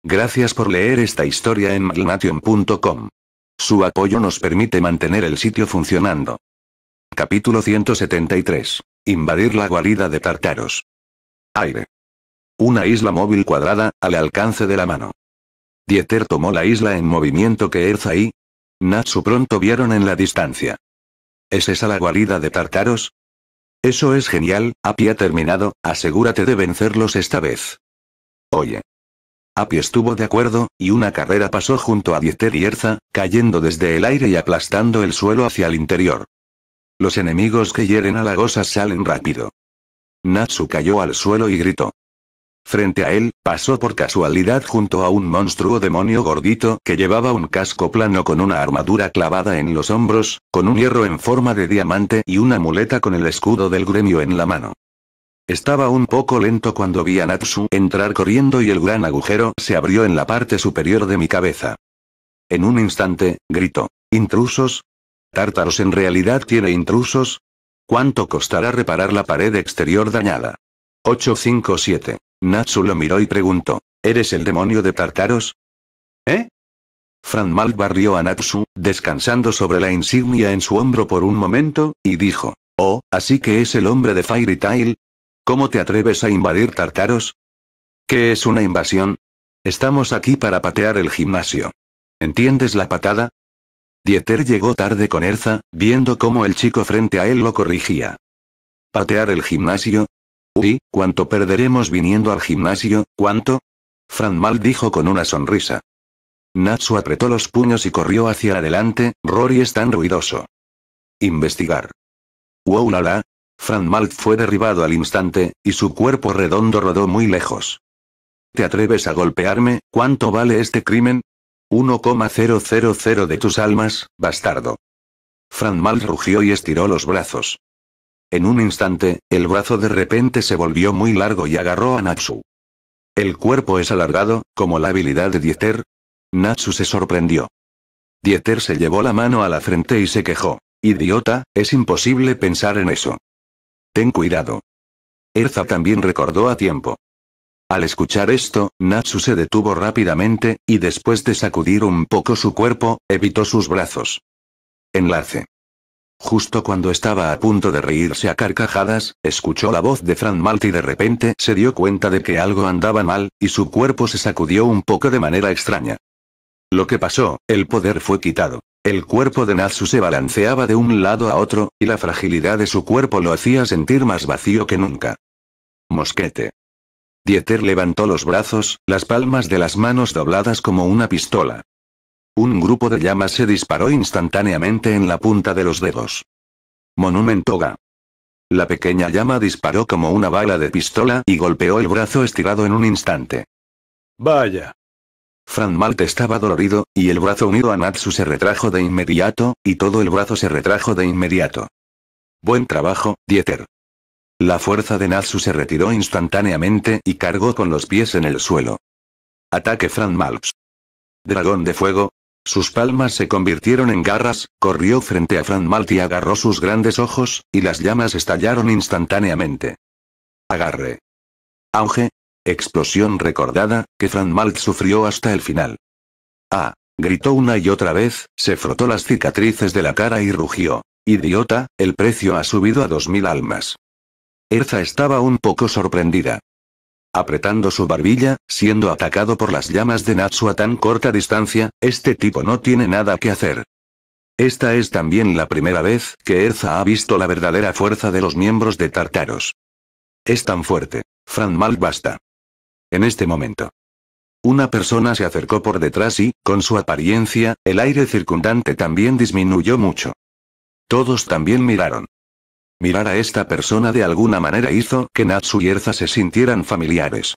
Gracias por leer esta historia en malnation.com. Su apoyo nos permite mantener el sitio funcionando. Capítulo 173. Invadir la guarida de tartaros. Aire. Una isla móvil cuadrada, al alcance de la mano. Dieter tomó la isla en movimiento que Erza y Natsu pronto vieron en la distancia. ¿Es esa la guarida de tartaros? Eso es genial, Api ha terminado, asegúrate de vencerlos esta vez. Oye. Api estuvo de acuerdo, y una carrera pasó junto a Dieter y Erza, cayendo desde el aire y aplastando el suelo hacia el interior. Los enemigos que hieren a la gosa salen rápido. Natsu cayó al suelo y gritó. Frente a él, pasó por casualidad junto a un monstruo demonio gordito que llevaba un casco plano con una armadura clavada en los hombros, con un hierro en forma de diamante y una muleta con el escudo del gremio en la mano. Estaba un poco lento cuando vi a Natsu entrar corriendo y el gran agujero se abrió en la parte superior de mi cabeza. En un instante, gritó. ¿Intrusos? ¿Tártaros en realidad tiene intrusos? ¿Cuánto costará reparar la pared exterior dañada? 857. Natsu lo miró y preguntó. ¿Eres el demonio de Tartaros? ¿Eh? Fran Mal barrió a Natsu, descansando sobre la insignia en su hombro por un momento, y dijo. Oh, así que es el hombre de Fairy Tail. ¿Cómo te atreves a invadir Tartaros? ¿Qué es una invasión? Estamos aquí para patear el gimnasio. ¿Entiendes la patada? Dieter llegó tarde con Erza, viendo cómo el chico frente a él lo corrigía. ¿Patear el gimnasio? Uy, ¿cuánto perderemos viniendo al gimnasio? ¿Cuánto? Fran Mal dijo con una sonrisa. Natsu apretó los puños y corrió hacia adelante, Rory es tan ruidoso. Investigar. Wow la la. Fran Mal fue derribado al instante, y su cuerpo redondo rodó muy lejos. ¿Te atreves a golpearme? ¿Cuánto vale este crimen? 1,000 de tus almas, bastardo. Fran Mal rugió y estiró los brazos. En un instante, el brazo de repente se volvió muy largo y agarró a Natsu. El cuerpo es alargado, como la habilidad de Dieter. Natsu se sorprendió. Dieter se llevó la mano a la frente y se quejó. Idiota, es imposible pensar en eso. Ten cuidado. Erza también recordó a tiempo. Al escuchar esto, Natsu se detuvo rápidamente, y después de sacudir un poco su cuerpo, evitó sus brazos. Enlace. Justo cuando estaba a punto de reírse a carcajadas, escuchó la voz de Fran Malt y de repente se dio cuenta de que algo andaba mal, y su cuerpo se sacudió un poco de manera extraña. Lo que pasó, el poder fue quitado. El cuerpo de Natsu se balanceaba de un lado a otro, y la fragilidad de su cuerpo lo hacía sentir más vacío que nunca. Mosquete. Dieter levantó los brazos, las palmas de las manos dobladas como una pistola. Un grupo de llamas se disparó instantáneamente en la punta de los dedos. Monumentoga. La pequeña llama disparó como una bala de pistola y golpeó el brazo estirado en un instante. Vaya. Fran Malt estaba dolorido, y el brazo unido a Natsu se retrajo de inmediato, y todo el brazo se retrajo de inmediato. Buen trabajo, Dieter. La fuerza de Natsu se retiró instantáneamente y cargó con los pies en el suelo. Ataque Fran Malps. Dragón de fuego, sus palmas se convirtieron en garras, corrió frente a Fran Malt y agarró sus grandes ojos, y las llamas estallaron instantáneamente. Agarre. Auge. Explosión recordada, que Fran Malt sufrió hasta el final. Ah. Gritó una y otra vez, se frotó las cicatrices de la cara y rugió. Idiota, el precio ha subido a dos mil almas. Erza estaba un poco sorprendida apretando su barbilla, siendo atacado por las llamas de Natsu a tan corta distancia, este tipo no tiene nada que hacer. Esta es también la primera vez que Erza ha visto la verdadera fuerza de los miembros de Tartaros. Es tan fuerte. Fran Mal basta. En este momento. Una persona se acercó por detrás y, con su apariencia, el aire circundante también disminuyó mucho. Todos también miraron. Mirar a esta persona de alguna manera hizo que Natsu y Erza se sintieran familiares.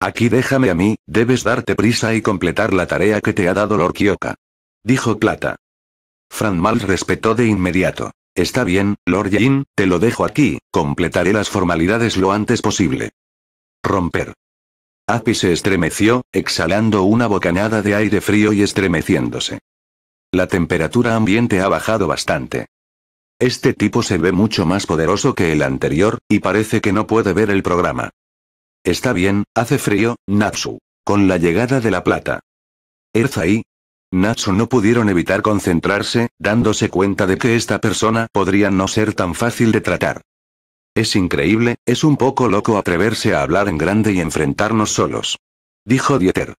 Aquí déjame a mí, debes darte prisa y completar la tarea que te ha dado Lord Kyoka. Dijo Plata. Fran Mal respetó de inmediato. Está bien, Lord Jin, te lo dejo aquí, completaré las formalidades lo antes posible. Romper. Api se estremeció, exhalando una bocanada de aire frío y estremeciéndose. La temperatura ambiente ha bajado bastante. Este tipo se ve mucho más poderoso que el anterior, y parece que no puede ver el programa. Está bien, hace frío, Natsu. Con la llegada de la plata. Erza y Natsu no pudieron evitar concentrarse, dándose cuenta de que esta persona podría no ser tan fácil de tratar. Es increíble, es un poco loco atreverse a hablar en grande y enfrentarnos solos. Dijo Dieter.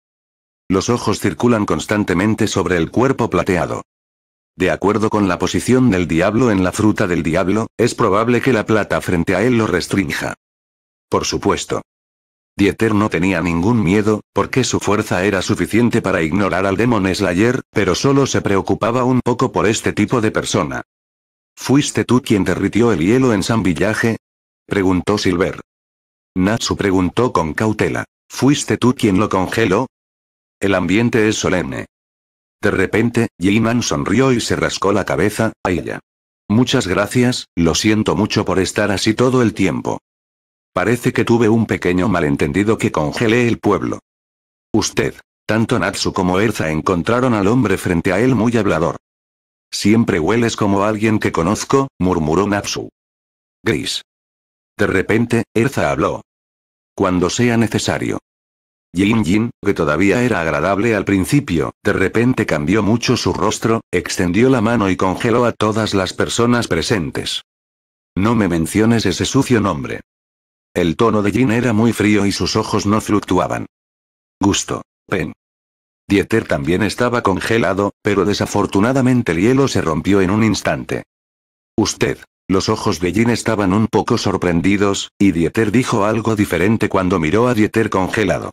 Los ojos circulan constantemente sobre el cuerpo plateado. De acuerdo con la posición del diablo en la fruta del diablo, es probable que la plata frente a él lo restrinja. Por supuesto. Dieter no tenía ningún miedo, porque su fuerza era suficiente para ignorar al Demon Slayer, pero solo se preocupaba un poco por este tipo de persona. ¿Fuiste tú quien derritió el hielo en San Villaje? preguntó Silver. Natsu preguntó con cautela. ¿Fuiste tú quien lo congeló? El ambiente es solemne. De repente, Jinan sonrió y se rascó la cabeza, a ella. Muchas gracias, lo siento mucho por estar así todo el tiempo. Parece que tuve un pequeño malentendido que congelé el pueblo. Usted. Tanto Natsu como Erza encontraron al hombre frente a él muy hablador. Siempre hueles como alguien que conozco, murmuró Natsu. Gris. De repente, Erza habló. Cuando sea necesario. Yin Yin, que todavía era agradable al principio, de repente cambió mucho su rostro, extendió la mano y congeló a todas las personas presentes. No me menciones ese sucio nombre. El tono de Jin era muy frío y sus ojos no fluctuaban. Gusto. Pen. Dieter también estaba congelado, pero desafortunadamente el hielo se rompió en un instante. Usted. Los ojos de Jin estaban un poco sorprendidos, y Dieter dijo algo diferente cuando miró a Dieter congelado.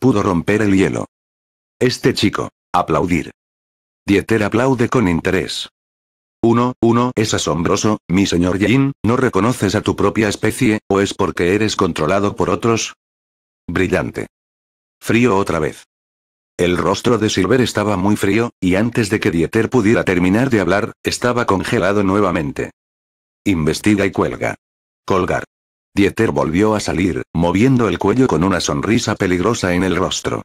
Pudo romper el hielo. Este chico. Aplaudir. Dieter aplaude con interés. Uno, uno, es asombroso, mi señor Jin, ¿no reconoces a tu propia especie, o es porque eres controlado por otros? Brillante. Frío otra vez. El rostro de Silver estaba muy frío, y antes de que Dieter pudiera terminar de hablar, estaba congelado nuevamente. Investiga y cuelga. Colgar. Dieter volvió a salir, moviendo el cuello con una sonrisa peligrosa en el rostro.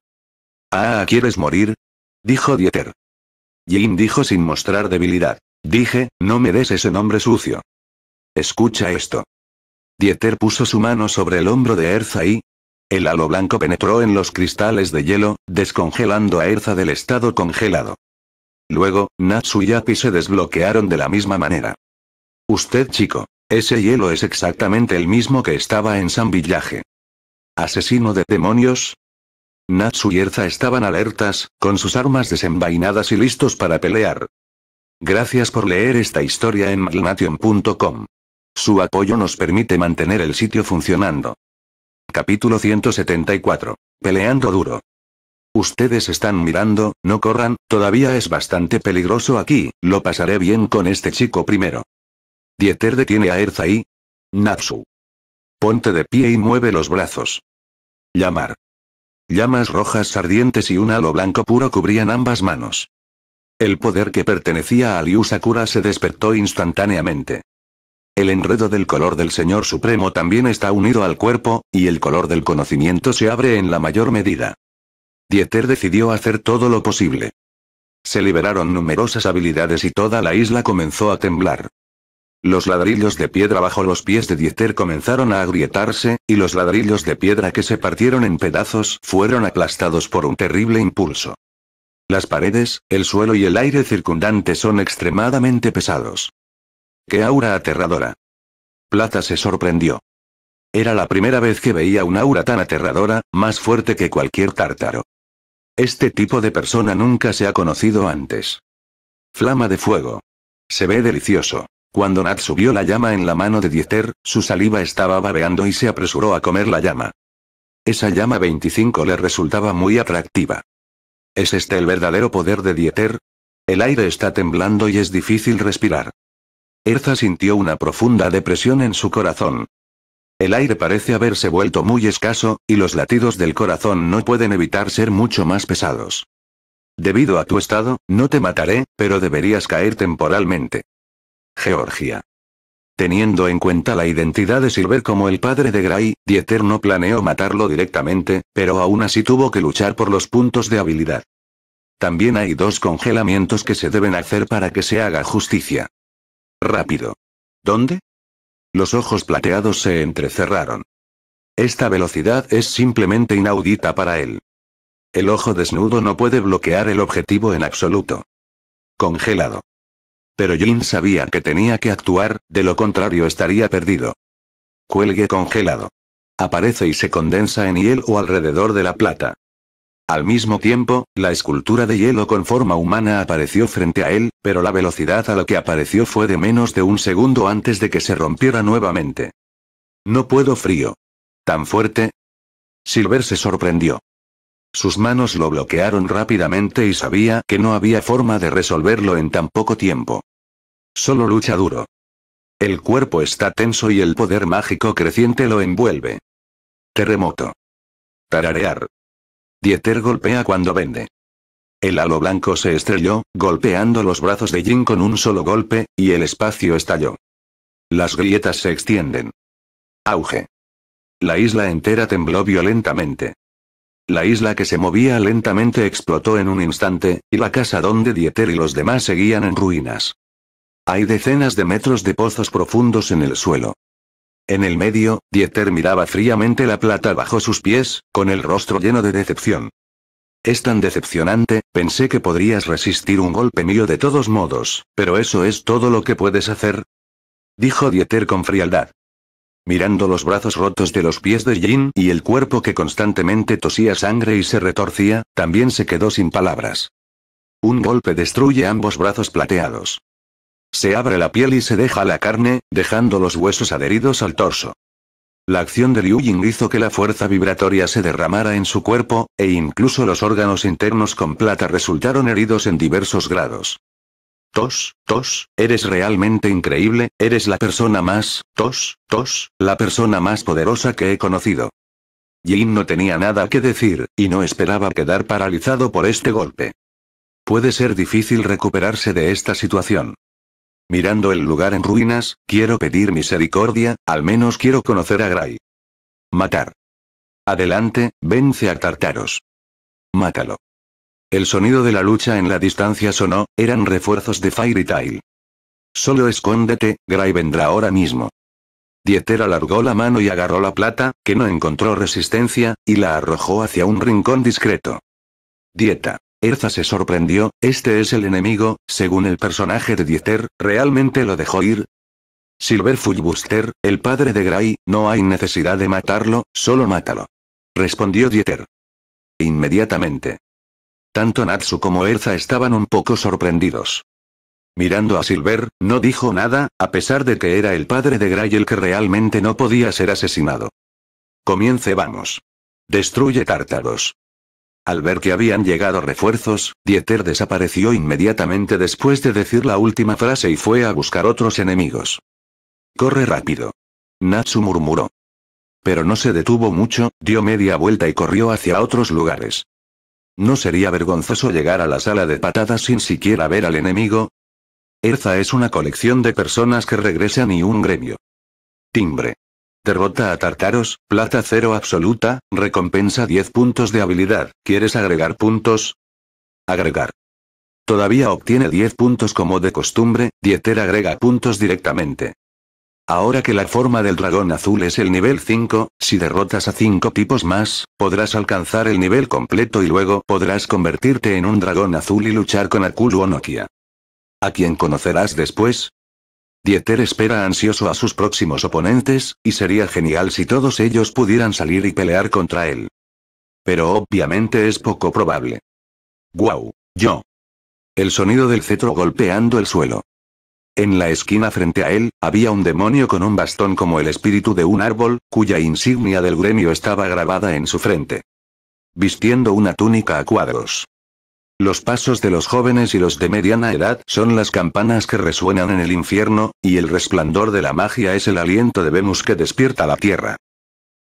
Ah, ¿quieres morir? dijo Dieter. Jim dijo sin mostrar debilidad. Dije, no me des ese nombre sucio. Escucha esto. Dieter puso su mano sobre el hombro de Erza y... El halo blanco penetró en los cristales de hielo, descongelando a Erza del estado congelado. Luego, Natsu y Api se desbloquearon de la misma manera. Usted chico. Ese hielo es exactamente el mismo que estaba en San Villaje. ¿Asesino de demonios? Natsu y Erza estaban alertas, con sus armas desenvainadas y listos para pelear. Gracias por leer esta historia en Malnation.com. Su apoyo nos permite mantener el sitio funcionando. Capítulo 174. Peleando duro. Ustedes están mirando, no corran, todavía es bastante peligroso aquí, lo pasaré bien con este chico primero. Dieter detiene a Erza y... Natsu. Ponte de pie y mueve los brazos. Llamar. Llamas rojas ardientes y un halo blanco puro cubrían ambas manos. El poder que pertenecía a Liu Sakura se despertó instantáneamente. El enredo del color del Señor Supremo también está unido al cuerpo, y el color del conocimiento se abre en la mayor medida. Dieter decidió hacer todo lo posible. Se liberaron numerosas habilidades y toda la isla comenzó a temblar. Los ladrillos de piedra bajo los pies de Dieter comenzaron a agrietarse, y los ladrillos de piedra que se partieron en pedazos fueron aplastados por un terrible impulso. Las paredes, el suelo y el aire circundante son extremadamente pesados. ¡Qué aura aterradora! Plata se sorprendió. Era la primera vez que veía un aura tan aterradora, más fuerte que cualquier tártaro. Este tipo de persona nunca se ha conocido antes. Flama de fuego. Se ve delicioso. Cuando Nat subió la llama en la mano de Dieter, su saliva estaba babeando y se apresuró a comer la llama. Esa llama 25 le resultaba muy atractiva. ¿Es este el verdadero poder de Dieter? El aire está temblando y es difícil respirar. Erza sintió una profunda depresión en su corazón. El aire parece haberse vuelto muy escaso, y los latidos del corazón no pueden evitar ser mucho más pesados. Debido a tu estado, no te mataré, pero deberías caer temporalmente. Georgia. Teniendo en cuenta la identidad de Silver como el padre de Gray, Dieter no planeó matarlo directamente, pero aún así tuvo que luchar por los puntos de habilidad. También hay dos congelamientos que se deben hacer para que se haga justicia. Rápido. ¿Dónde? Los ojos plateados se entrecerraron. Esta velocidad es simplemente inaudita para él. El ojo desnudo no puede bloquear el objetivo en absoluto. Congelado. Pero Jin sabía que tenía que actuar, de lo contrario estaría perdido. Cuelgue congelado. Aparece y se condensa en hielo alrededor de la plata. Al mismo tiempo, la escultura de hielo con forma humana apareció frente a él, pero la velocidad a la que apareció fue de menos de un segundo antes de que se rompiera nuevamente. No puedo frío. ¿Tan fuerte? Silver se sorprendió. Sus manos lo bloquearon rápidamente y sabía que no había forma de resolverlo en tan poco tiempo. Solo lucha duro. El cuerpo está tenso y el poder mágico creciente lo envuelve. Terremoto. Tararear. Dieter golpea cuando vende. El halo blanco se estrelló, golpeando los brazos de Jin con un solo golpe, y el espacio estalló. Las grietas se extienden. Auge. La isla entera tembló violentamente. La isla que se movía lentamente explotó en un instante, y la casa donde Dieter y los demás seguían en ruinas. Hay decenas de metros de pozos profundos en el suelo. En el medio, Dieter miraba fríamente la plata bajo sus pies, con el rostro lleno de decepción. Es tan decepcionante, pensé que podrías resistir un golpe mío de todos modos, pero eso es todo lo que puedes hacer. Dijo Dieter con frialdad mirando los brazos rotos de los pies de Jin y el cuerpo que constantemente tosía sangre y se retorcía, también se quedó sin palabras. Un golpe destruye ambos brazos plateados. Se abre la piel y se deja la carne, dejando los huesos adheridos al torso. La acción de Liu Ying hizo que la fuerza vibratoria se derramara en su cuerpo, e incluso los órganos internos con plata resultaron heridos en diversos grados tos, tos, eres realmente increíble, eres la persona más, tos, tos, la persona más poderosa que he conocido. Jin no tenía nada que decir, y no esperaba quedar paralizado por este golpe. Puede ser difícil recuperarse de esta situación. Mirando el lugar en ruinas, quiero pedir misericordia, al menos quiero conocer a Gray. Matar. Adelante, vence a Tartaros. Mátalo. El sonido de la lucha en la distancia sonó, eran refuerzos de Fairy Tail. Solo escóndete, Gray vendrá ahora mismo. Dieter alargó la mano y agarró la plata, que no encontró resistencia, y la arrojó hacia un rincón discreto. Dieta. Erza se sorprendió, este es el enemigo, según el personaje de Dieter, ¿realmente lo dejó ir? Silver Buster, el padre de Gray, no hay necesidad de matarlo, solo mátalo. Respondió Dieter. Inmediatamente. Tanto Natsu como Erza estaban un poco sorprendidos. Mirando a Silver, no dijo nada, a pesar de que era el padre de Gray el que realmente no podía ser asesinado. Comience vamos. Destruye tártaros. Al ver que habían llegado refuerzos, Dieter desapareció inmediatamente después de decir la última frase y fue a buscar otros enemigos. Corre rápido. Natsu murmuró. Pero no se detuvo mucho, dio media vuelta y corrió hacia otros lugares. ¿No sería vergonzoso llegar a la sala de patadas sin siquiera ver al enemigo? Erza es una colección de personas que regresan y un gremio. Timbre. Derrota a Tartaros, plata cero absoluta, recompensa 10 puntos de habilidad. ¿Quieres agregar puntos? Agregar. Todavía obtiene 10 puntos como de costumbre, Dieter agrega puntos directamente. Ahora que la forma del dragón azul es el nivel 5, si derrotas a 5 tipos más, podrás alcanzar el nivel completo y luego podrás convertirte en un dragón azul y luchar con Akulu o Nokia. ¿A quién conocerás después? Dieter espera ansioso a sus próximos oponentes, y sería genial si todos ellos pudieran salir y pelear contra él. Pero obviamente es poco probable. ¡Guau! Yo. El sonido del cetro golpeando el suelo. En la esquina frente a él, había un demonio con un bastón como el espíritu de un árbol, cuya insignia del gremio estaba grabada en su frente. Vistiendo una túnica a cuadros. Los pasos de los jóvenes y los de mediana edad son las campanas que resuenan en el infierno, y el resplandor de la magia es el aliento de Venus que despierta la tierra.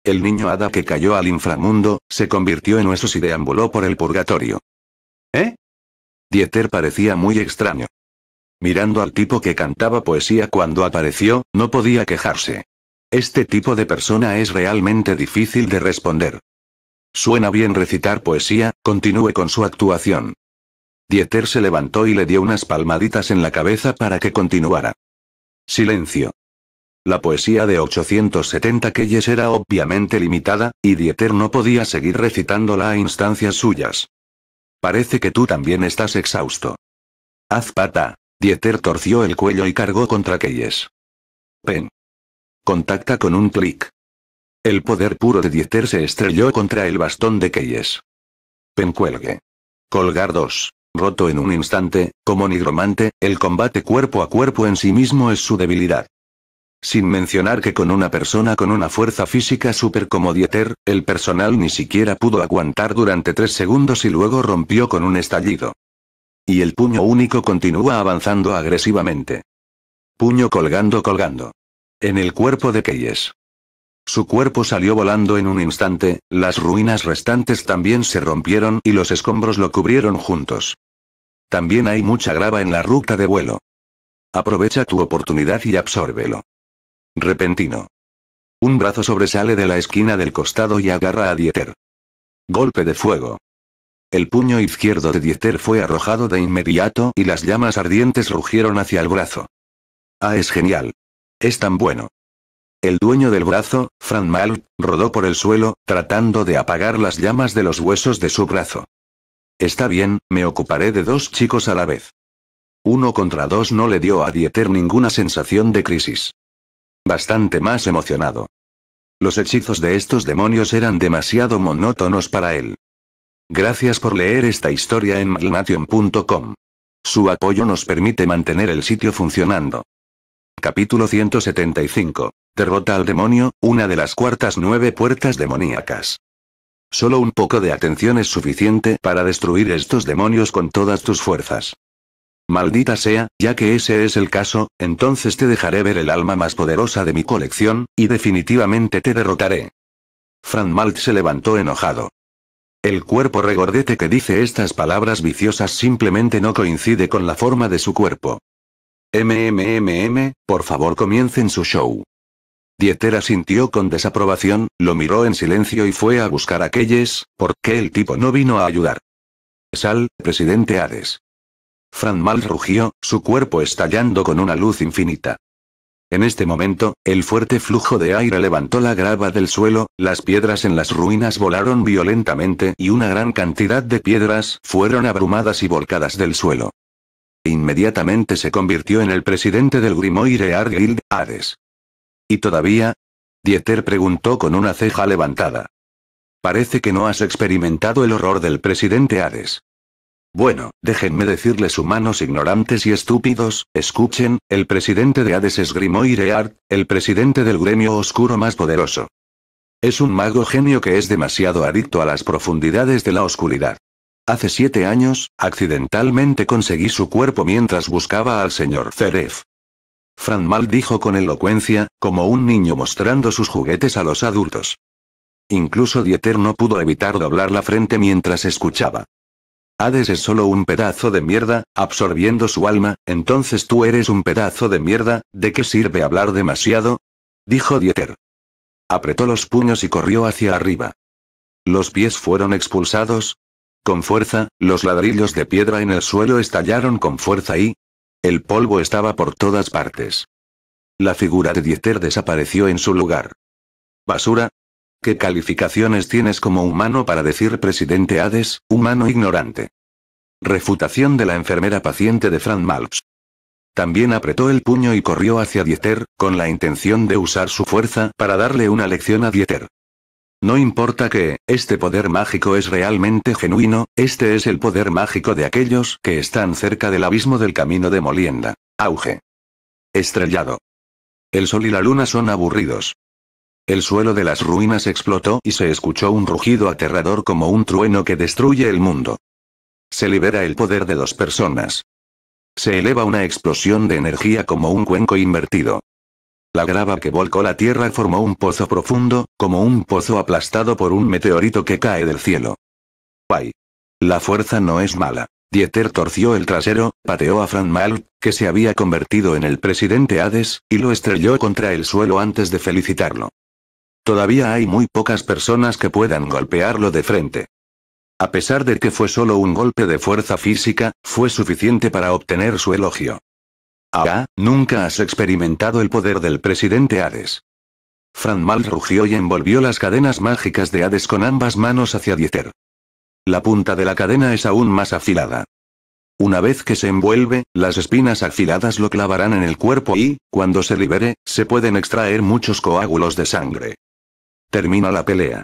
El niño Ada que cayó al inframundo, se convirtió en huesos y deambuló por el purgatorio. ¿Eh? Dieter parecía muy extraño. Mirando al tipo que cantaba poesía cuando apareció, no podía quejarse. Este tipo de persona es realmente difícil de responder. Suena bien recitar poesía, continúe con su actuación. Dieter se levantó y le dio unas palmaditas en la cabeza para que continuara. Silencio. La poesía de 870 Keyes era obviamente limitada, y Dieter no podía seguir recitándola a instancias suyas. Parece que tú también estás exhausto. Haz pata, Dieter torció el cuello y cargó contra Keyes. Pen. Contacta con un clic. El poder puro de Dieter se estrelló contra el bastón de Keyes. Pen cuelgue. Colgar dos. Roto en un instante, como nigromante, el combate cuerpo a cuerpo en sí mismo es su debilidad. Sin mencionar que con una persona con una fuerza física súper como Dieter, el personal ni siquiera pudo aguantar durante tres segundos y luego rompió con un estallido. Y el puño único continúa avanzando agresivamente. Puño colgando colgando. En el cuerpo de Keyes. Su cuerpo salió volando en un instante, las ruinas restantes también se rompieron y los escombros lo cubrieron juntos. También hay mucha grava en la ruta de vuelo. Aprovecha tu oportunidad y absórbelo. Repentino. Un brazo sobresale de la esquina del costado y agarra a Dieter. Golpe de fuego. El puño izquierdo de Dieter fue arrojado de inmediato y las llamas ardientes rugieron hacia el brazo. Ah, es genial. Es tan bueno. El dueño del brazo, Fran Mal, rodó por el suelo, tratando de apagar las llamas de los huesos de su brazo. Está bien, me ocuparé de dos chicos a la vez. Uno contra dos no le dio a Dieter ninguna sensación de crisis. Bastante más emocionado. Los hechizos de estos demonios eran demasiado monótonos para él. Gracias por leer esta historia en malmation.com. Su apoyo nos permite mantener el sitio funcionando. Capítulo 175. Derrota al demonio, una de las cuartas nueve puertas demoníacas. Solo un poco de atención es suficiente para destruir estos demonios con todas tus fuerzas. Maldita sea, ya que ese es el caso, entonces te dejaré ver el alma más poderosa de mi colección, y definitivamente te derrotaré. Fran Malt se levantó enojado. El cuerpo regordete que dice estas palabras viciosas simplemente no coincide con la forma de su cuerpo. MMMM, por favor comiencen su show. Dietera sintió con desaprobación, lo miró en silencio y fue a buscar a porque el tipo no vino a ayudar. Sal, presidente Hades. Mal rugió, su cuerpo estallando con una luz infinita. En este momento, el fuerte flujo de aire levantó la grava del suelo, las piedras en las ruinas volaron violentamente y una gran cantidad de piedras fueron abrumadas y volcadas del suelo. Inmediatamente se convirtió en el presidente del Grimoire Hades. ¿Y todavía? Dieter preguntó con una ceja levantada. Parece que no has experimentado el horror del presidente Hades. Bueno, déjenme decirles humanos ignorantes y estúpidos, escuchen, el presidente de Hades es Grimoire Art, el presidente del gremio oscuro más poderoso. Es un mago genio que es demasiado adicto a las profundidades de la oscuridad. Hace siete años, accidentalmente conseguí su cuerpo mientras buscaba al señor Zeref. Fran Mal dijo con elocuencia, como un niño mostrando sus juguetes a los adultos. Incluso Dieter no pudo evitar doblar la frente mientras escuchaba. Hades es solo un pedazo de mierda, absorbiendo su alma, entonces tú eres un pedazo de mierda, ¿de qué sirve hablar demasiado? Dijo Dieter. Apretó los puños y corrió hacia arriba. Los pies fueron expulsados. Con fuerza, los ladrillos de piedra en el suelo estallaron con fuerza y... El polvo estaba por todas partes. La figura de Dieter desapareció en su lugar. Basura, ¿Qué calificaciones tienes como humano para decir presidente Hades, humano ignorante? Refutación de la enfermera paciente de Fran Malps. También apretó el puño y corrió hacia Dieter, con la intención de usar su fuerza para darle una lección a Dieter. No importa que, este poder mágico es realmente genuino, este es el poder mágico de aquellos que están cerca del abismo del camino de molienda. Auge. Estrellado. El sol y la luna son aburridos. El suelo de las ruinas explotó y se escuchó un rugido aterrador como un trueno que destruye el mundo. Se libera el poder de dos personas. Se eleva una explosión de energía como un cuenco invertido. La grava que volcó la Tierra formó un pozo profundo, como un pozo aplastado por un meteorito que cae del cielo. ¡Ay! La fuerza no es mala. Dieter torció el trasero, pateó a Fran Mal, que se había convertido en el presidente Hades, y lo estrelló contra el suelo antes de felicitarlo. Todavía hay muy pocas personas que puedan golpearlo de frente. A pesar de que fue solo un golpe de fuerza física, fue suficiente para obtener su elogio. Ah, nunca has experimentado el poder del presidente Hades. Fran Mal rugió y envolvió las cadenas mágicas de Hades con ambas manos hacia Dieter. La punta de la cadena es aún más afilada. Una vez que se envuelve, las espinas afiladas lo clavarán en el cuerpo y, cuando se libere, se pueden extraer muchos coágulos de sangre. Termina la pelea.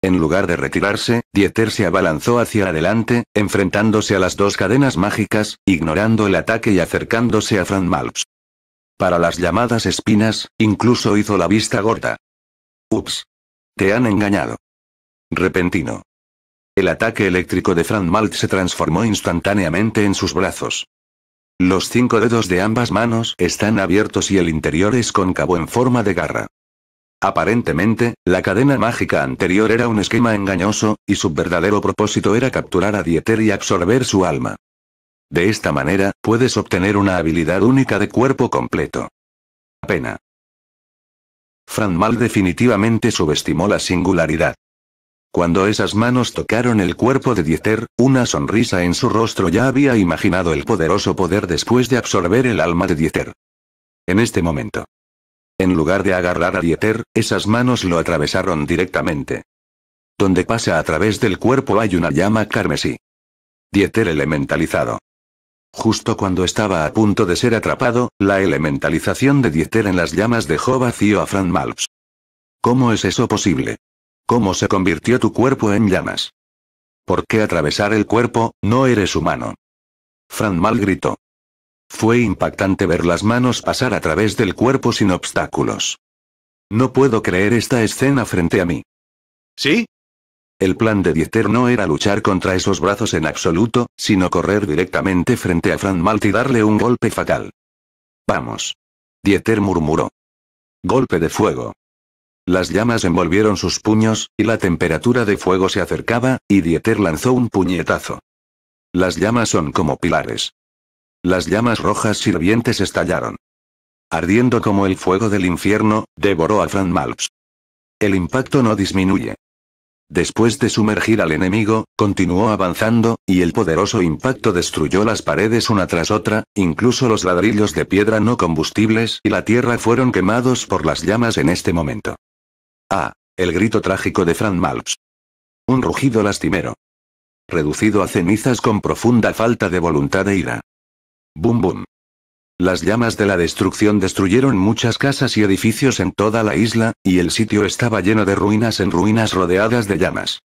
En lugar de retirarse, Dieter se abalanzó hacia adelante, enfrentándose a las dos cadenas mágicas, ignorando el ataque y acercándose a Fran Maltz. Para las llamadas espinas, incluso hizo la vista gorda. Ups. Te han engañado. Repentino. El ataque eléctrico de Fran Malt se transformó instantáneamente en sus brazos. Los cinco dedos de ambas manos están abiertos y el interior es cóncavo en forma de garra. Aparentemente, la cadena mágica anterior era un esquema engañoso, y su verdadero propósito era capturar a Dieter y absorber su alma. De esta manera, puedes obtener una habilidad única de cuerpo completo. Pena. Fran Mal definitivamente subestimó la singularidad. Cuando esas manos tocaron el cuerpo de Dieter, una sonrisa en su rostro ya había imaginado el poderoso poder después de absorber el alma de Dieter. En este momento, en lugar de agarrar a Dieter, esas manos lo atravesaron directamente. Donde pasa a través del cuerpo hay una llama carmesí. Dieter elementalizado. Justo cuando estaba a punto de ser atrapado, la elementalización de Dieter en las llamas dejó vacío a Fran Malps. ¿Cómo es eso posible? ¿Cómo se convirtió tu cuerpo en llamas? ¿Por qué atravesar el cuerpo? No eres humano. Fran Mal gritó. Fue impactante ver las manos pasar a través del cuerpo sin obstáculos. No puedo creer esta escena frente a mí. ¿Sí? El plan de Dieter no era luchar contra esos brazos en absoluto, sino correr directamente frente a Fran Malt y darle un golpe fatal. Vamos. Dieter murmuró. Golpe de fuego. Las llamas envolvieron sus puños, y la temperatura de fuego se acercaba, y Dieter lanzó un puñetazo. Las llamas son como pilares. Las llamas rojas sirvientes estallaron. Ardiendo como el fuego del infierno, devoró a Fran Malps. El impacto no disminuye. Después de sumergir al enemigo, continuó avanzando, y el poderoso impacto destruyó las paredes una tras otra, incluso los ladrillos de piedra no combustibles y la tierra fueron quemados por las llamas en este momento. Ah, el grito trágico de Fran Malps. Un rugido lastimero. Reducido a cenizas con profunda falta de voluntad e ira. Bum bum. Las llamas de la destrucción destruyeron muchas casas y edificios en toda la isla, y el sitio estaba lleno de ruinas en ruinas rodeadas de llamas.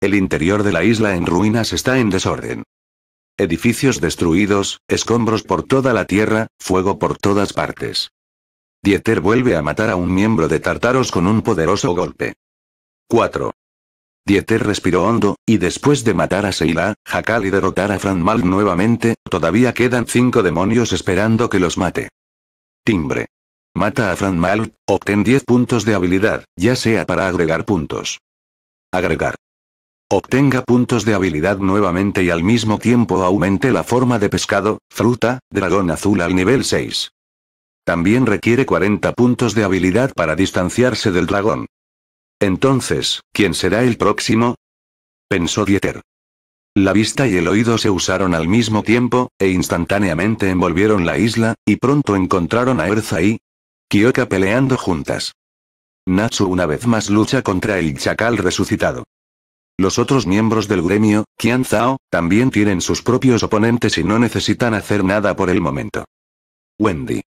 El interior de la isla en ruinas está en desorden. Edificios destruidos, escombros por toda la tierra, fuego por todas partes. Dieter vuelve a matar a un miembro de Tartaros con un poderoso golpe. 4. Dieter respiró hondo, y después de matar a Seila, Jacal y derrotar a Fran Mal nuevamente, todavía quedan cinco demonios esperando que los mate. Timbre. Mata a Fran Mal, obtén 10 puntos de habilidad, ya sea para agregar puntos. Agregar. Obtenga puntos de habilidad nuevamente y al mismo tiempo aumente la forma de pescado, fruta, dragón azul al nivel 6. También requiere 40 puntos de habilidad para distanciarse del dragón. Entonces, ¿quién será el próximo? pensó Dieter. La vista y el oído se usaron al mismo tiempo, e instantáneamente envolvieron la isla, y pronto encontraron a Erza y Kyoka peleando juntas. Natsu una vez más lucha contra el chacal resucitado. Los otros miembros del gremio, Qian Zhao, también tienen sus propios oponentes y no necesitan hacer nada por el momento. Wendy.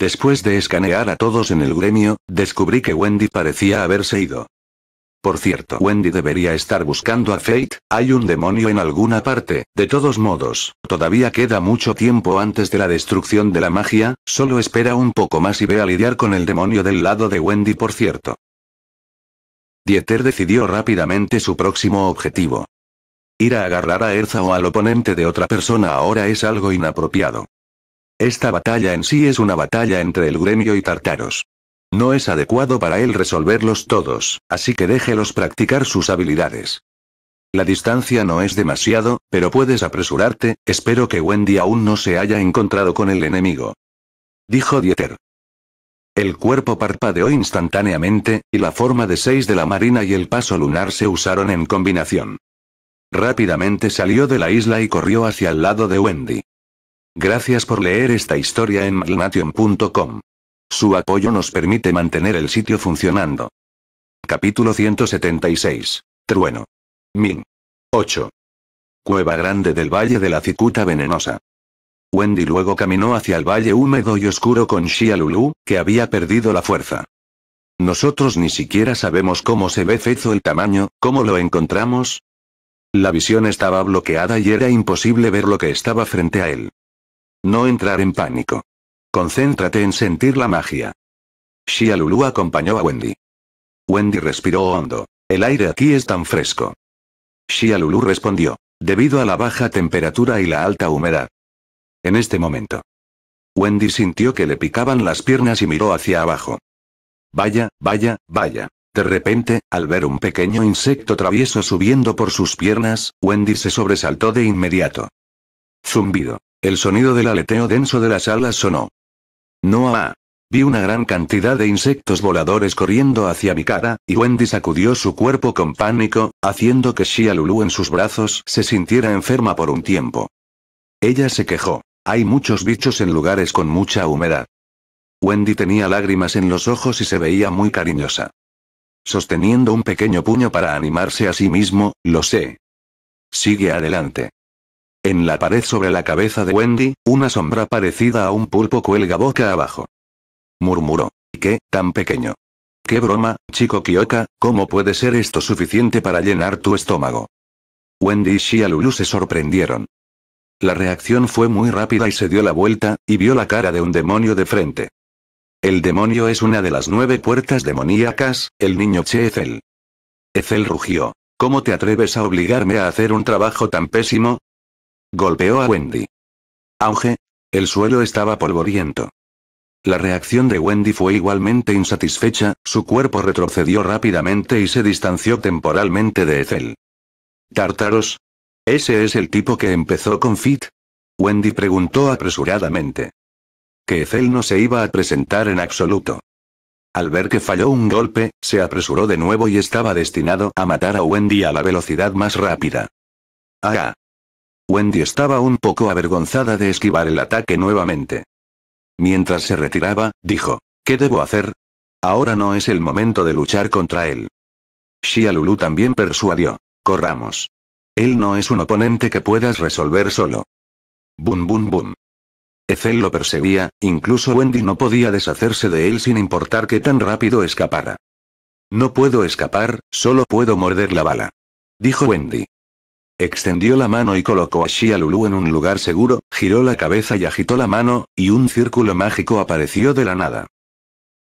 Después de escanear a todos en el gremio, descubrí que Wendy parecía haberse ido. Por cierto, Wendy debería estar buscando a Fate, hay un demonio en alguna parte, de todos modos, todavía queda mucho tiempo antes de la destrucción de la magia, solo espera un poco más y ve a lidiar con el demonio del lado de Wendy por cierto. Dieter decidió rápidamente su próximo objetivo. Ir a agarrar a Erza o al oponente de otra persona ahora es algo inapropiado. Esta batalla en sí es una batalla entre el gremio y tartaros. No es adecuado para él resolverlos todos, así que déjelos practicar sus habilidades. La distancia no es demasiado, pero puedes apresurarte, espero que Wendy aún no se haya encontrado con el enemigo. Dijo Dieter. El cuerpo parpadeó instantáneamente, y la forma de seis de la marina y el paso lunar se usaron en combinación. Rápidamente salió de la isla y corrió hacia el lado de Wendy. Gracias por leer esta historia en Malnation.com. Su apoyo nos permite mantener el sitio funcionando. Capítulo 176. Trueno. Min. 8. Cueva grande del Valle de la Cicuta Venenosa. Wendy luego caminó hacia el valle húmedo y oscuro con Shia Lulu, que había perdido la fuerza. Nosotros ni siquiera sabemos cómo se ve Fezo el tamaño, cómo lo encontramos. La visión estaba bloqueada y era imposible ver lo que estaba frente a él. No entrar en pánico. Concéntrate en sentir la magia. Shia Lulu acompañó a Wendy. Wendy respiró hondo. El aire aquí es tan fresco. Shia Lulu respondió. Debido a la baja temperatura y la alta humedad. En este momento. Wendy sintió que le picaban las piernas y miró hacia abajo. Vaya, vaya, vaya. De repente, al ver un pequeño insecto travieso subiendo por sus piernas, Wendy se sobresaltó de inmediato. Zumbido. El sonido del aleteo denso de las alas sonó. No Vi una gran cantidad de insectos voladores corriendo hacia mi cara, y Wendy sacudió su cuerpo con pánico, haciendo que Shia Lulu en sus brazos se sintiera enferma por un tiempo. Ella se quejó. Hay muchos bichos en lugares con mucha humedad. Wendy tenía lágrimas en los ojos y se veía muy cariñosa. Sosteniendo un pequeño puño para animarse a sí mismo, lo sé. Sigue adelante. En la pared sobre la cabeza de Wendy, una sombra parecida a un pulpo cuelga boca abajo. Murmuró. ¿Qué, tan pequeño? ¿Qué broma, chico Kioka, cómo puede ser esto suficiente para llenar tu estómago? Wendy y Shia Lulu se sorprendieron. La reacción fue muy rápida y se dio la vuelta, y vio la cara de un demonio de frente. El demonio es una de las nueve puertas demoníacas, el niño Che Ezel. Ezel rugió. ¿Cómo te atreves a obligarme a hacer un trabajo tan pésimo? Golpeó a Wendy. Auge. El suelo estaba polvoriento. La reacción de Wendy fue igualmente insatisfecha, su cuerpo retrocedió rápidamente y se distanció temporalmente de Ethel. Tartaros. ¿Ese es el tipo que empezó con Fit? Wendy preguntó apresuradamente. Que Ethel no se iba a presentar en absoluto. Al ver que falló un golpe, se apresuró de nuevo y estaba destinado a matar a Wendy a la velocidad más rápida. Ah, ah. Wendy estaba un poco avergonzada de esquivar el ataque nuevamente. Mientras se retiraba, dijo, ¿qué debo hacer? Ahora no es el momento de luchar contra él. Shia Lulu también persuadió, corramos. Él no es un oponente que puedas resolver solo. Bum bum bum. Ethel lo perseguía, incluso Wendy no podía deshacerse de él sin importar que tan rápido escapara. No puedo escapar, solo puedo morder la bala. Dijo Wendy. Extendió la mano y colocó a Shia Lulu en un lugar seguro, giró la cabeza y agitó la mano, y un círculo mágico apareció de la nada.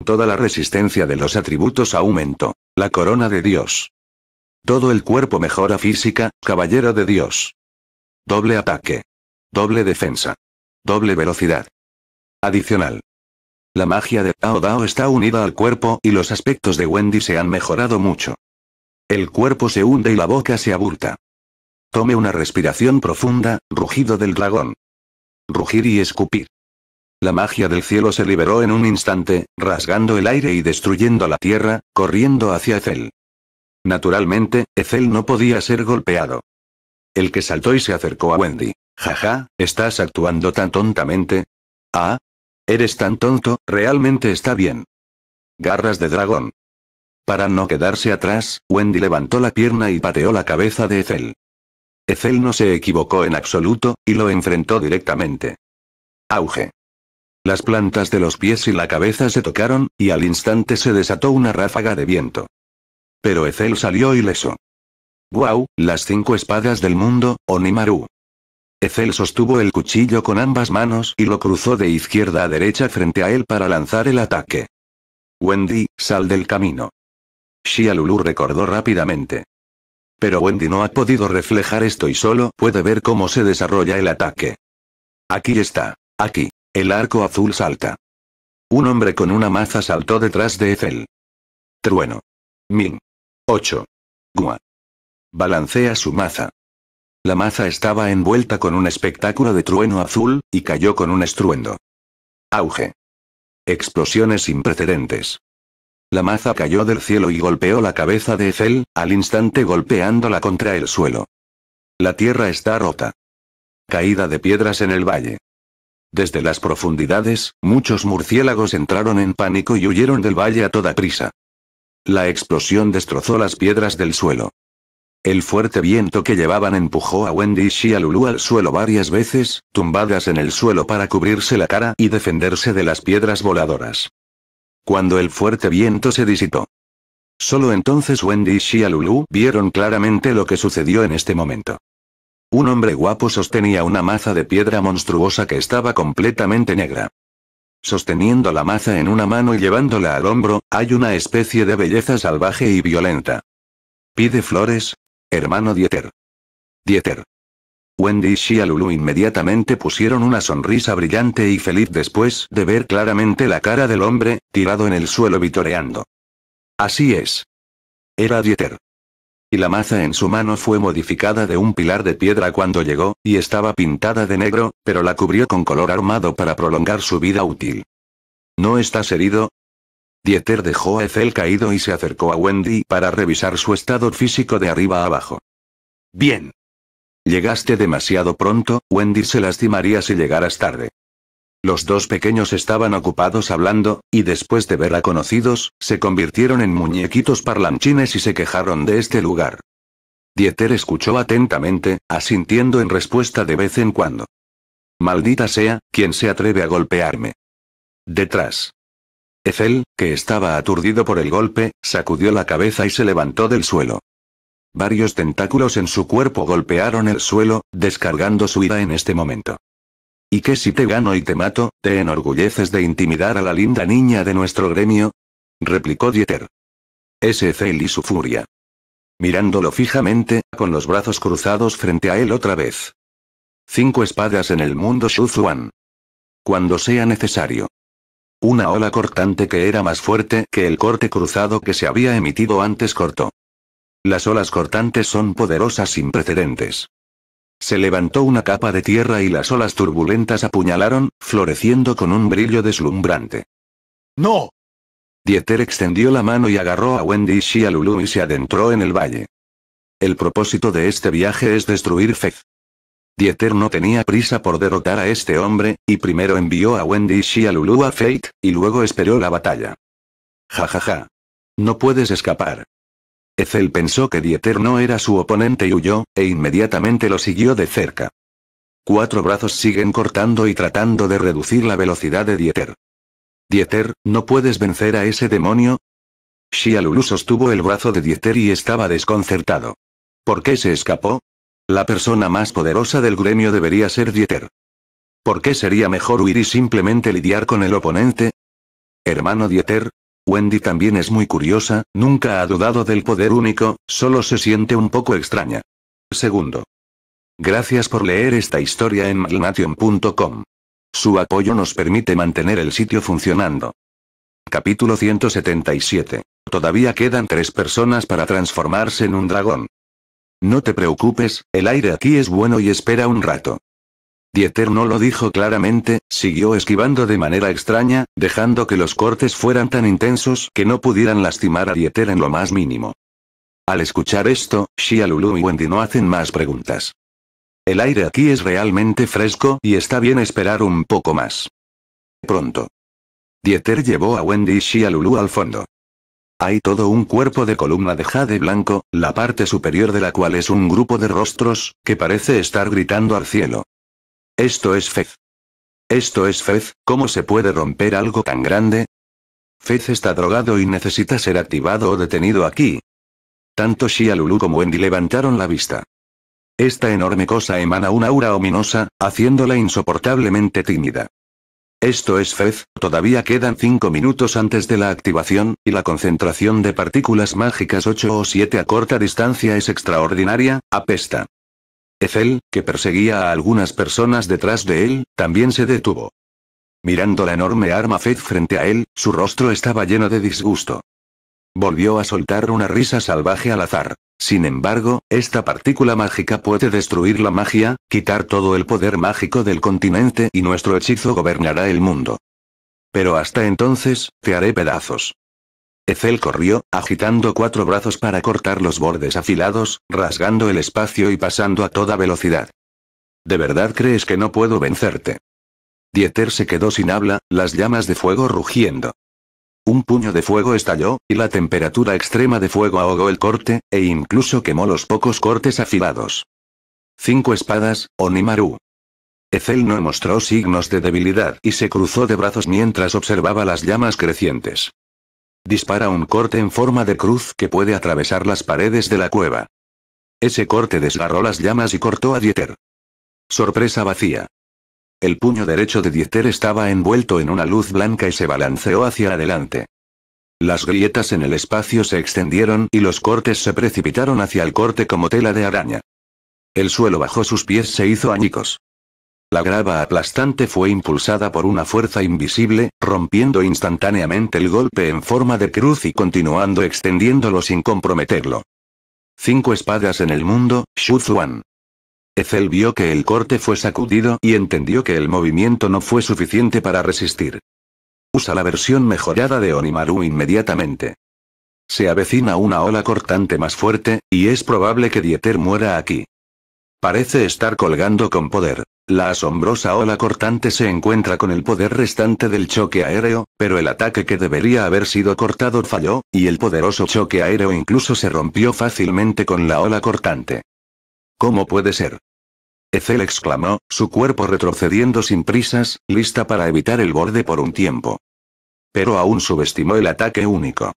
Toda la resistencia de los atributos aumentó. La corona de Dios. Todo el cuerpo mejora física, caballero de Dios. Doble ataque. Doble defensa. Doble velocidad. Adicional. La magia de Ao Dao está unida al cuerpo y los aspectos de Wendy se han mejorado mucho. El cuerpo se hunde y la boca se aburta. Tome una respiración profunda, rugido del dragón. Rugir y escupir. La magia del cielo se liberó en un instante, rasgando el aire y destruyendo la tierra, corriendo hacia Ethel. Naturalmente, Ethel no podía ser golpeado. El que saltó y se acercó a Wendy. Jaja, ¿estás actuando tan tontamente? Ah. Eres tan tonto, realmente está bien. Garras de dragón. Para no quedarse atrás, Wendy levantó la pierna y pateó la cabeza de Ethel. Ethel no se equivocó en absoluto, y lo enfrentó directamente. Auge. Las plantas de los pies y la cabeza se tocaron, y al instante se desató una ráfaga de viento. Pero Ethel salió ileso. ¡Guau! Las cinco espadas del mundo, Onimaru. Ethel sostuvo el cuchillo con ambas manos y lo cruzó de izquierda a derecha frente a él para lanzar el ataque. Wendy, sal del camino. Shia Lulu recordó rápidamente. Pero Wendy no ha podido reflejar esto y solo puede ver cómo se desarrolla el ataque. Aquí está. Aquí. El arco azul salta. Un hombre con una maza saltó detrás de Ethel. Trueno. Min. 8. Gua. Balancea su maza. La maza estaba envuelta con un espectáculo de trueno azul, y cayó con un estruendo. Auge. Explosiones sin precedentes. La maza cayó del cielo y golpeó la cabeza de Ethel, al instante golpeándola contra el suelo. La tierra está rota. Caída de piedras en el valle. Desde las profundidades, muchos murciélagos entraron en pánico y huyeron del valle a toda prisa. La explosión destrozó las piedras del suelo. El fuerte viento que llevaban empujó a Wendy y a Lulu al suelo varias veces, tumbadas en el suelo para cubrirse la cara y defenderse de las piedras voladoras cuando el fuerte viento se disipó. Solo entonces Wendy y Shia Lulu vieron claramente lo que sucedió en este momento. Un hombre guapo sostenía una maza de piedra monstruosa que estaba completamente negra. Sosteniendo la maza en una mano y llevándola al hombro, hay una especie de belleza salvaje y violenta. Pide flores, hermano Dieter. Dieter. Wendy y Shia Lulu inmediatamente pusieron una sonrisa brillante y feliz después de ver claramente la cara del hombre, tirado en el suelo vitoreando. Así es. Era Dieter. Y la maza en su mano fue modificada de un pilar de piedra cuando llegó, y estaba pintada de negro, pero la cubrió con color armado para prolongar su vida útil. ¿No estás herido? Dieter dejó a Ethel caído y se acercó a Wendy para revisar su estado físico de arriba a abajo. Bien. Llegaste demasiado pronto, Wendy se lastimaría si llegaras tarde. Los dos pequeños estaban ocupados hablando, y después de ver a conocidos, se convirtieron en muñequitos parlanchines y se quejaron de este lugar. Dieter escuchó atentamente, asintiendo en respuesta de vez en cuando. Maldita sea, quien se atreve a golpearme. Detrás. Ethel, que estaba aturdido por el golpe, sacudió la cabeza y se levantó del suelo. Varios tentáculos en su cuerpo golpearon el suelo, descargando su ira en este momento. ¿Y qué si te gano y te mato, te enorgulleces de intimidar a la linda niña de nuestro gremio? replicó Dieter. S.C. y su furia. Mirándolo fijamente, con los brazos cruzados frente a él otra vez. Cinco espadas en el mundo Shuzuan. Cuando sea necesario. Una ola cortante que era más fuerte que el corte cruzado que se había emitido antes cortó. Las olas cortantes son poderosas sin precedentes. Se levantó una capa de tierra y las olas turbulentas apuñalaron, floreciendo con un brillo deslumbrante. ¡No! Dieter extendió la mano y agarró a Wendy y y se adentró en el valle. El propósito de este viaje es destruir Feith. Dieter no tenía prisa por derrotar a este hombre, y primero envió a Wendy y a Lulu a Fate, y luego esperó la batalla. Ja ja ja. No puedes escapar. Ethel pensó que Dieter no era su oponente y huyó, e inmediatamente lo siguió de cerca. Cuatro brazos siguen cortando y tratando de reducir la velocidad de Dieter. Dieter, ¿no puedes vencer a ese demonio? Shialulu sostuvo el brazo de Dieter y estaba desconcertado. ¿Por qué se escapó? La persona más poderosa del gremio debería ser Dieter. ¿Por qué sería mejor huir y simplemente lidiar con el oponente? Hermano Dieter, Wendy también es muy curiosa, nunca ha dudado del poder único, solo se siente un poco extraña. Segundo. Gracias por leer esta historia en malnation.com. Su apoyo nos permite mantener el sitio funcionando. Capítulo 177. Todavía quedan tres personas para transformarse en un dragón. No te preocupes, el aire aquí es bueno y espera un rato. Dieter no lo dijo claramente, siguió esquivando de manera extraña, dejando que los cortes fueran tan intensos que no pudieran lastimar a Dieter en lo más mínimo. Al escuchar esto, Shia Lulu y Wendy no hacen más preguntas. El aire aquí es realmente fresco y está bien esperar un poco más. Pronto. Dieter llevó a Wendy y Shia Lulu al fondo. Hay todo un cuerpo de columna de jade blanco, la parte superior de la cual es un grupo de rostros, que parece estar gritando al cielo. Esto es Fez. Esto es Fez, ¿cómo se puede romper algo tan grande? Fez está drogado y necesita ser activado o detenido aquí. Tanto Shia Lulu como Wendy levantaron la vista. Esta enorme cosa emana una aura ominosa, haciéndola insoportablemente tímida. Esto es Fez, todavía quedan 5 minutos antes de la activación, y la concentración de partículas mágicas 8 o 7 a corta distancia es extraordinaria, apesta. Ethel, que perseguía a algunas personas detrás de él, también se detuvo. Mirando la enorme arma Fed frente a él, su rostro estaba lleno de disgusto. Volvió a soltar una risa salvaje al azar. Sin embargo, esta partícula mágica puede destruir la magia, quitar todo el poder mágico del continente y nuestro hechizo gobernará el mundo. Pero hasta entonces, te haré pedazos. Ethel corrió, agitando cuatro brazos para cortar los bordes afilados, rasgando el espacio y pasando a toda velocidad. ¿De verdad crees que no puedo vencerte? Dieter se quedó sin habla, las llamas de fuego rugiendo. Un puño de fuego estalló, y la temperatura extrema de fuego ahogó el corte, e incluso quemó los pocos cortes afilados. Cinco espadas, Onimaru. Ethel no mostró signos de debilidad y se cruzó de brazos mientras observaba las llamas crecientes. Dispara un corte en forma de cruz que puede atravesar las paredes de la cueva. Ese corte desgarró las llamas y cortó a Dieter. Sorpresa vacía. El puño derecho de Dieter estaba envuelto en una luz blanca y se balanceó hacia adelante. Las grietas en el espacio se extendieron y los cortes se precipitaron hacia el corte como tela de araña. El suelo bajo sus pies se hizo añicos. La grava aplastante fue impulsada por una fuerza invisible, rompiendo instantáneamente el golpe en forma de cruz y continuando extendiéndolo sin comprometerlo. Cinco espadas en el mundo, Shuzuan. Ethel vio que el corte fue sacudido y entendió que el movimiento no fue suficiente para resistir. Usa la versión mejorada de Onimaru inmediatamente. Se avecina una ola cortante más fuerte, y es probable que Dieter muera aquí. Parece estar colgando con poder. La asombrosa ola cortante se encuentra con el poder restante del choque aéreo, pero el ataque que debería haber sido cortado falló, y el poderoso choque aéreo incluso se rompió fácilmente con la ola cortante. ¿Cómo puede ser? Ethel exclamó, su cuerpo retrocediendo sin prisas, lista para evitar el borde por un tiempo. Pero aún subestimó el ataque único.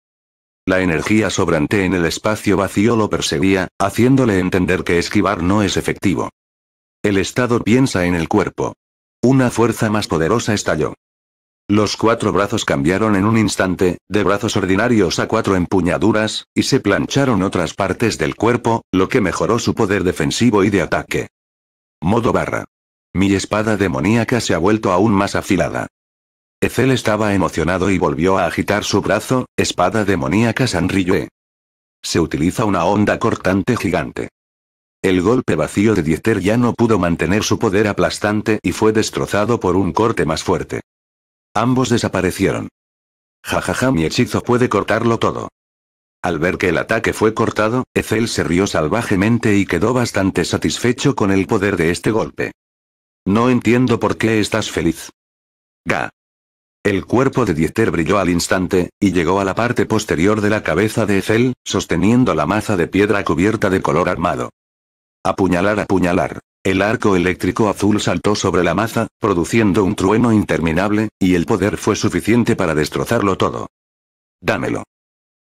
La energía sobrante en el espacio vacío lo perseguía, haciéndole entender que esquivar no es efectivo. El estado piensa en el cuerpo. Una fuerza más poderosa estalló. Los cuatro brazos cambiaron en un instante, de brazos ordinarios a cuatro empuñaduras, y se plancharon otras partes del cuerpo, lo que mejoró su poder defensivo y de ataque. Modo barra. Mi espada demoníaca se ha vuelto aún más afilada. Ethel estaba emocionado y volvió a agitar su brazo, espada demoníaca Sanriyue. Se utiliza una onda cortante gigante. El golpe vacío de Dieter ya no pudo mantener su poder aplastante y fue destrozado por un corte más fuerte. Ambos desaparecieron. Jajaja, mi hechizo puede cortarlo todo. Al ver que el ataque fue cortado, Ethel se rió salvajemente y quedó bastante satisfecho con el poder de este golpe. No entiendo por qué estás feliz. Ga. El cuerpo de Dieter brilló al instante, y llegó a la parte posterior de la cabeza de Ethel, sosteniendo la maza de piedra cubierta de color armado. Apuñalar, apuñalar. El arco eléctrico azul saltó sobre la maza, produciendo un trueno interminable, y el poder fue suficiente para destrozarlo todo. Dámelo.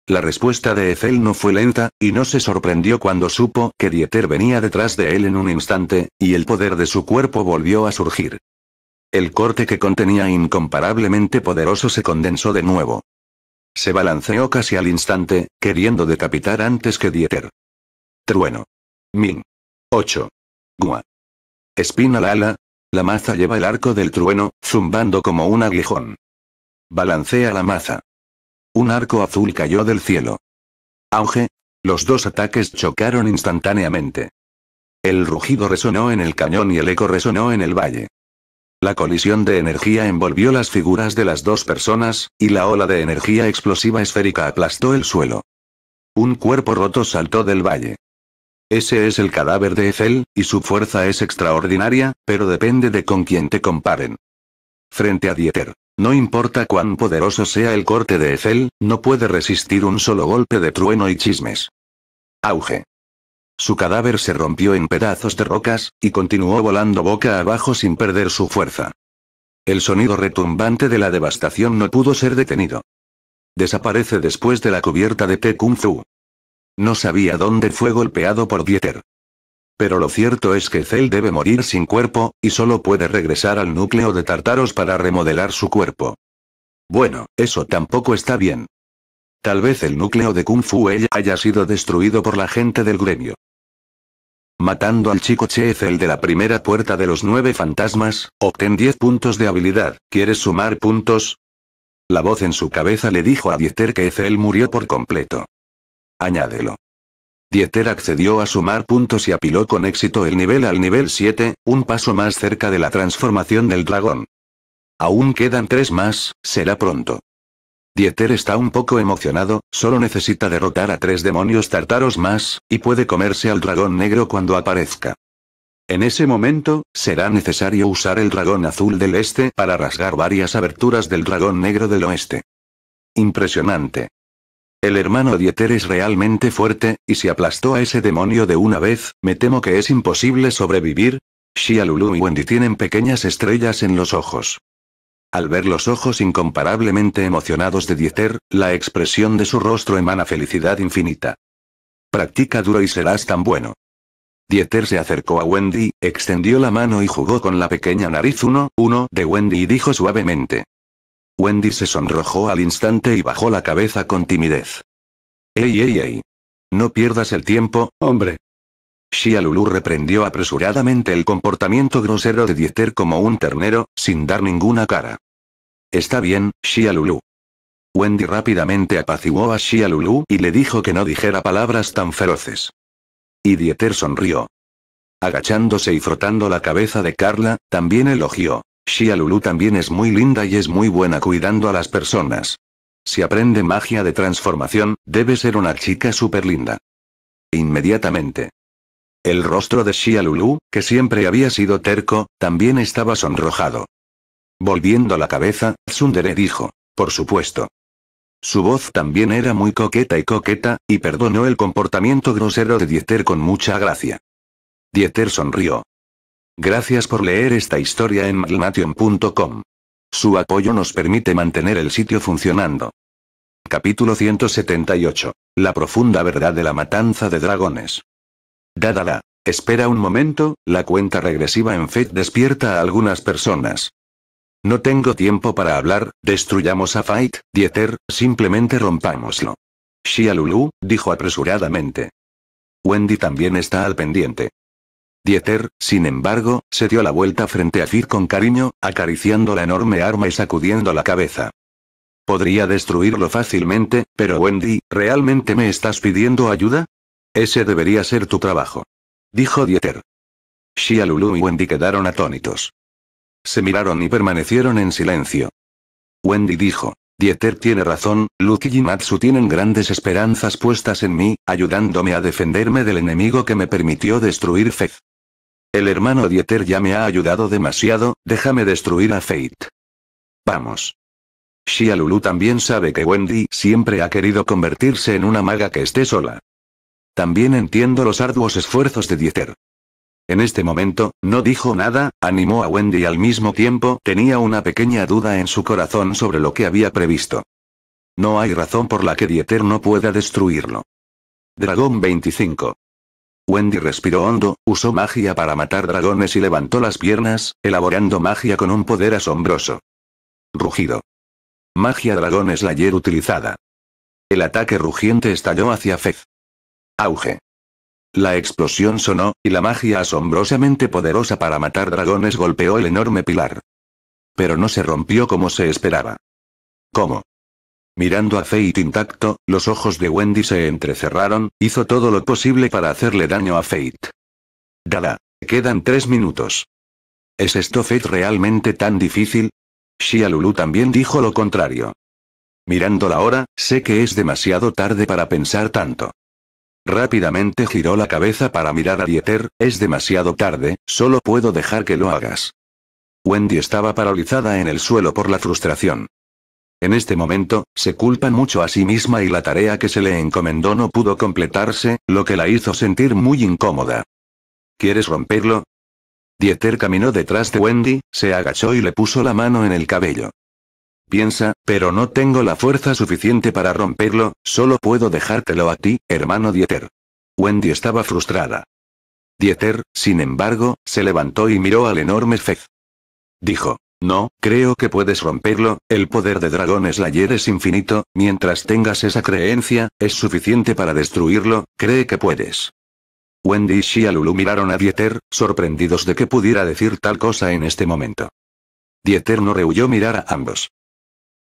La respuesta de Ethel no fue lenta, y no se sorprendió cuando supo que Dieter venía detrás de él en un instante, y el poder de su cuerpo volvió a surgir. El corte que contenía incomparablemente poderoso se condensó de nuevo. Se balanceó casi al instante, queriendo decapitar antes que Dieter. Trueno. Min. 8. Gua. Espina la ala. La maza lleva el arco del trueno, zumbando como un aguijón. Balancea la maza. Un arco azul cayó del cielo. Auge. Los dos ataques chocaron instantáneamente. El rugido resonó en el cañón y el eco resonó en el valle. La colisión de energía envolvió las figuras de las dos personas, y la ola de energía explosiva esférica aplastó el suelo. Un cuerpo roto saltó del valle. Ese es el cadáver de Ethel, y su fuerza es extraordinaria, pero depende de con quién te comparen. Frente a Dieter. No importa cuán poderoso sea el corte de Ethel, no puede resistir un solo golpe de trueno y chismes. Auge. Su cadáver se rompió en pedazos de rocas, y continuó volando boca abajo sin perder su fuerza. El sonido retumbante de la devastación no pudo ser detenido. Desaparece después de la cubierta de Te No sabía dónde fue golpeado por Dieter. Pero lo cierto es que Cell debe morir sin cuerpo, y solo puede regresar al núcleo de Tartaros para remodelar su cuerpo. Bueno, eso tampoco está bien. Tal vez el núcleo de Kung Fu ella haya sido destruido por la gente del gremio. Matando al chico Che el de la primera puerta de los nueve fantasmas, obtén 10 puntos de habilidad. ¿Quieres sumar puntos? La voz en su cabeza le dijo a Dieter que Ezel murió por completo. Añádelo. Dieter accedió a sumar puntos y apiló con éxito el nivel al nivel 7, un paso más cerca de la transformación del dragón. Aún quedan tres más, será pronto. Dieter está un poco emocionado, solo necesita derrotar a tres demonios tartaros más, y puede comerse al dragón negro cuando aparezca. En ese momento, será necesario usar el dragón azul del este para rasgar varias aberturas del dragón negro del oeste. Impresionante. El hermano Dieter es realmente fuerte, y si aplastó a ese demonio de una vez, me temo que es imposible sobrevivir. Shialulu y Wendy tienen pequeñas estrellas en los ojos. Al ver los ojos incomparablemente emocionados de Dieter, la expresión de su rostro emana felicidad infinita. Practica duro y serás tan bueno. Dieter se acercó a Wendy, extendió la mano y jugó con la pequeña nariz 1, 1 de Wendy y dijo suavemente. Wendy se sonrojó al instante y bajó la cabeza con timidez. ¡Ey, ey, ey! No pierdas el tiempo, hombre. Shia Lulu reprendió apresuradamente el comportamiento grosero de Dieter como un ternero, sin dar ninguna cara. Está bien, Shia Lulu. Wendy rápidamente apaciguó a Shia Lulu y le dijo que no dijera palabras tan feroces. Y Dieter sonrió. Agachándose y frotando la cabeza de Carla, también elogió. Shia Lulu también es muy linda y es muy buena cuidando a las personas. Si aprende magia de transformación, debe ser una chica súper linda. Inmediatamente, el rostro de Shia Lulu, que siempre había sido terco, también estaba sonrojado. Volviendo la cabeza, Tsundere dijo, por supuesto. Su voz también era muy coqueta y coqueta, y perdonó el comportamiento grosero de Dieter con mucha gracia. Dieter sonrió. Gracias por leer esta historia en Malmation.com. Su apoyo nos permite mantener el sitio funcionando. Capítulo 178. La profunda verdad de la matanza de dragones. Dadala. Espera un momento, la cuenta regresiva en Fed despierta a algunas personas. No tengo tiempo para hablar, destruyamos a Fight, Dieter, simplemente rompámoslo. Shia Lulu, dijo apresuradamente. Wendy también está al pendiente. Dieter, sin embargo, se dio la vuelta frente a Fit con cariño, acariciando la enorme arma y sacudiendo la cabeza. Podría destruirlo fácilmente, pero Wendy, ¿realmente me estás pidiendo ayuda? Ese debería ser tu trabajo. Dijo Dieter. Shia Lulu y Wendy quedaron atónitos. Se miraron y permanecieron en silencio. Wendy dijo. Dieter tiene razón, Luke y Matsu tienen grandes esperanzas puestas en mí, ayudándome a defenderme del enemigo que me permitió destruir Fez. El hermano Dieter ya me ha ayudado demasiado, déjame destruir a Fate. Vamos. Shia Lulu también sabe que Wendy siempre ha querido convertirse en una maga que esté sola. También entiendo los arduos esfuerzos de Dieter. En este momento, no dijo nada, animó a Wendy y al mismo tiempo tenía una pequeña duda en su corazón sobre lo que había previsto. No hay razón por la que Dieter no pueda destruirlo. Dragón 25. Wendy respiró hondo, usó magia para matar dragones y levantó las piernas, elaborando magia con un poder asombroso. Rugido. Magia dragón es la ayer utilizada. El ataque rugiente estalló hacia Fez. Auge. La explosión sonó, y la magia asombrosamente poderosa para matar dragones golpeó el enorme pilar. Pero no se rompió como se esperaba. ¿Cómo? Mirando a Fate intacto, los ojos de Wendy se entrecerraron, hizo todo lo posible para hacerle daño a Fate. Dada, quedan tres minutos. ¿Es esto Fate realmente tan difícil? Shia Lulu también dijo lo contrario. Mirando la hora, sé que es demasiado tarde para pensar tanto. Rápidamente giró la cabeza para mirar a Dieter, es demasiado tarde, solo puedo dejar que lo hagas. Wendy estaba paralizada en el suelo por la frustración. En este momento, se culpa mucho a sí misma y la tarea que se le encomendó no pudo completarse, lo que la hizo sentir muy incómoda. ¿Quieres romperlo? Dieter caminó detrás de Wendy, se agachó y le puso la mano en el cabello. Piensa, pero no tengo la fuerza suficiente para romperlo, solo puedo dejártelo a ti, hermano Dieter. Wendy estaba frustrada. Dieter, sin embargo, se levantó y miró al enorme Fez. Dijo, no, creo que puedes romperlo, el poder de Dragon Slayer es infinito, mientras tengas esa creencia, es suficiente para destruirlo, cree que puedes. Wendy y Shialulu miraron a Dieter, sorprendidos de que pudiera decir tal cosa en este momento. Dieter no rehuyó mirar a ambos.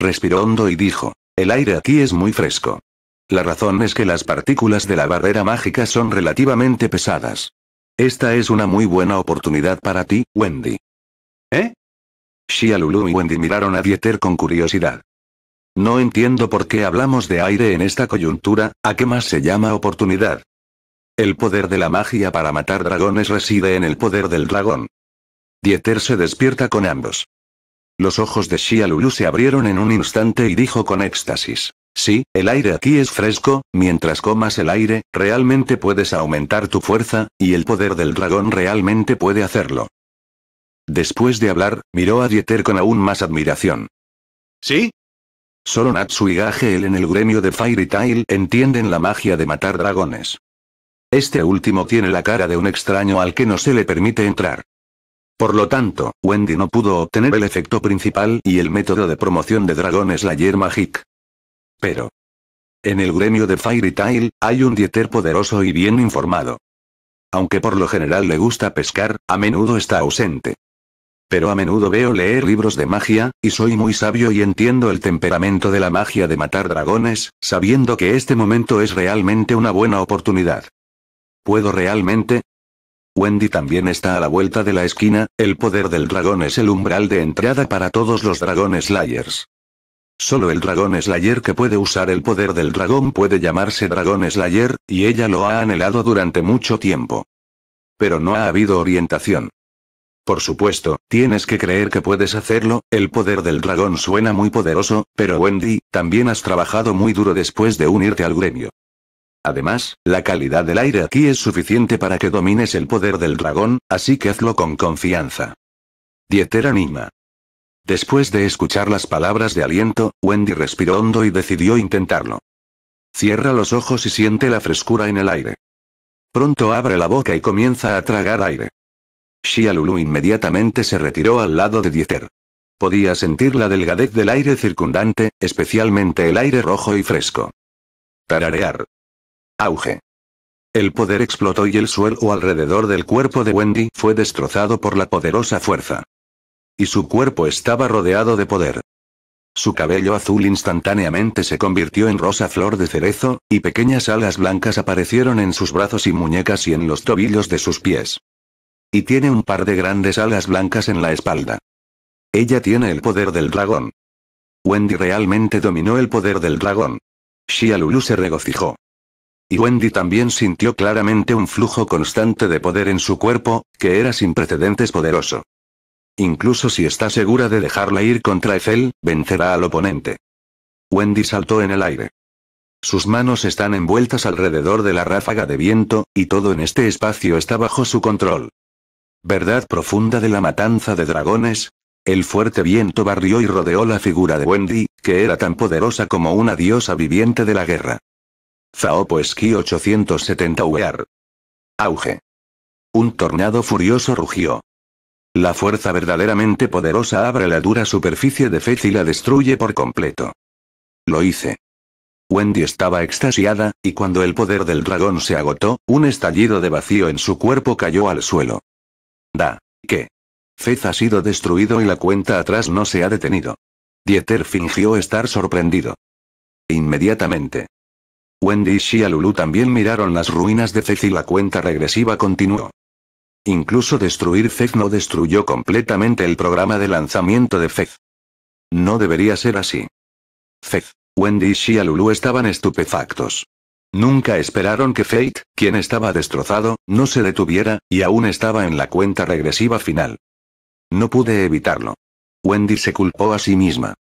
Respiró hondo y dijo, el aire aquí es muy fresco. La razón es que las partículas de la barrera mágica son relativamente pesadas. Esta es una muy buena oportunidad para ti, Wendy. ¿Eh? Shia Lulu y Wendy miraron a Dieter con curiosidad. No entiendo por qué hablamos de aire en esta coyuntura, ¿a qué más se llama oportunidad? El poder de la magia para matar dragones reside en el poder del dragón. Dieter se despierta con ambos. Los ojos de Shia Lulu se abrieron en un instante y dijo con éxtasis. Sí, el aire aquí es fresco, mientras comas el aire, realmente puedes aumentar tu fuerza, y el poder del dragón realmente puede hacerlo. Después de hablar, miró a Dieter con aún más admiración. ¿Sí? Solo Natsu y Gahel en el gremio de Fairy Tail entienden la magia de matar dragones. Este último tiene la cara de un extraño al que no se le permite entrar. Por lo tanto, Wendy no pudo obtener el efecto principal y el método de promoción de la Slayer Magic. Pero. En el gremio de Fairy Tail, hay un dieter poderoso y bien informado. Aunque por lo general le gusta pescar, a menudo está ausente. Pero a menudo veo leer libros de magia, y soy muy sabio y entiendo el temperamento de la magia de matar dragones, sabiendo que este momento es realmente una buena oportunidad. Puedo realmente, Wendy también está a la vuelta de la esquina, el poder del dragón es el umbral de entrada para todos los dragón slayers. Solo el dragón slayer que puede usar el poder del dragón puede llamarse dragón slayer, y ella lo ha anhelado durante mucho tiempo. Pero no ha habido orientación. Por supuesto, tienes que creer que puedes hacerlo, el poder del dragón suena muy poderoso, pero Wendy, también has trabajado muy duro después de unirte al gremio. Además, la calidad del aire aquí es suficiente para que domines el poder del dragón, así que hazlo con confianza. Dieter anima. Después de escuchar las palabras de aliento, Wendy respiró hondo y decidió intentarlo. Cierra los ojos y siente la frescura en el aire. Pronto abre la boca y comienza a tragar aire. Shia Lulu inmediatamente se retiró al lado de Dieter. Podía sentir la delgadez del aire circundante, especialmente el aire rojo y fresco. Tararear. Auge. El poder explotó y el suelo alrededor del cuerpo de Wendy fue destrozado por la poderosa fuerza. Y su cuerpo estaba rodeado de poder. Su cabello azul instantáneamente se convirtió en rosa flor de cerezo, y pequeñas alas blancas aparecieron en sus brazos y muñecas y en los tobillos de sus pies. Y tiene un par de grandes alas blancas en la espalda. Ella tiene el poder del dragón. Wendy realmente dominó el poder del dragón. Shia Lulu se regocijó. Y Wendy también sintió claramente un flujo constante de poder en su cuerpo, que era sin precedentes poderoso. Incluso si está segura de dejarla ir contra Ethel, vencerá al oponente. Wendy saltó en el aire. Sus manos están envueltas alrededor de la ráfaga de viento, y todo en este espacio está bajo su control. Verdad profunda de la matanza de dragones. El fuerte viento barrió y rodeó la figura de Wendy, que era tan poderosa como una diosa viviente de la guerra. Zaopo 870 VR. Auge. Un tornado furioso rugió. La fuerza verdaderamente poderosa abre la dura superficie de Fez y la destruye por completo. Lo hice. Wendy estaba extasiada, y cuando el poder del dragón se agotó, un estallido de vacío en su cuerpo cayó al suelo. Da. ¿Qué? Fez ha sido destruido y la cuenta atrás no se ha detenido. Dieter fingió estar sorprendido. Inmediatamente. Wendy y Shia Lulu también miraron las ruinas de Fez y la cuenta regresiva continuó. Incluso destruir Fez no destruyó completamente el programa de lanzamiento de Fez. No debería ser así. Fez, Wendy y Shia Lulu estaban estupefactos. Nunca esperaron que Fate, quien estaba destrozado, no se detuviera, y aún estaba en la cuenta regresiva final. No pude evitarlo. Wendy se culpó a sí misma.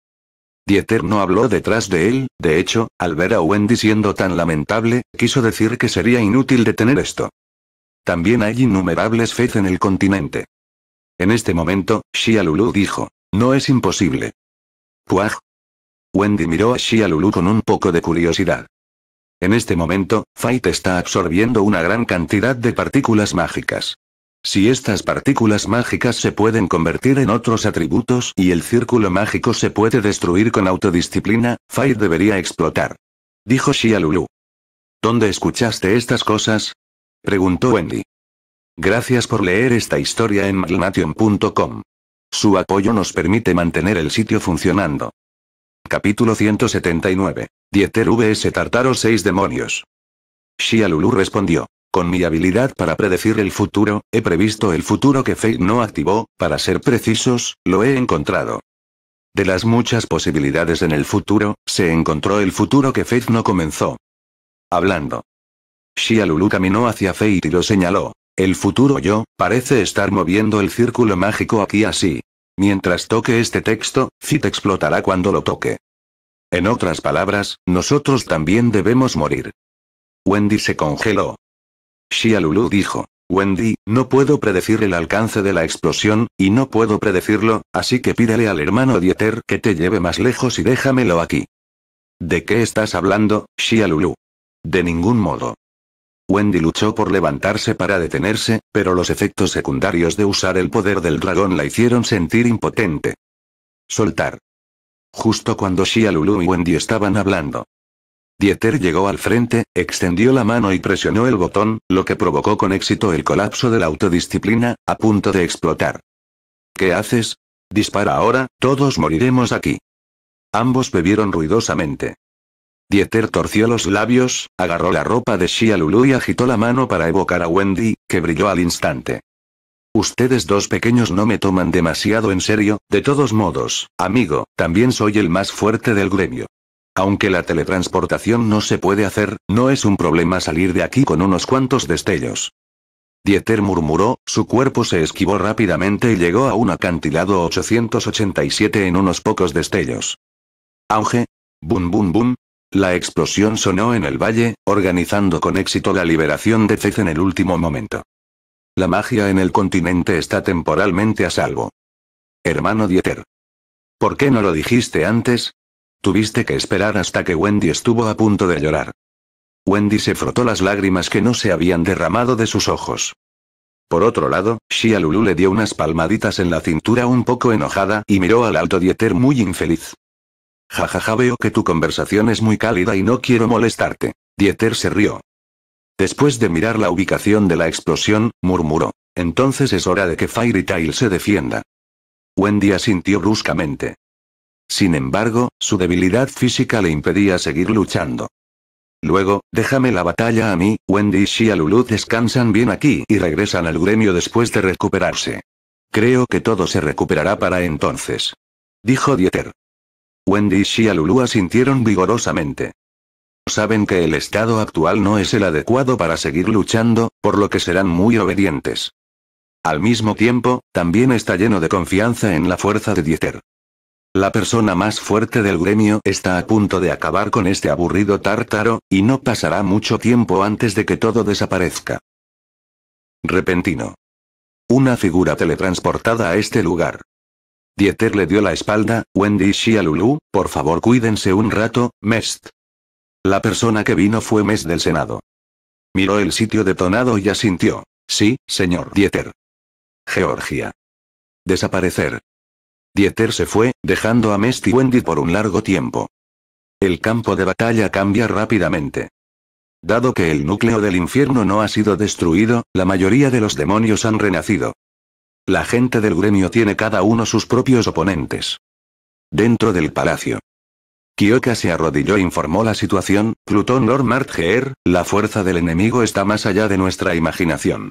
Dieter no habló detrás de él, de hecho, al ver a Wendy siendo tan lamentable, quiso decir que sería inútil detener esto. También hay innumerables fe en el continente. En este momento, Shia Lulu dijo, no es imposible. Puaj. Wendy miró a Shia Lulu con un poco de curiosidad. En este momento, Fight está absorbiendo una gran cantidad de partículas mágicas. Si estas partículas mágicas se pueden convertir en otros atributos y el círculo mágico se puede destruir con autodisciplina, Fire debería explotar. Dijo Shia Lulu. ¿Dónde escuchaste estas cosas? Preguntó Wendy. Gracias por leer esta historia en magnation.com. Su apoyo nos permite mantener el sitio funcionando. Capítulo 179. Dieter vs. Tartaro 6 demonios. Shia Lulu respondió. Con mi habilidad para predecir el futuro, he previsto el futuro que Fate no activó, para ser precisos, lo he encontrado. De las muchas posibilidades en el futuro, se encontró el futuro que Fate no comenzó. Hablando. Shia Lulu caminó hacia Fate y lo señaló. El futuro yo, parece estar moviendo el círculo mágico aquí así. Mientras toque este texto, Fit explotará cuando lo toque. En otras palabras, nosotros también debemos morir. Wendy se congeló. Shia Lulu dijo. Wendy, no puedo predecir el alcance de la explosión, y no puedo predecirlo, así que pídele al hermano Dieter que te lleve más lejos y déjamelo aquí. ¿De qué estás hablando, Shia Lulu? De ningún modo. Wendy luchó por levantarse para detenerse, pero los efectos secundarios de usar el poder del dragón la hicieron sentir impotente. Soltar. Justo cuando Shia Lulu y Wendy estaban hablando, Dieter llegó al frente, extendió la mano y presionó el botón, lo que provocó con éxito el colapso de la autodisciplina, a punto de explotar. ¿Qué haces? Dispara ahora, todos moriremos aquí. Ambos bebieron ruidosamente. Dieter torció los labios, agarró la ropa de Shia Lulu y agitó la mano para evocar a Wendy, que brilló al instante. Ustedes dos pequeños no me toman demasiado en serio, de todos modos, amigo, también soy el más fuerte del gremio. Aunque la teletransportación no se puede hacer, no es un problema salir de aquí con unos cuantos destellos. Dieter murmuró, su cuerpo se esquivó rápidamente y llegó a un acantilado 887 en unos pocos destellos. Auge. Bum bum bum. La explosión sonó en el valle, organizando con éxito la liberación de Cez en el último momento. La magia en el continente está temporalmente a salvo. Hermano Dieter. ¿Por qué no lo dijiste antes? Tuviste que esperar hasta que Wendy estuvo a punto de llorar. Wendy se frotó las lágrimas que no se habían derramado de sus ojos. Por otro lado, Shia Lulu le dio unas palmaditas en la cintura un poco enojada y miró al alto Dieter muy infeliz. Jajaja ja, ja, veo que tu conversación es muy cálida y no quiero molestarte. Dieter se rió. Después de mirar la ubicación de la explosión, murmuró. Entonces es hora de que Fairy Tail se defienda. Wendy asintió bruscamente. Sin embargo, su debilidad física le impedía seguir luchando. Luego, déjame la batalla a mí, Wendy y Shia Lulu descansan bien aquí y regresan al gremio después de recuperarse. Creo que todo se recuperará para entonces. Dijo Dieter. Wendy y Shia Lulu asintieron vigorosamente. Saben que el estado actual no es el adecuado para seguir luchando, por lo que serán muy obedientes. Al mismo tiempo, también está lleno de confianza en la fuerza de Dieter. La persona más fuerte del gremio está a punto de acabar con este aburrido tártaro, y no pasará mucho tiempo antes de que todo desaparezca. Repentino. Una figura teletransportada a este lugar. Dieter le dio la espalda, Wendy y por favor cuídense un rato, Mest. La persona que vino fue Mest del Senado. Miró el sitio detonado y asintió. Sí, señor Dieter. Georgia. Desaparecer. Dieter se fue, dejando a Mesti Wendy por un largo tiempo. El campo de batalla cambia rápidamente. Dado que el núcleo del infierno no ha sido destruido, la mayoría de los demonios han renacido. La gente del gremio tiene cada uno sus propios oponentes. Dentro del palacio. Kyoka se arrodilló e informó la situación, Plutón Lord Martgeer, la fuerza del enemigo está más allá de nuestra imaginación.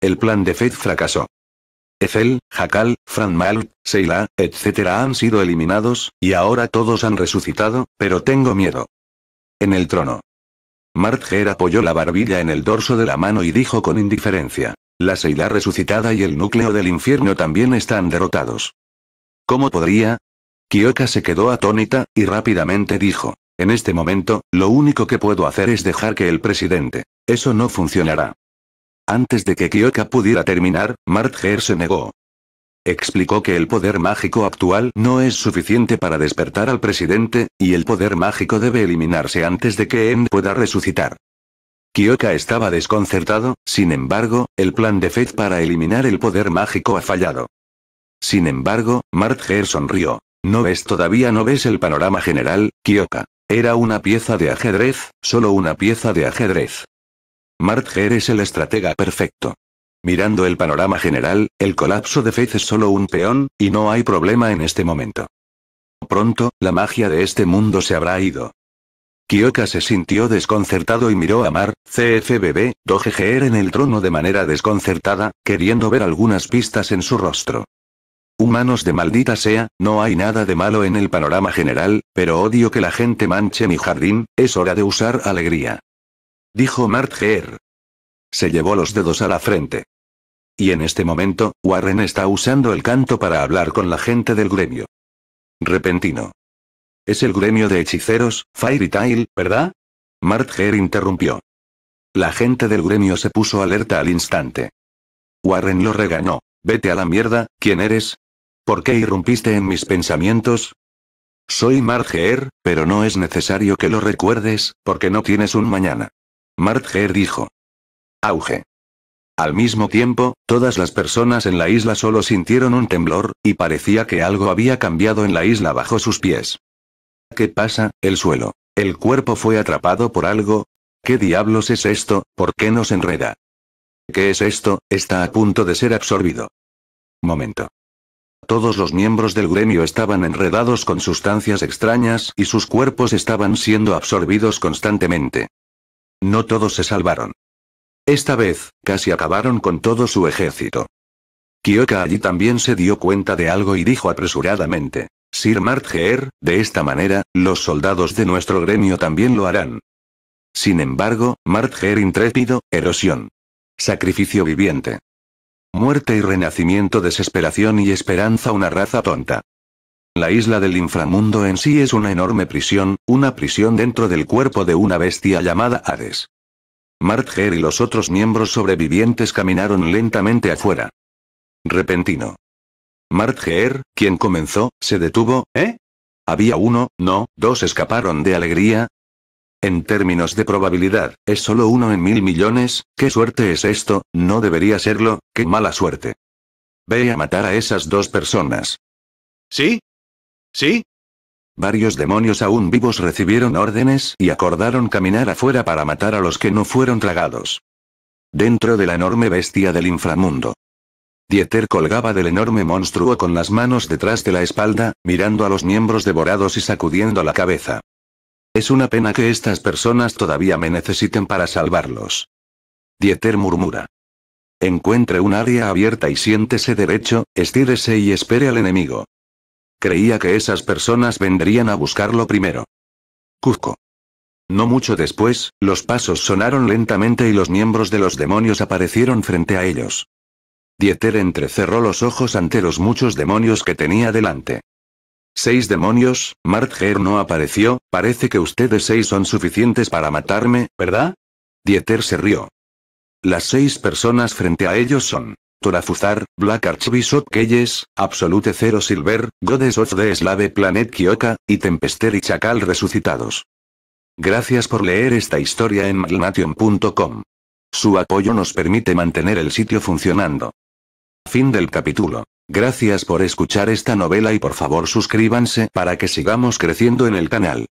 El plan de Fed fracasó. Ezel, Jacal, Fran Mal, Seila, etc. han sido eliminados, y ahora todos han resucitado, pero tengo miedo. En el trono. Martger apoyó la barbilla en el dorso de la mano y dijo con indiferencia. La Seila resucitada y el núcleo del infierno también están derrotados. ¿Cómo podría? Kioka se quedó atónita, y rápidamente dijo. En este momento, lo único que puedo hacer es dejar que el presidente. Eso no funcionará. Antes de que Kioka pudiera terminar, Martger se negó. Explicó que el poder mágico actual no es suficiente para despertar al presidente, y el poder mágico debe eliminarse antes de que End pueda resucitar. Kyoka estaba desconcertado, sin embargo, el plan de FED para eliminar el poder mágico ha fallado. Sin embargo, Martger sonrió. No ves todavía no ves el panorama general, Kioka. Era una pieza de ajedrez, solo una pieza de ajedrez. Martger es el estratega perfecto. Mirando el panorama general, el colapso de Faith es solo un peón, y no hay problema en este momento. Pronto, la magia de este mundo se habrá ido. Kyoka se sintió desconcertado y miró a Mar, CFBB, Dogeger en el trono de manera desconcertada, queriendo ver algunas pistas en su rostro. Humanos de maldita sea, no hay nada de malo en el panorama general, pero odio que la gente manche mi jardín, es hora de usar alegría dijo Martger. Se llevó los dedos a la frente. Y en este momento, Warren está usando el canto para hablar con la gente del gremio. Repentino. Es el gremio de hechiceros, Fairy Tail, ¿verdad? Martger interrumpió. La gente del gremio se puso alerta al instante. Warren lo regañó. Vete a la mierda, ¿quién eres? ¿Por qué irrumpiste en mis pensamientos? Soy Martger, pero no es necesario que lo recuerdes, porque no tienes un mañana. Martger dijo. Auge. Al mismo tiempo, todas las personas en la isla solo sintieron un temblor, y parecía que algo había cambiado en la isla bajo sus pies. ¿Qué pasa, el suelo? ¿El cuerpo fue atrapado por algo? ¿Qué diablos es esto? ¿Por qué nos enreda? ¿Qué es esto? Está a punto de ser absorbido. Momento. Todos los miembros del gremio estaban enredados con sustancias extrañas y sus cuerpos estaban siendo absorbidos constantemente. No todos se salvaron. Esta vez, casi acabaron con todo su ejército. Kioka allí también se dio cuenta de algo y dijo apresuradamente. Sir Martger, de esta manera, los soldados de nuestro gremio también lo harán. Sin embargo, Martger intrépido, erosión. Sacrificio viviente. Muerte y renacimiento, desesperación y esperanza, una raza tonta. La isla del inframundo en sí es una enorme prisión, una prisión dentro del cuerpo de una bestia llamada Hades. Martger y los otros miembros sobrevivientes caminaron lentamente afuera. Repentino. Martger, quien comenzó, se detuvo, ¿eh? Había uno, no, dos escaparon de alegría. En términos de probabilidad, es solo uno en mil millones, qué suerte es esto, no debería serlo, qué mala suerte. Ve a matar a esas dos personas. ¿Sí? ¿Sí? Varios demonios aún vivos recibieron órdenes y acordaron caminar afuera para matar a los que no fueron tragados. Dentro de la enorme bestia del inframundo. Dieter colgaba del enorme monstruo con las manos detrás de la espalda, mirando a los miembros devorados y sacudiendo la cabeza. Es una pena que estas personas todavía me necesiten para salvarlos. Dieter murmura. Encuentre un área abierta y siéntese derecho, estírese y espere al enemigo. Creía que esas personas vendrían a buscarlo primero. Cuzco. No mucho después, los pasos sonaron lentamente y los miembros de los demonios aparecieron frente a ellos. Dieter entrecerró los ojos ante los muchos demonios que tenía delante. Seis demonios, Martger no apareció, parece que ustedes seis son suficientes para matarme, ¿verdad? Dieter se rió. Las seis personas frente a ellos son Torafuzar, Black Archbishop Keyes, Absolute Zero Silver, Godes of the Slave Planet Kyoka, y Tempester y Chacal resucitados. Gracias por leer esta historia en Malnation.com. Su apoyo nos permite mantener el sitio funcionando. Fin del capítulo. Gracias por escuchar esta novela y por favor suscríbanse para que sigamos creciendo en el canal.